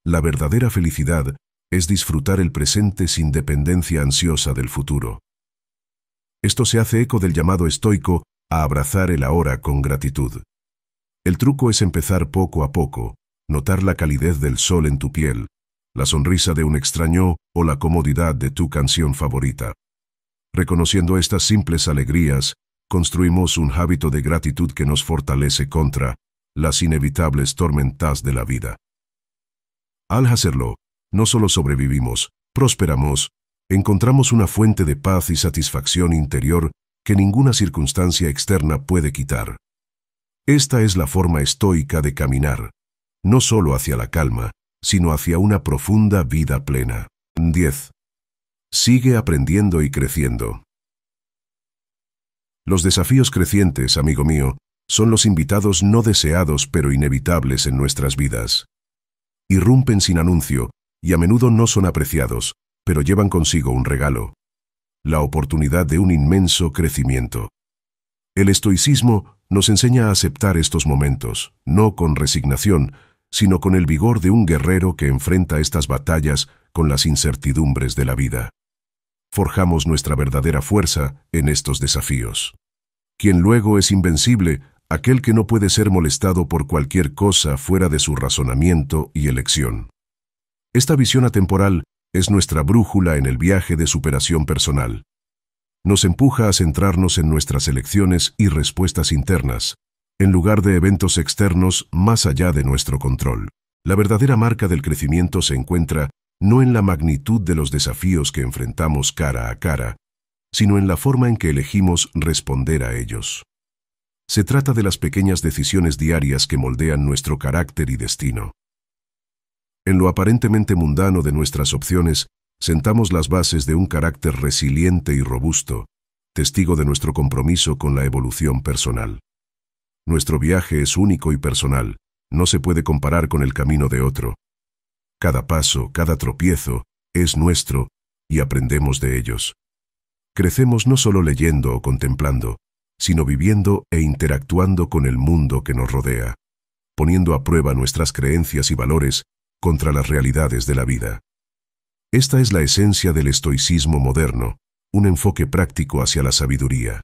La verdadera felicidad es disfrutar el presente sin dependencia ansiosa del futuro. Esto se hace eco del llamado estoico a abrazar el ahora con gratitud. El truco es empezar poco a poco, notar la calidez del sol en tu piel, la sonrisa de un extraño o la comodidad de tu canción favorita. Reconociendo estas simples alegrías, construimos un hábito de gratitud que nos fortalece contra las inevitables tormentas de la vida. Al hacerlo, no solo sobrevivimos, prosperamos, encontramos una fuente de paz y satisfacción interior que ninguna circunstancia externa puede quitar. Esta es la forma estoica de caminar, no solo hacia la calma, sino hacia una profunda vida plena. 10. Sigue aprendiendo y creciendo. Los desafíos crecientes, amigo mío, son los invitados no deseados pero inevitables en nuestras vidas. Irrumpen sin anuncio y a menudo no son apreciados, pero llevan consigo un regalo, la oportunidad de un inmenso crecimiento. El estoicismo nos enseña a aceptar estos momentos, no con resignación, sino con el vigor de un guerrero que enfrenta estas batallas con las incertidumbres de la vida. Forjamos nuestra verdadera fuerza en estos desafíos. Quien luego es invencible, aquel que no puede ser molestado por cualquier cosa fuera de su razonamiento y elección. Esta visión atemporal es nuestra brújula en el viaje de superación personal. Nos empuja a centrarnos en nuestras elecciones y respuestas internas, en lugar de eventos externos más allá de nuestro control. La verdadera marca del crecimiento se encuentra no en la magnitud de los desafíos que enfrentamos cara a cara, sino en la forma en que elegimos responder a ellos. Se trata de las pequeñas decisiones diarias que moldean nuestro carácter y destino. En lo aparentemente mundano de nuestras opciones, sentamos las bases de un carácter resiliente y robusto, testigo de nuestro compromiso con la evolución personal. Nuestro viaje es único y personal, no se puede comparar con el camino de otro. Cada paso, cada tropiezo, es nuestro y aprendemos de ellos. Crecemos no solo leyendo o contemplando, sino viviendo e interactuando con el mundo que nos rodea, poniendo a prueba nuestras creencias y valores contra las realidades de la vida. Esta es la esencia del estoicismo moderno, un enfoque práctico hacia la sabiduría.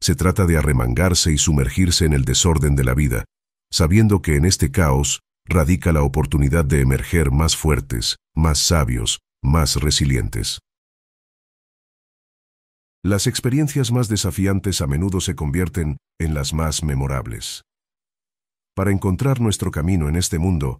Se trata de arremangarse y sumergirse en el desorden de la vida, sabiendo que en este caos radica la oportunidad de emerger más fuertes, más sabios, más resilientes. Las experiencias más desafiantes a menudo se convierten en las más memorables. Para encontrar nuestro camino en este mundo,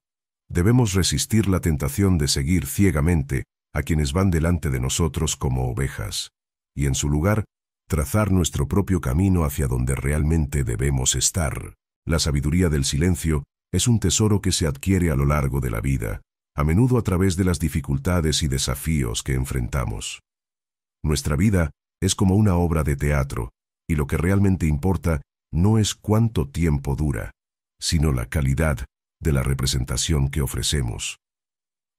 debemos resistir la tentación de seguir ciegamente a quienes van delante de nosotros como ovejas, y en su lugar trazar nuestro propio camino hacia donde realmente debemos estar. La sabiduría del silencio es un tesoro que se adquiere a lo largo de la vida, a menudo a través de las dificultades y desafíos que enfrentamos. Nuestra vida es como una obra de teatro, y lo que realmente importa no es cuánto tiempo dura, sino la calidad de la representación que ofrecemos.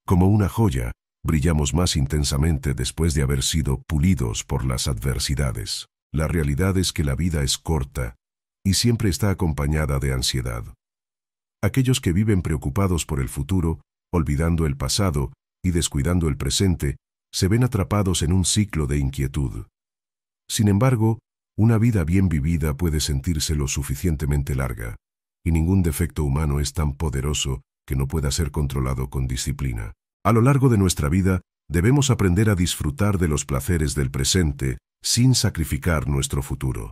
Como una joya, brillamos más intensamente después de haber sido pulidos por las adversidades. La realidad es que la vida es corta y siempre está acompañada de ansiedad. Aquellos que viven preocupados por el futuro, olvidando el pasado y descuidando el presente, se ven atrapados en un ciclo de inquietud. Sin embargo, una vida bien vivida puede sentirse lo suficientemente larga, y ningún defecto humano es tan poderoso que no pueda ser controlado con disciplina. A lo largo de nuestra vida, debemos aprender a disfrutar de los placeres del presente sin sacrificar nuestro futuro.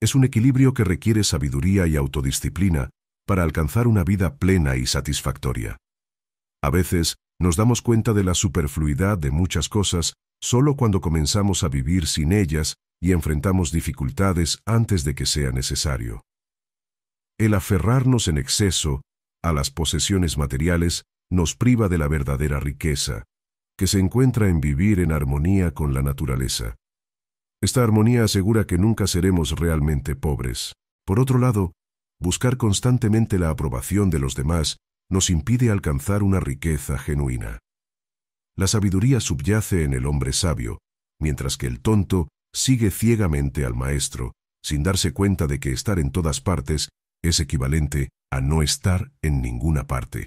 Es un equilibrio que requiere sabiduría y autodisciplina para alcanzar una vida plena y satisfactoria. A veces, nos damos cuenta de la superfluidad de muchas cosas solo cuando comenzamos a vivir sin ellas y enfrentamos dificultades antes de que sea necesario. El aferrarnos en exceso a las posesiones materiales nos priva de la verdadera riqueza, que se encuentra en vivir en armonía con la naturaleza. Esta armonía asegura que nunca seremos realmente pobres. Por otro lado, buscar constantemente la aprobación de los demás nos impide alcanzar una riqueza genuina. La sabiduría subyace en el hombre sabio, mientras que el tonto sigue ciegamente al maestro, sin darse cuenta de que estar en todas partes es equivalente a no estar en ninguna parte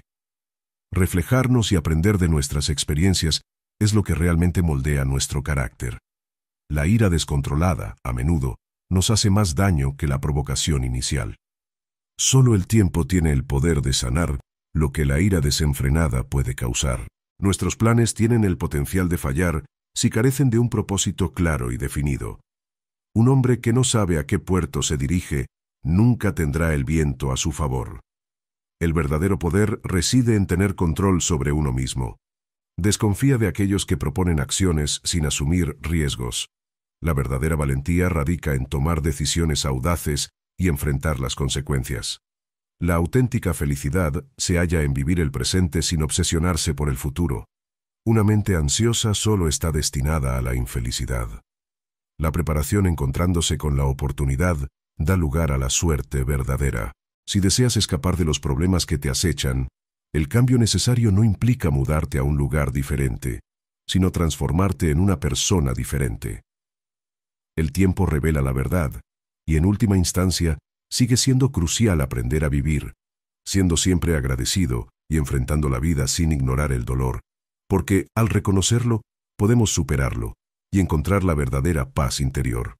reflejarnos y aprender de nuestras experiencias es lo que realmente moldea nuestro carácter. La ira descontrolada, a menudo, nos hace más daño que la provocación inicial. Solo el tiempo tiene el poder de sanar lo que la ira desenfrenada puede causar. Nuestros planes tienen el potencial de fallar si carecen de un propósito claro y definido. Un hombre que no sabe a qué puerto se dirige nunca tendrá el viento a su favor. El verdadero poder reside en tener control sobre uno mismo. Desconfía de aquellos que proponen acciones sin asumir riesgos. La verdadera valentía radica en tomar decisiones audaces y enfrentar las consecuencias. La auténtica felicidad se halla en vivir el presente sin obsesionarse por el futuro. Una mente ansiosa solo está destinada a la infelicidad. La preparación encontrándose con la oportunidad da lugar a la suerte verdadera. Si deseas escapar de los problemas que te acechan, el cambio necesario no implica mudarte a un lugar diferente, sino transformarte en una persona diferente. El tiempo revela la verdad, y en última instancia, sigue siendo crucial aprender a vivir, siendo siempre agradecido y enfrentando la vida sin ignorar el dolor, porque, al reconocerlo, podemos superarlo y encontrar la verdadera paz interior.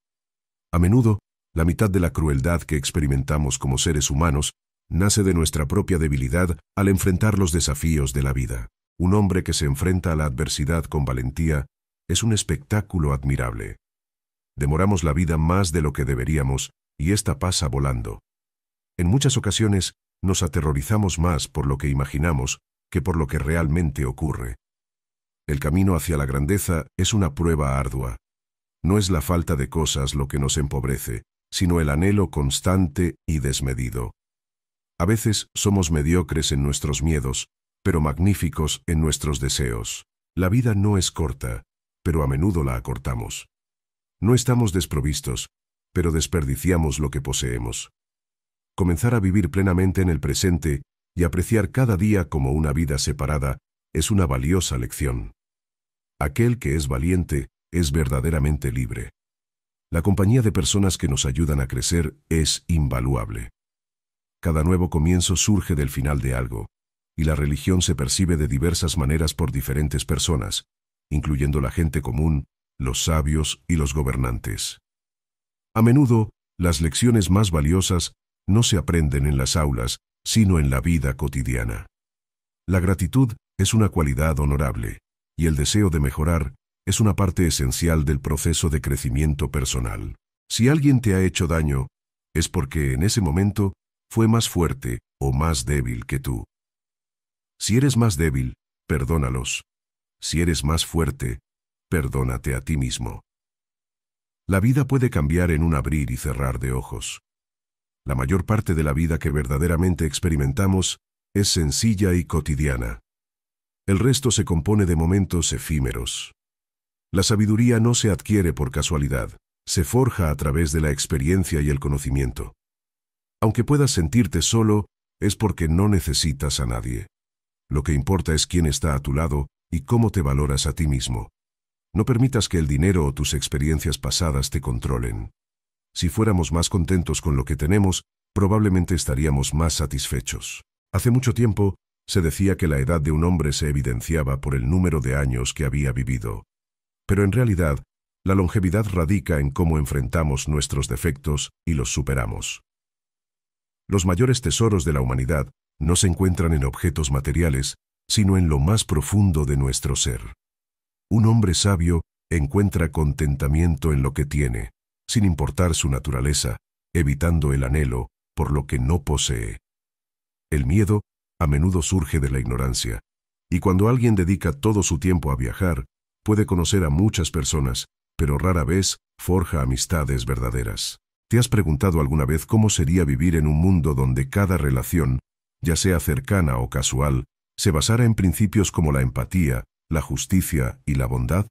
A menudo, la mitad de la crueldad que experimentamos como seres humanos nace de nuestra propia debilidad al enfrentar los desafíos de la vida. Un hombre que se enfrenta a la adversidad con valentía es un espectáculo admirable. Demoramos la vida más de lo que deberíamos y esta pasa volando. En muchas ocasiones nos aterrorizamos más por lo que imaginamos que por lo que realmente ocurre. El camino hacia la grandeza es una prueba ardua. No es la falta de cosas lo que nos empobrece, sino el anhelo constante y desmedido. A veces somos mediocres en nuestros miedos, pero magníficos en nuestros deseos. La vida no es corta, pero a menudo la acortamos. No estamos desprovistos, pero desperdiciamos lo que poseemos. Comenzar a vivir plenamente en el presente y apreciar cada día como una vida separada es una valiosa lección. Aquel que es valiente es verdaderamente libre. La compañía de personas que nos ayudan a crecer es invaluable. Cada nuevo comienzo surge del final de algo, y la religión se percibe de diversas maneras por diferentes personas, incluyendo la gente común, los sabios y los gobernantes. A menudo, las lecciones más valiosas no se aprenden en las aulas, sino en la vida cotidiana. La gratitud es una cualidad honorable, y el deseo de mejorar es una parte esencial del proceso de crecimiento personal. Si alguien te ha hecho daño, es porque en ese momento fue más fuerte o más débil que tú. Si eres más débil, perdónalos. Si eres más fuerte, perdónate a ti mismo. La vida puede cambiar en un abrir y cerrar de ojos. La mayor parte de la vida que verdaderamente experimentamos es sencilla y cotidiana. El resto se compone de momentos efímeros, la sabiduría no se adquiere por casualidad, se forja a través de la experiencia y el conocimiento. Aunque puedas sentirte solo, es porque no necesitas a nadie. Lo que importa es quién está a tu lado y cómo te valoras a ti mismo. No permitas que el dinero o tus experiencias pasadas te controlen. Si fuéramos más contentos con lo que tenemos, probablemente estaríamos más satisfechos. Hace mucho tiempo, se decía que la edad de un hombre se evidenciaba por el número de años que había vivido pero en realidad, la longevidad radica en cómo enfrentamos nuestros defectos y los superamos. Los mayores tesoros de la humanidad no se encuentran en objetos materiales, sino en lo más profundo de nuestro ser. Un hombre sabio encuentra contentamiento en lo que tiene, sin importar su naturaleza, evitando el anhelo por lo que no posee. El miedo a menudo surge de la ignorancia, y cuando alguien dedica todo su tiempo a viajar, Puede conocer a muchas personas, pero rara vez forja amistades verdaderas. ¿Te has preguntado alguna vez cómo sería vivir en un mundo donde cada relación, ya sea cercana o casual, se basara en principios como la empatía, la justicia y la bondad?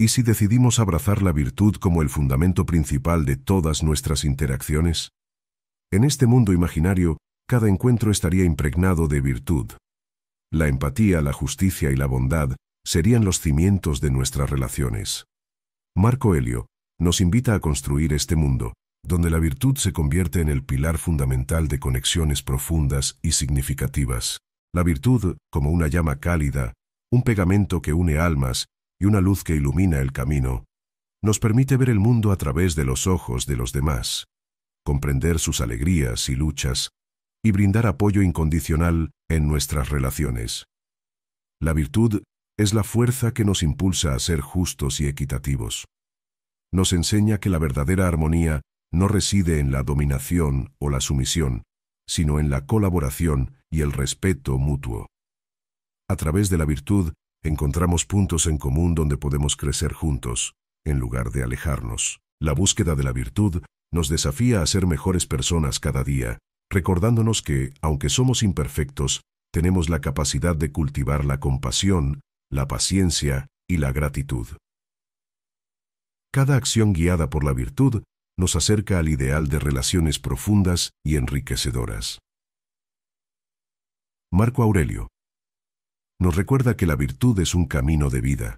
¿Y si decidimos abrazar la virtud como el fundamento principal de todas nuestras interacciones? En este mundo imaginario, cada encuentro estaría impregnado de virtud. La empatía, la justicia y la bondad serían los cimientos de nuestras relaciones. Marco Helio nos invita a construir este mundo, donde la virtud se convierte en el pilar fundamental de conexiones profundas y significativas. La virtud, como una llama cálida, un pegamento que une almas y una luz que ilumina el camino, nos permite ver el mundo a través de los ojos de los demás, comprender sus alegrías y luchas, y brindar apoyo incondicional en nuestras relaciones. La virtud es la fuerza que nos impulsa a ser justos y equitativos. Nos enseña que la verdadera armonía no reside en la dominación o la sumisión, sino en la colaboración y el respeto mutuo. A través de la virtud, encontramos puntos en común donde podemos crecer juntos, en lugar de alejarnos. La búsqueda de la virtud nos desafía a ser mejores personas cada día, recordándonos que, aunque somos imperfectos, tenemos la capacidad de cultivar la compasión, la paciencia y la gratitud. Cada acción guiada por la virtud nos acerca al ideal de relaciones profundas y enriquecedoras. Marco Aurelio nos recuerda que la virtud es un camino de vida,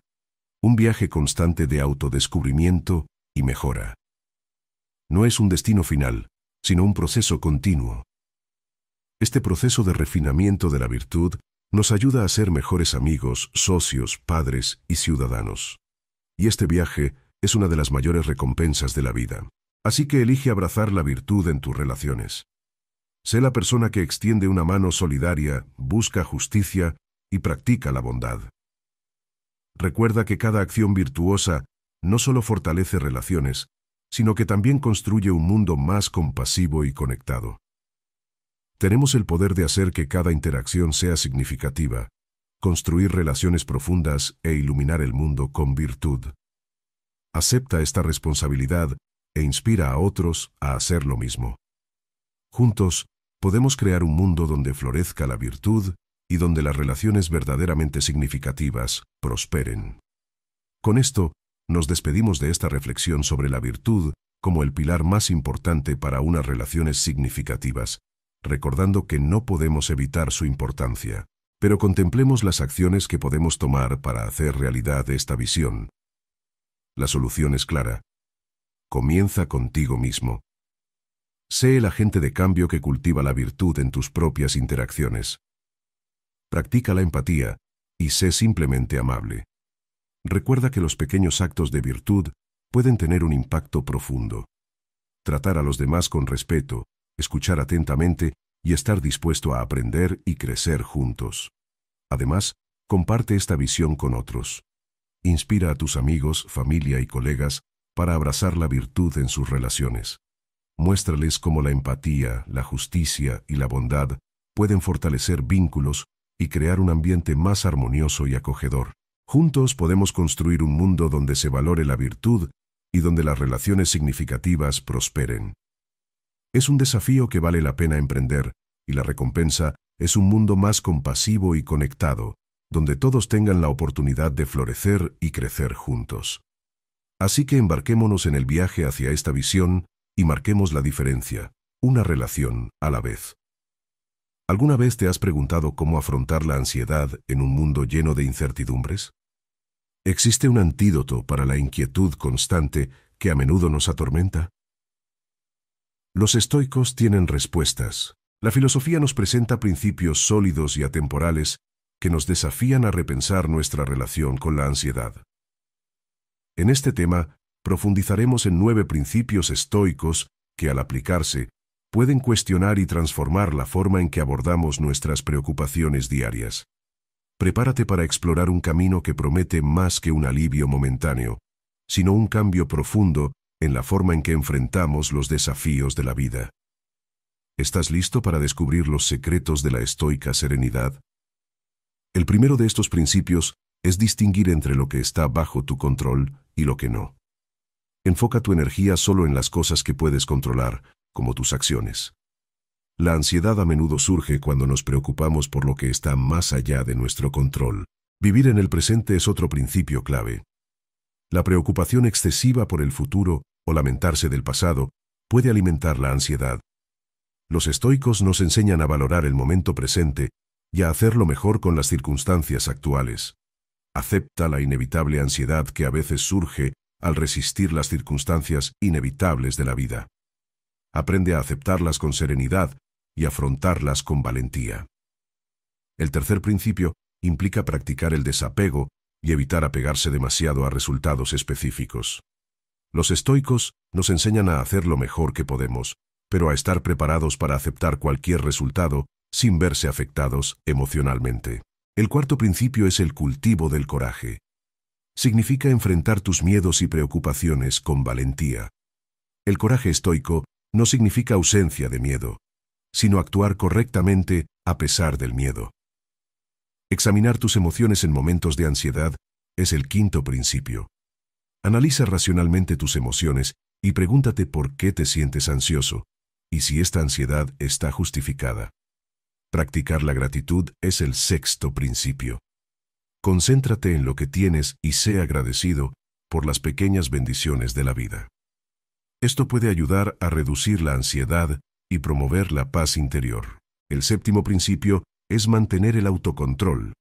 un viaje constante de autodescubrimiento y mejora. No es un destino final, sino un proceso continuo. Este proceso de refinamiento de la virtud nos ayuda a ser mejores amigos, socios, padres y ciudadanos. Y este viaje es una de las mayores recompensas de la vida. Así que elige abrazar la virtud en tus relaciones. Sé la persona que extiende una mano solidaria, busca justicia y practica la bondad. Recuerda que cada acción virtuosa no solo fortalece relaciones, sino que también construye un mundo más compasivo y conectado. Tenemos el poder de hacer que cada interacción sea significativa, construir relaciones profundas e iluminar el mundo con virtud. Acepta esta responsabilidad e inspira a otros a hacer lo mismo. Juntos, podemos crear un mundo donde florezca la virtud y donde las relaciones verdaderamente significativas prosperen. Con esto, nos despedimos de esta reflexión sobre la virtud como el pilar más importante para unas relaciones significativas recordando que no podemos evitar su importancia, pero contemplemos las acciones que podemos tomar para hacer realidad esta visión. La solución es clara. Comienza contigo mismo. Sé el agente de cambio que cultiva la virtud en tus propias interacciones. Practica la empatía y sé simplemente amable. Recuerda que los pequeños actos de virtud pueden tener un impacto profundo. Tratar a los demás con respeto, escuchar atentamente y estar dispuesto a aprender y crecer juntos. Además, comparte esta visión con otros. Inspira a tus amigos, familia y colegas para abrazar la virtud en sus relaciones. Muéstrales cómo la empatía, la justicia y la bondad pueden fortalecer vínculos y crear un ambiente más armonioso y acogedor. Juntos podemos construir un mundo donde se valore la virtud y donde las relaciones significativas prosperen. Es un desafío que vale la pena emprender, y la recompensa es un mundo más compasivo y conectado, donde todos tengan la oportunidad de florecer y crecer juntos. Así que embarquémonos en el viaje hacia esta visión y marquemos la diferencia, una relación a la vez. ¿Alguna vez te has preguntado cómo afrontar la ansiedad en un mundo lleno de incertidumbres? ¿Existe un antídoto para la inquietud constante que a menudo nos atormenta? Los estoicos tienen respuestas. La filosofía nos presenta principios sólidos y atemporales que nos desafían a repensar nuestra relación con la ansiedad. En este tema, profundizaremos en nueve principios estoicos que, al aplicarse, pueden cuestionar y transformar la forma en que abordamos nuestras preocupaciones diarias. Prepárate para explorar un camino que promete más que un alivio momentáneo, sino un cambio profundo en la forma en que enfrentamos los desafíos de la vida. ¿Estás listo para descubrir los secretos de la estoica serenidad? El primero de estos principios es distinguir entre lo que está bajo tu control y lo que no. Enfoca tu energía solo en las cosas que puedes controlar, como tus acciones. La ansiedad a menudo surge cuando nos preocupamos por lo que está más allá de nuestro control. Vivir en el presente es otro principio clave. La preocupación excesiva por el futuro o lamentarse del pasado, puede alimentar la ansiedad. Los estoicos nos enseñan a valorar el momento presente y a hacerlo mejor con las circunstancias actuales. Acepta la inevitable ansiedad que a veces surge al resistir las circunstancias inevitables de la vida. Aprende a aceptarlas con serenidad y afrontarlas con valentía. El tercer principio implica practicar el desapego y evitar apegarse demasiado a resultados específicos. Los estoicos nos enseñan a hacer lo mejor que podemos, pero a estar preparados para aceptar cualquier resultado sin verse afectados emocionalmente. El cuarto principio es el cultivo del coraje. Significa enfrentar tus miedos y preocupaciones con valentía. El coraje estoico no significa ausencia de miedo, sino actuar correctamente a pesar del miedo. Examinar tus emociones en momentos de ansiedad es el quinto principio. Analiza racionalmente tus emociones y pregúntate por qué te sientes ansioso y si esta ansiedad está justificada. Practicar la gratitud es el sexto principio. Concéntrate en lo que tienes y sé agradecido por las pequeñas bendiciones de la vida. Esto puede ayudar a reducir la ansiedad y promover la paz interior. El séptimo principio es mantener el autocontrol.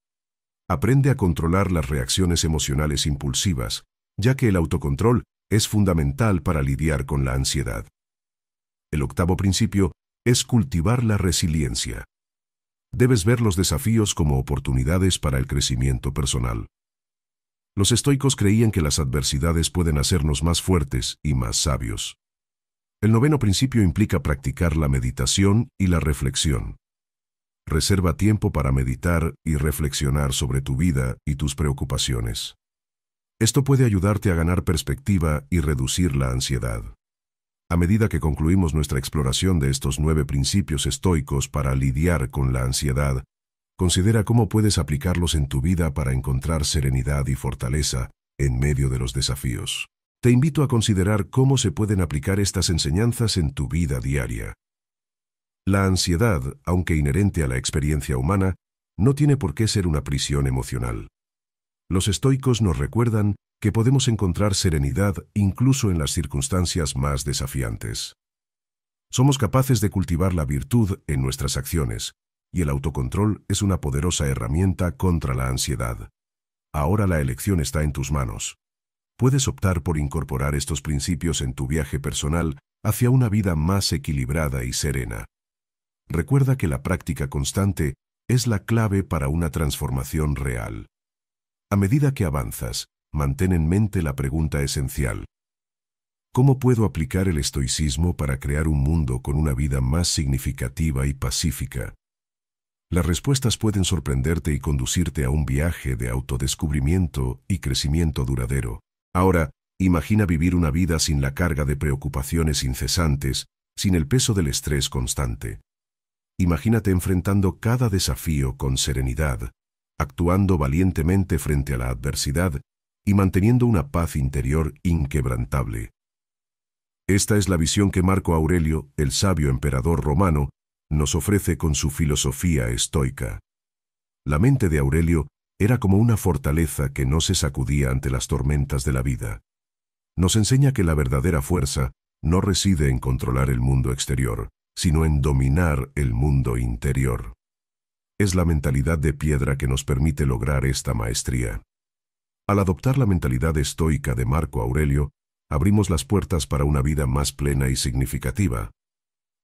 Aprende a controlar las reacciones emocionales impulsivas, ya que el autocontrol es fundamental para lidiar con la ansiedad. El octavo principio es cultivar la resiliencia. Debes ver los desafíos como oportunidades para el crecimiento personal. Los estoicos creían que las adversidades pueden hacernos más fuertes y más sabios. El noveno principio implica practicar la meditación y la reflexión. Reserva tiempo para meditar y reflexionar sobre tu vida y tus preocupaciones. Esto puede ayudarte a ganar perspectiva y reducir la ansiedad. A medida que concluimos nuestra exploración de estos nueve principios estoicos para lidiar con la ansiedad, considera cómo puedes aplicarlos en tu vida para encontrar serenidad y fortaleza en medio de los desafíos. Te invito a considerar cómo se pueden aplicar estas enseñanzas en tu vida diaria. La ansiedad, aunque inherente a la experiencia humana, no tiene por qué ser una prisión emocional los estoicos nos recuerdan que podemos encontrar serenidad incluso en las circunstancias más desafiantes. Somos capaces de cultivar la virtud en nuestras acciones, y el autocontrol es una poderosa herramienta contra la ansiedad. Ahora la elección está en tus manos. Puedes optar por incorporar estos principios en tu viaje personal hacia una vida más equilibrada y serena. Recuerda que la práctica constante es la clave para una transformación real. A medida que avanzas, mantén en mente la pregunta esencial. ¿Cómo puedo aplicar el estoicismo para crear un mundo con una vida más significativa y pacífica? Las respuestas pueden sorprenderte y conducirte a un viaje de autodescubrimiento y crecimiento duradero. Ahora, imagina vivir una vida sin la carga de preocupaciones incesantes, sin el peso del estrés constante. Imagínate enfrentando cada desafío con serenidad, actuando valientemente frente a la adversidad y manteniendo una paz interior inquebrantable. Esta es la visión que Marco Aurelio, el sabio emperador romano, nos ofrece con su filosofía estoica. La mente de Aurelio era como una fortaleza que no se sacudía ante las tormentas de la vida. Nos enseña que la verdadera fuerza no reside en controlar el mundo exterior, sino en dominar el mundo interior. Es la mentalidad de piedra que nos permite lograr esta maestría. Al adoptar la mentalidad estoica de Marco Aurelio, abrimos las puertas para una vida más plena y significativa.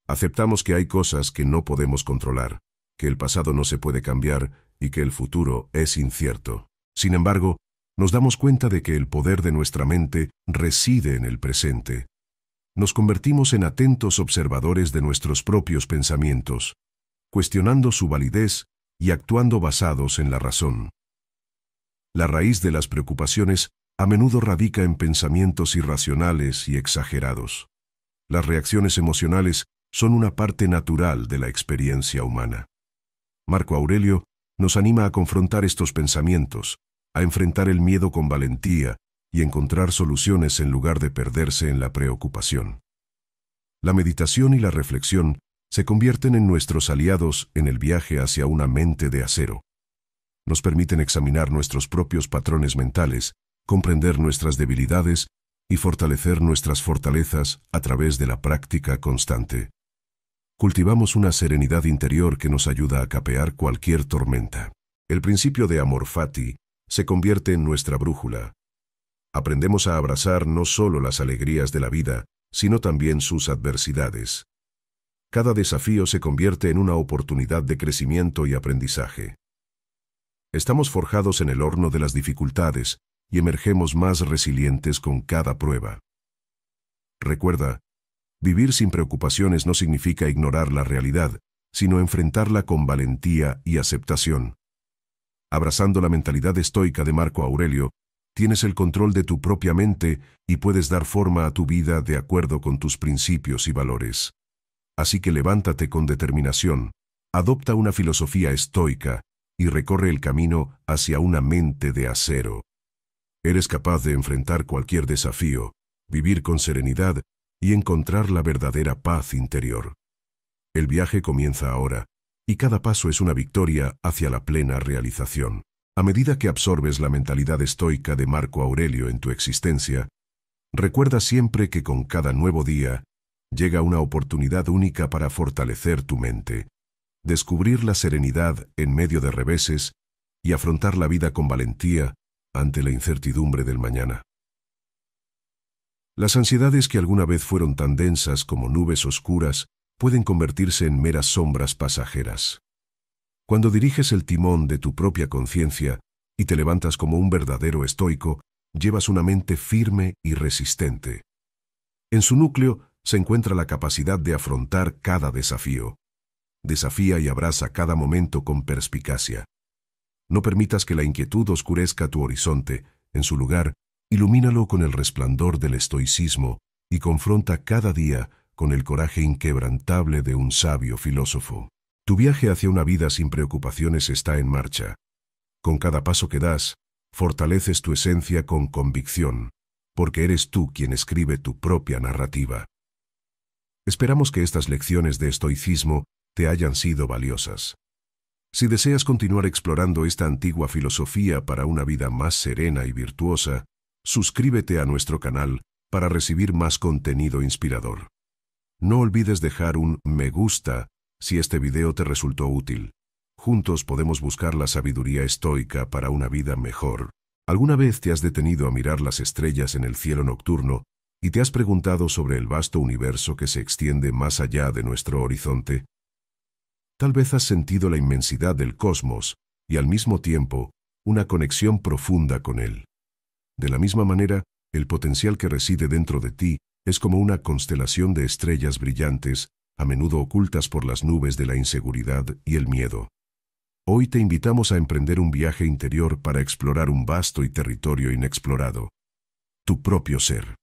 Aceptamos que hay cosas que no podemos controlar, que el pasado no se puede cambiar y que el futuro es incierto. Sin embargo, nos damos cuenta de que el poder de nuestra mente reside en el presente. Nos convertimos en atentos observadores de nuestros propios pensamientos, cuestionando su validez y actuando basados en la razón. La raíz de las preocupaciones a menudo radica en pensamientos irracionales y exagerados. Las reacciones emocionales son una parte natural de la experiencia humana. Marco Aurelio nos anima a confrontar estos pensamientos, a enfrentar el miedo con valentía y encontrar soluciones en lugar de perderse en la preocupación. La meditación y la reflexión se convierten en nuestros aliados en el viaje hacia una mente de acero. Nos permiten examinar nuestros propios patrones mentales, comprender nuestras debilidades y fortalecer nuestras fortalezas a través de la práctica constante. Cultivamos una serenidad interior que nos ayuda a capear cualquier tormenta. El principio de amor fati se convierte en nuestra brújula. Aprendemos a abrazar no solo las alegrías de la vida, sino también sus adversidades cada desafío se convierte en una oportunidad de crecimiento y aprendizaje. Estamos forjados en el horno de las dificultades y emergemos más resilientes con cada prueba. Recuerda, vivir sin preocupaciones no significa ignorar la realidad, sino enfrentarla con valentía y aceptación. Abrazando la mentalidad estoica de Marco Aurelio, tienes el control de tu propia mente y puedes dar forma a tu vida de acuerdo con tus principios y valores. Así que levántate con determinación, adopta una filosofía estoica y recorre el camino hacia una mente de acero. Eres capaz de enfrentar cualquier desafío, vivir con serenidad y encontrar la verdadera paz interior. El viaje comienza ahora, y cada paso es una victoria hacia la plena realización. A medida que absorbes la mentalidad estoica de Marco Aurelio en tu existencia, recuerda siempre que con cada nuevo día llega una oportunidad única para fortalecer tu mente, descubrir la serenidad en medio de reveses y afrontar la vida con valentía ante la incertidumbre del mañana. Las ansiedades que alguna vez fueron tan densas como nubes oscuras pueden convertirse en meras sombras pasajeras. Cuando diriges el timón de tu propia conciencia y te levantas como un verdadero estoico, llevas una mente firme y resistente. En su núcleo se encuentra la capacidad de afrontar cada desafío. Desafía y abraza cada momento con perspicacia. No permitas que la inquietud oscurezca tu horizonte, en su lugar, ilumínalo con el resplandor del estoicismo y confronta cada día con el coraje inquebrantable de un sabio filósofo. Tu viaje hacia una vida sin preocupaciones está en marcha. Con cada paso que das, fortaleces tu esencia con convicción, porque eres tú quien escribe tu propia narrativa. Esperamos que estas lecciones de estoicismo te hayan sido valiosas. Si deseas continuar explorando esta antigua filosofía para una vida más serena y virtuosa, suscríbete a nuestro canal para recibir más contenido inspirador. No olvides dejar un me gusta si este video te resultó útil. Juntos podemos buscar la sabiduría estoica para una vida mejor. ¿Alguna vez te has detenido a mirar las estrellas en el cielo nocturno y te has preguntado sobre el vasto universo que se extiende más allá de nuestro horizonte? Tal vez has sentido la inmensidad del cosmos y al mismo tiempo una conexión profunda con él. De la misma manera, el potencial que reside dentro de ti es como una constelación de estrellas brillantes, a menudo ocultas por las nubes de la inseguridad y el miedo. Hoy te invitamos a emprender un viaje interior para explorar un vasto y territorio inexplorado, tu propio ser.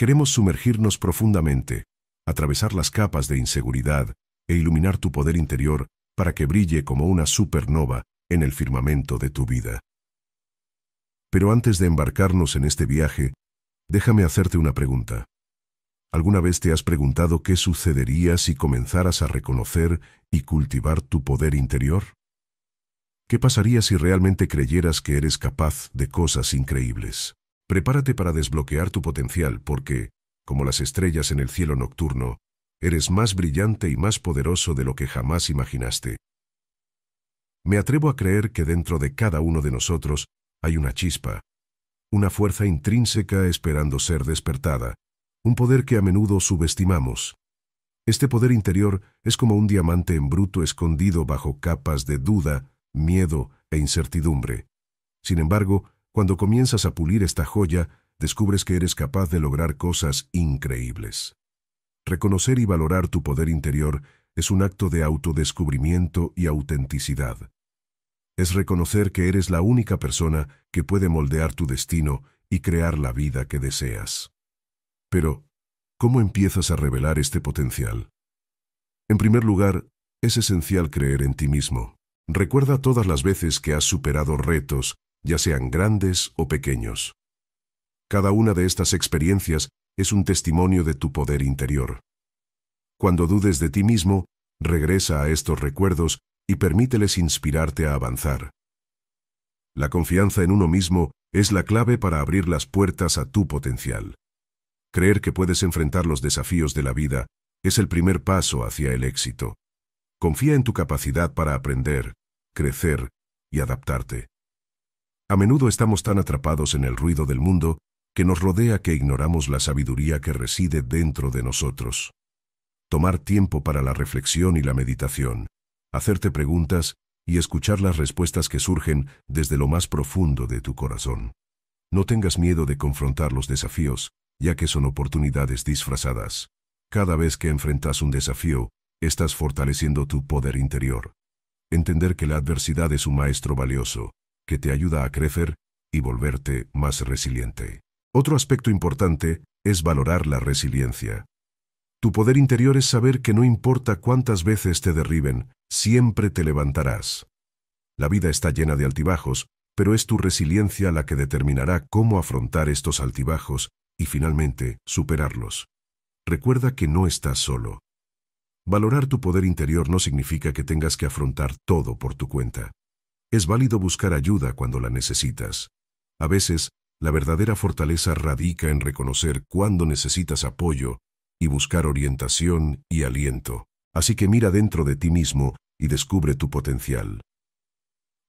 Queremos sumergirnos profundamente, atravesar las capas de inseguridad e iluminar tu poder interior para que brille como una supernova en el firmamento de tu vida. Pero antes de embarcarnos en este viaje, déjame hacerte una pregunta. ¿Alguna vez te has preguntado qué sucedería si comenzaras a reconocer y cultivar tu poder interior? ¿Qué pasaría si realmente creyeras que eres capaz de cosas increíbles? Prepárate para desbloquear tu potencial porque, como las estrellas en el cielo nocturno, eres más brillante y más poderoso de lo que jamás imaginaste. Me atrevo a creer que dentro de cada uno de nosotros hay una chispa, una fuerza intrínseca esperando ser despertada, un poder que a menudo subestimamos. Este poder interior es como un diamante en bruto escondido bajo capas de duda, miedo e incertidumbre. Sin embargo, cuando comienzas a pulir esta joya, descubres que eres capaz de lograr cosas increíbles. Reconocer y valorar tu poder interior es un acto de autodescubrimiento y autenticidad. Es reconocer que eres la única persona que puede moldear tu destino y crear la vida que deseas. Pero, ¿cómo empiezas a revelar este potencial? En primer lugar, es esencial creer en ti mismo. Recuerda todas las veces que has superado retos, ya sean grandes o pequeños. Cada una de estas experiencias es un testimonio de tu poder interior. Cuando dudes de ti mismo, regresa a estos recuerdos y permíteles inspirarte a avanzar. La confianza en uno mismo es la clave para abrir las puertas a tu potencial. Creer que puedes enfrentar los desafíos de la vida es el primer paso hacia el éxito. Confía en tu capacidad para aprender, crecer y adaptarte. A menudo estamos tan atrapados en el ruido del mundo que nos rodea que ignoramos la sabiduría que reside dentro de nosotros. Tomar tiempo para la reflexión y la meditación, hacerte preguntas y escuchar las respuestas que surgen desde lo más profundo de tu corazón. No tengas miedo de confrontar los desafíos, ya que son oportunidades disfrazadas. Cada vez que enfrentas un desafío, estás fortaleciendo tu poder interior. Entender que la adversidad es un maestro valioso, que te ayuda a crecer y volverte más resiliente. Otro aspecto importante es valorar la resiliencia. Tu poder interior es saber que no importa cuántas veces te derriben, siempre te levantarás. La vida está llena de altibajos, pero es tu resiliencia la que determinará cómo afrontar estos altibajos y finalmente superarlos. Recuerda que no estás solo. Valorar tu poder interior no significa que tengas que afrontar todo por tu cuenta. Es válido buscar ayuda cuando la necesitas. A veces, la verdadera fortaleza radica en reconocer cuándo necesitas apoyo y buscar orientación y aliento. Así que mira dentro de ti mismo y descubre tu potencial.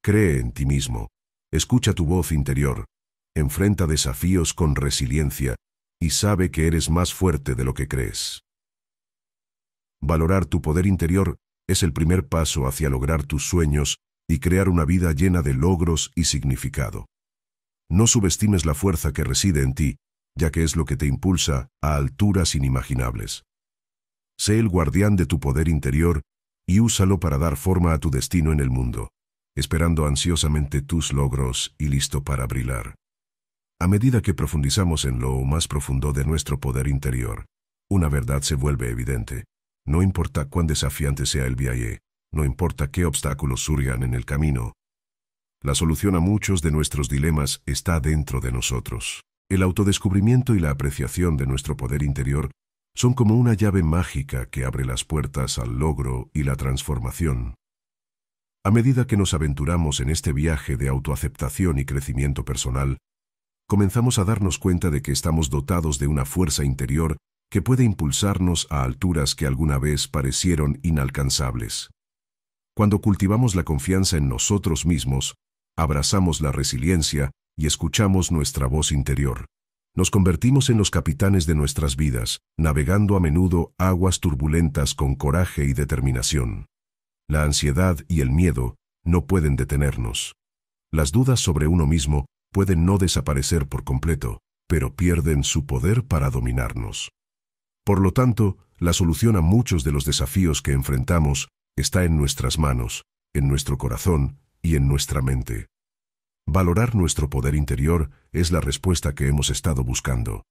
Cree en ti mismo, escucha tu voz interior, enfrenta desafíos con resiliencia y sabe que eres más fuerte de lo que crees. Valorar tu poder interior es el primer paso hacia lograr tus sueños y crear una vida llena de logros y significado. No subestimes la fuerza que reside en ti, ya que es lo que te impulsa a alturas inimaginables. Sé el guardián de tu poder interior y úsalo para dar forma a tu destino en el mundo, esperando ansiosamente tus logros y listo para brillar. A medida que profundizamos en lo más profundo de nuestro poder interior, una verdad se vuelve evidente. No importa cuán desafiante sea el viaje, no importa qué obstáculos surjan en el camino. La solución a muchos de nuestros dilemas está dentro de nosotros. El autodescubrimiento y la apreciación de nuestro poder interior son como una llave mágica que abre las puertas al logro y la transformación. A medida que nos aventuramos en este viaje de autoaceptación y crecimiento personal, comenzamos a darnos cuenta de que estamos dotados de una fuerza interior que puede impulsarnos a alturas que alguna vez parecieron inalcanzables. Cuando cultivamos la confianza en nosotros mismos, abrazamos la resiliencia y escuchamos nuestra voz interior. Nos convertimos en los capitanes de nuestras vidas, navegando a menudo aguas turbulentas con coraje y determinación. La ansiedad y el miedo no pueden detenernos. Las dudas sobre uno mismo pueden no desaparecer por completo, pero pierden su poder para dominarnos. Por lo tanto, la solución a muchos de los desafíos que enfrentamos está en nuestras manos, en nuestro corazón y en nuestra mente. Valorar nuestro poder interior es la respuesta que hemos estado buscando.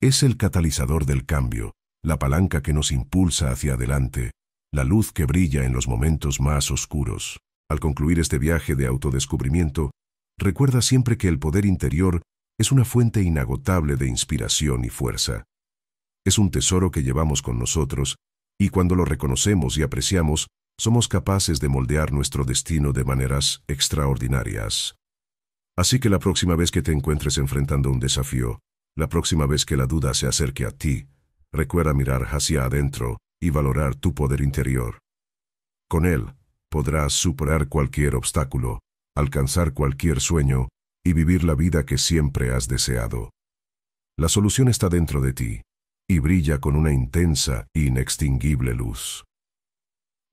Es el catalizador del cambio, la palanca que nos impulsa hacia adelante, la luz que brilla en los momentos más oscuros. Al concluir este viaje de autodescubrimiento, recuerda siempre que el poder interior es una fuente inagotable de inspiración y fuerza. Es un tesoro que llevamos con nosotros y cuando lo reconocemos y apreciamos, somos capaces de moldear nuestro destino de maneras extraordinarias. Así que la próxima vez que te encuentres enfrentando un desafío, la próxima vez que la duda se acerque a ti, recuerda mirar hacia adentro y valorar tu poder interior. Con él, podrás superar cualquier obstáculo, alcanzar cualquier sueño y vivir la vida que siempre has deseado. La solución está dentro de ti y brilla con una intensa e inextinguible luz.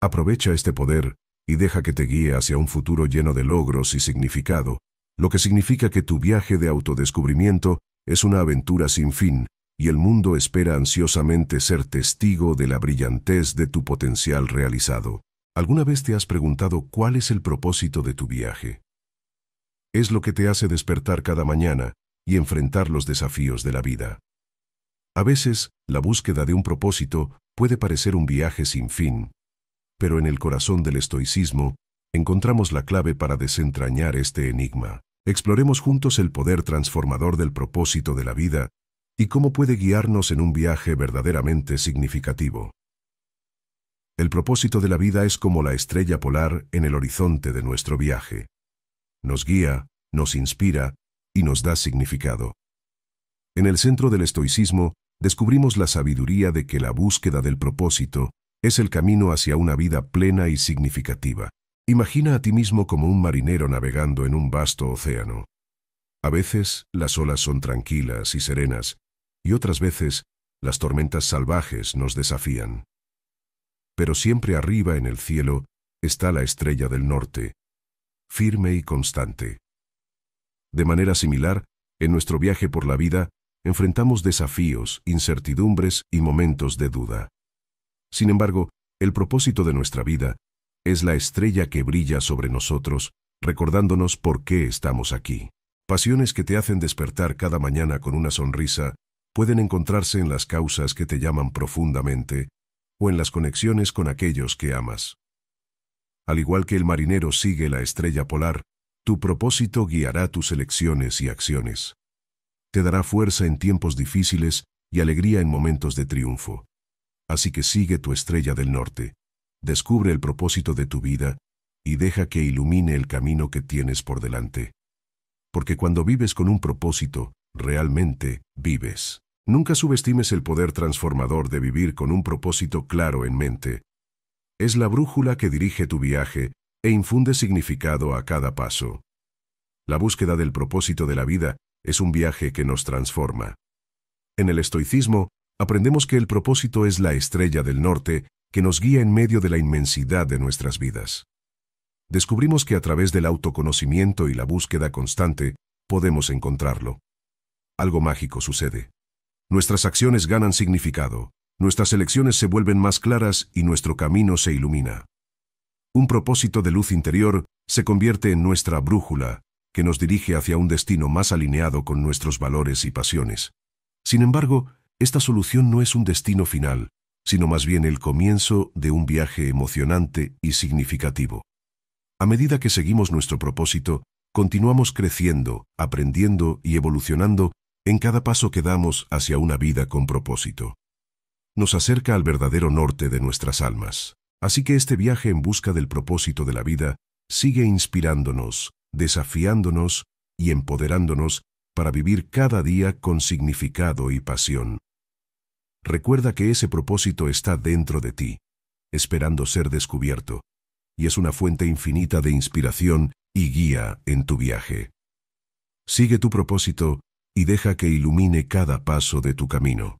Aprovecha este poder y deja que te guíe hacia un futuro lleno de logros y significado, lo que significa que tu viaje de autodescubrimiento es una aventura sin fin y el mundo espera ansiosamente ser testigo de la brillantez de tu potencial realizado. ¿Alguna vez te has preguntado cuál es el propósito de tu viaje? Es lo que te hace despertar cada mañana y enfrentar los desafíos de la vida. A veces, la búsqueda de un propósito puede parecer un viaje sin fin, pero en el corazón del estoicismo encontramos la clave para desentrañar este enigma. Exploremos juntos el poder transformador del propósito de la vida y cómo puede guiarnos en un viaje verdaderamente significativo. El propósito de la vida es como la estrella polar en el horizonte de nuestro viaje. Nos guía, nos inspira y nos da significado. En el centro del estoicismo descubrimos la sabiduría de que la búsqueda del propósito es el camino hacia una vida plena y significativa. Imagina a ti mismo como un marinero navegando en un vasto océano. A veces las olas son tranquilas y serenas, y otras veces las tormentas salvajes nos desafían. Pero siempre arriba en el cielo está la estrella del norte, firme y constante. De manera similar, en nuestro viaje por la vida, enfrentamos desafíos, incertidumbres y momentos de duda. Sin embargo, el propósito de nuestra vida es la estrella que brilla sobre nosotros, recordándonos por qué estamos aquí. Pasiones que te hacen despertar cada mañana con una sonrisa pueden encontrarse en las causas que te llaman profundamente o en las conexiones con aquellos que amas. Al igual que el marinero sigue la estrella polar, tu propósito guiará tus elecciones y acciones te dará fuerza en tiempos difíciles y alegría en momentos de triunfo. Así que sigue tu estrella del norte, descubre el propósito de tu vida y deja que ilumine el camino que tienes por delante. Porque cuando vives con un propósito, realmente vives. Nunca subestimes el poder transformador de vivir con un propósito claro en mente. Es la brújula que dirige tu viaje e infunde significado a cada paso. La búsqueda del propósito de la vida es un viaje que nos transforma. En el estoicismo, aprendemos que el propósito es la estrella del norte que nos guía en medio de la inmensidad de nuestras vidas. Descubrimos que a través del autoconocimiento y la búsqueda constante, podemos encontrarlo. Algo mágico sucede. Nuestras acciones ganan significado, nuestras elecciones se vuelven más claras y nuestro camino se ilumina. Un propósito de luz interior se convierte en nuestra brújula, que nos dirige hacia un destino más alineado con nuestros valores y pasiones. Sin embargo, esta solución no es un destino final, sino más bien el comienzo de un viaje emocionante y significativo. A medida que seguimos nuestro propósito, continuamos creciendo, aprendiendo y evolucionando en cada paso que damos hacia una vida con propósito. Nos acerca al verdadero norte de nuestras almas. Así que este viaje en busca del propósito de la vida sigue inspirándonos, desafiándonos y empoderándonos para vivir cada día con significado y pasión. Recuerda que ese propósito está dentro de ti, esperando ser descubierto, y es una fuente infinita de inspiración y guía en tu viaje. Sigue tu propósito y deja que ilumine cada paso de tu camino.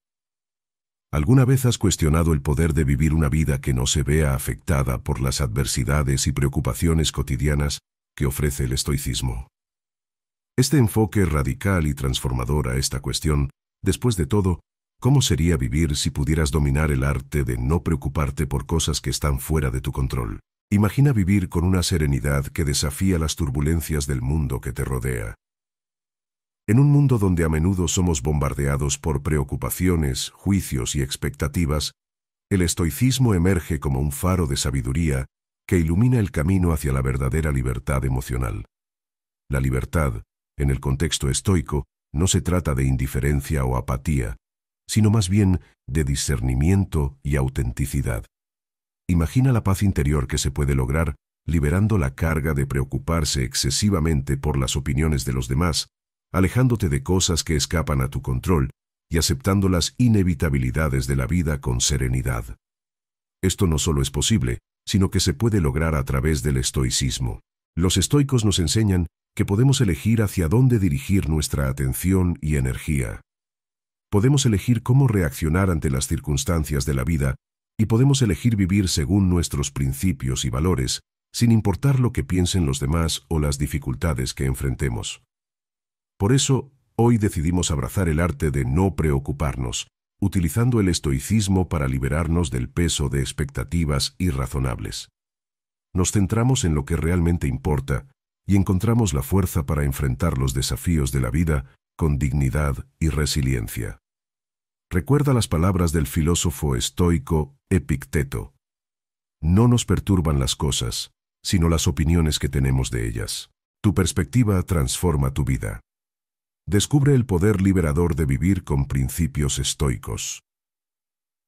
¿Alguna vez has cuestionado el poder de vivir una vida que no se vea afectada por las adversidades y preocupaciones cotidianas? que ofrece el estoicismo. Este enfoque radical y transformador a esta cuestión, después de todo, ¿cómo sería vivir si pudieras dominar el arte de no preocuparte por cosas que están fuera de tu control? Imagina vivir con una serenidad que desafía las turbulencias del mundo que te rodea. En un mundo donde a menudo somos bombardeados por preocupaciones, juicios y expectativas, el estoicismo emerge como un faro de sabiduría que ilumina el camino hacia la verdadera libertad emocional. La libertad, en el contexto estoico, no se trata de indiferencia o apatía, sino más bien de discernimiento y autenticidad. Imagina la paz interior que se puede lograr liberando la carga de preocuparse excesivamente por las opiniones de los demás, alejándote de cosas que escapan a tu control y aceptando las inevitabilidades de la vida con serenidad. Esto no solo es posible, sino que se puede lograr a través del estoicismo. Los estoicos nos enseñan que podemos elegir hacia dónde dirigir nuestra atención y energía. Podemos elegir cómo reaccionar ante las circunstancias de la vida y podemos elegir vivir según nuestros principios y valores, sin importar lo que piensen los demás o las dificultades que enfrentemos. Por eso, hoy decidimos abrazar el arte de no preocuparnos, utilizando el estoicismo para liberarnos del peso de expectativas irrazonables. Nos centramos en lo que realmente importa y encontramos la fuerza para enfrentar los desafíos de la vida con dignidad y resiliencia. Recuerda las palabras del filósofo estoico Epicteto. No nos perturban las cosas, sino las opiniones que tenemos de ellas. Tu perspectiva transforma tu vida descubre el poder liberador de vivir con principios estoicos.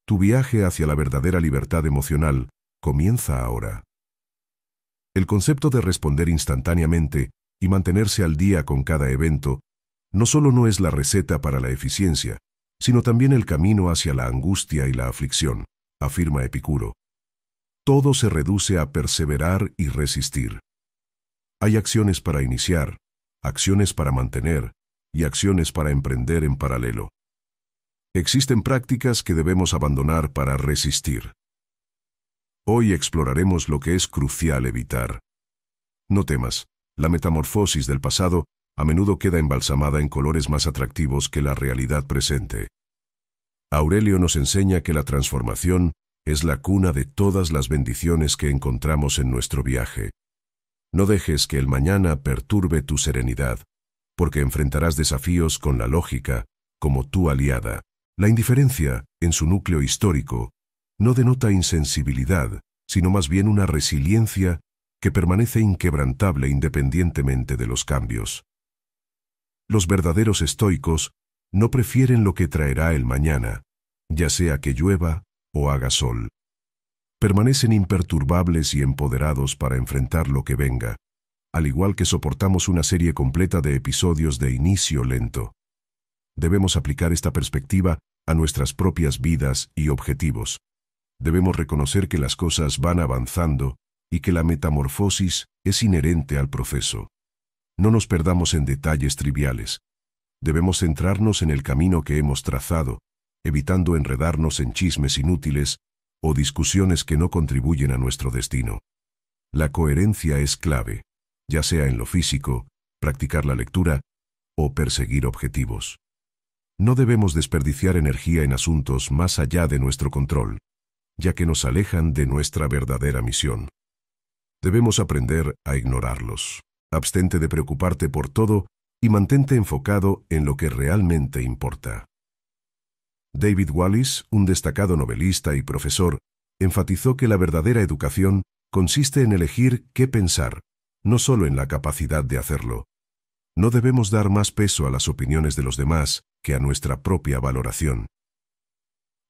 Tu viaje hacia la verdadera libertad emocional comienza ahora. El concepto de responder instantáneamente y mantenerse al día con cada evento no solo no es la receta para la eficiencia, sino también el camino hacia la angustia y la aflicción, afirma Epicuro. Todo se reduce a perseverar y resistir. Hay acciones para iniciar, acciones para mantener, y acciones para emprender en paralelo. Existen prácticas que debemos abandonar para resistir. Hoy exploraremos lo que es crucial evitar. No temas, la metamorfosis del pasado a menudo queda embalsamada en colores más atractivos que la realidad presente. Aurelio nos enseña que la transformación es la cuna de todas las bendiciones que encontramos en nuestro viaje. No dejes que el mañana perturbe tu serenidad porque enfrentarás desafíos con la lógica como tu aliada. La indiferencia, en su núcleo histórico, no denota insensibilidad, sino más bien una resiliencia que permanece inquebrantable independientemente de los cambios. Los verdaderos estoicos no prefieren lo que traerá el mañana, ya sea que llueva o haga sol. Permanecen imperturbables y empoderados para enfrentar lo que venga, al igual que soportamos una serie completa de episodios de inicio lento. Debemos aplicar esta perspectiva a nuestras propias vidas y objetivos. Debemos reconocer que las cosas van avanzando y que la metamorfosis es inherente al proceso. No nos perdamos en detalles triviales. Debemos centrarnos en el camino que hemos trazado, evitando enredarnos en chismes inútiles o discusiones que no contribuyen a nuestro destino. La coherencia es clave ya sea en lo físico, practicar la lectura o perseguir objetivos. No debemos desperdiciar energía en asuntos más allá de nuestro control, ya que nos alejan de nuestra verdadera misión. Debemos aprender a ignorarlos. Abstente de preocuparte por todo y mantente enfocado en lo que realmente importa. David Wallis, un destacado novelista y profesor, enfatizó que la verdadera educación consiste en elegir qué pensar, no solo en la capacidad de hacerlo. No debemos dar más peso a las opiniones de los demás que a nuestra propia valoración.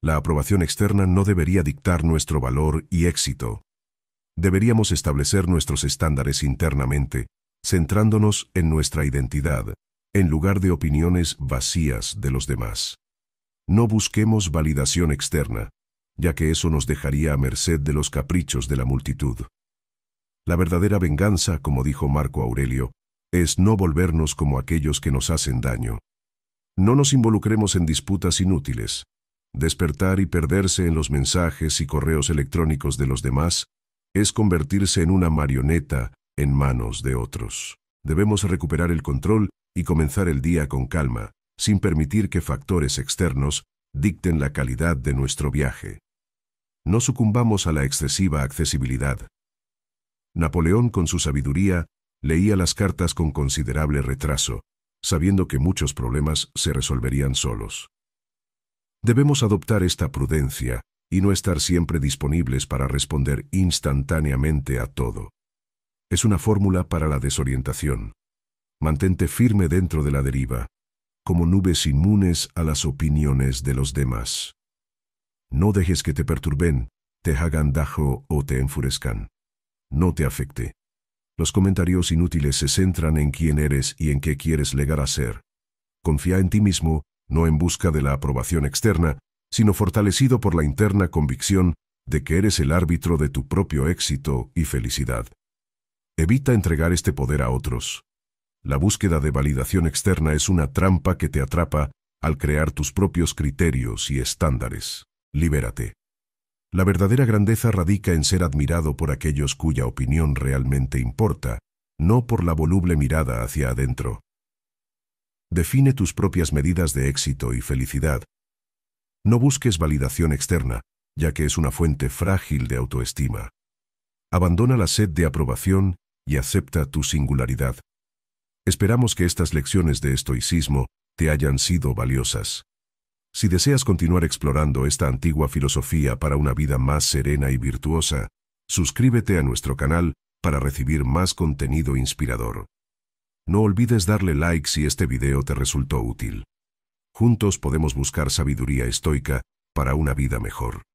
La aprobación externa no debería dictar nuestro valor y éxito. Deberíamos establecer nuestros estándares internamente, centrándonos en nuestra identidad, en lugar de opiniones vacías de los demás. No busquemos validación externa, ya que eso nos dejaría a merced de los caprichos de la multitud. La verdadera venganza, como dijo Marco Aurelio, es no volvernos como aquellos que nos hacen daño. No nos involucremos en disputas inútiles. Despertar y perderse en los mensajes y correos electrónicos de los demás es convertirse en una marioneta en manos de otros. Debemos recuperar el control y comenzar el día con calma, sin permitir que factores externos dicten la calidad de nuestro viaje. No sucumbamos a la excesiva accesibilidad. Napoleón, con su sabiduría, leía las cartas con considerable retraso, sabiendo que muchos problemas se resolverían solos. Debemos adoptar esta prudencia y no estar siempre disponibles para responder instantáneamente a todo. Es una fórmula para la desorientación. Mantente firme dentro de la deriva, como nubes inmunes a las opiniones de los demás. No dejes que te perturben, te hagan dajo o te enfurezcan no te afecte. Los comentarios inútiles se centran en quién eres y en qué quieres llegar a ser. Confía en ti mismo, no en busca de la aprobación externa, sino fortalecido por la interna convicción de que eres el árbitro de tu propio éxito y felicidad. Evita entregar este poder a otros. La búsqueda de validación externa es una trampa que te atrapa al crear tus propios criterios y estándares. Libérate. La verdadera grandeza radica en ser admirado por aquellos cuya opinión realmente importa, no por la voluble mirada hacia adentro. Define tus propias medidas de éxito y felicidad. No busques validación externa, ya que es una fuente frágil de autoestima. Abandona la sed de aprobación y acepta tu singularidad. Esperamos que estas lecciones de estoicismo te hayan sido valiosas. Si deseas continuar explorando esta antigua filosofía para una vida más serena y virtuosa, suscríbete a nuestro canal para recibir más contenido inspirador. No olvides darle like si este video te resultó útil. Juntos podemos buscar sabiduría estoica para una vida mejor.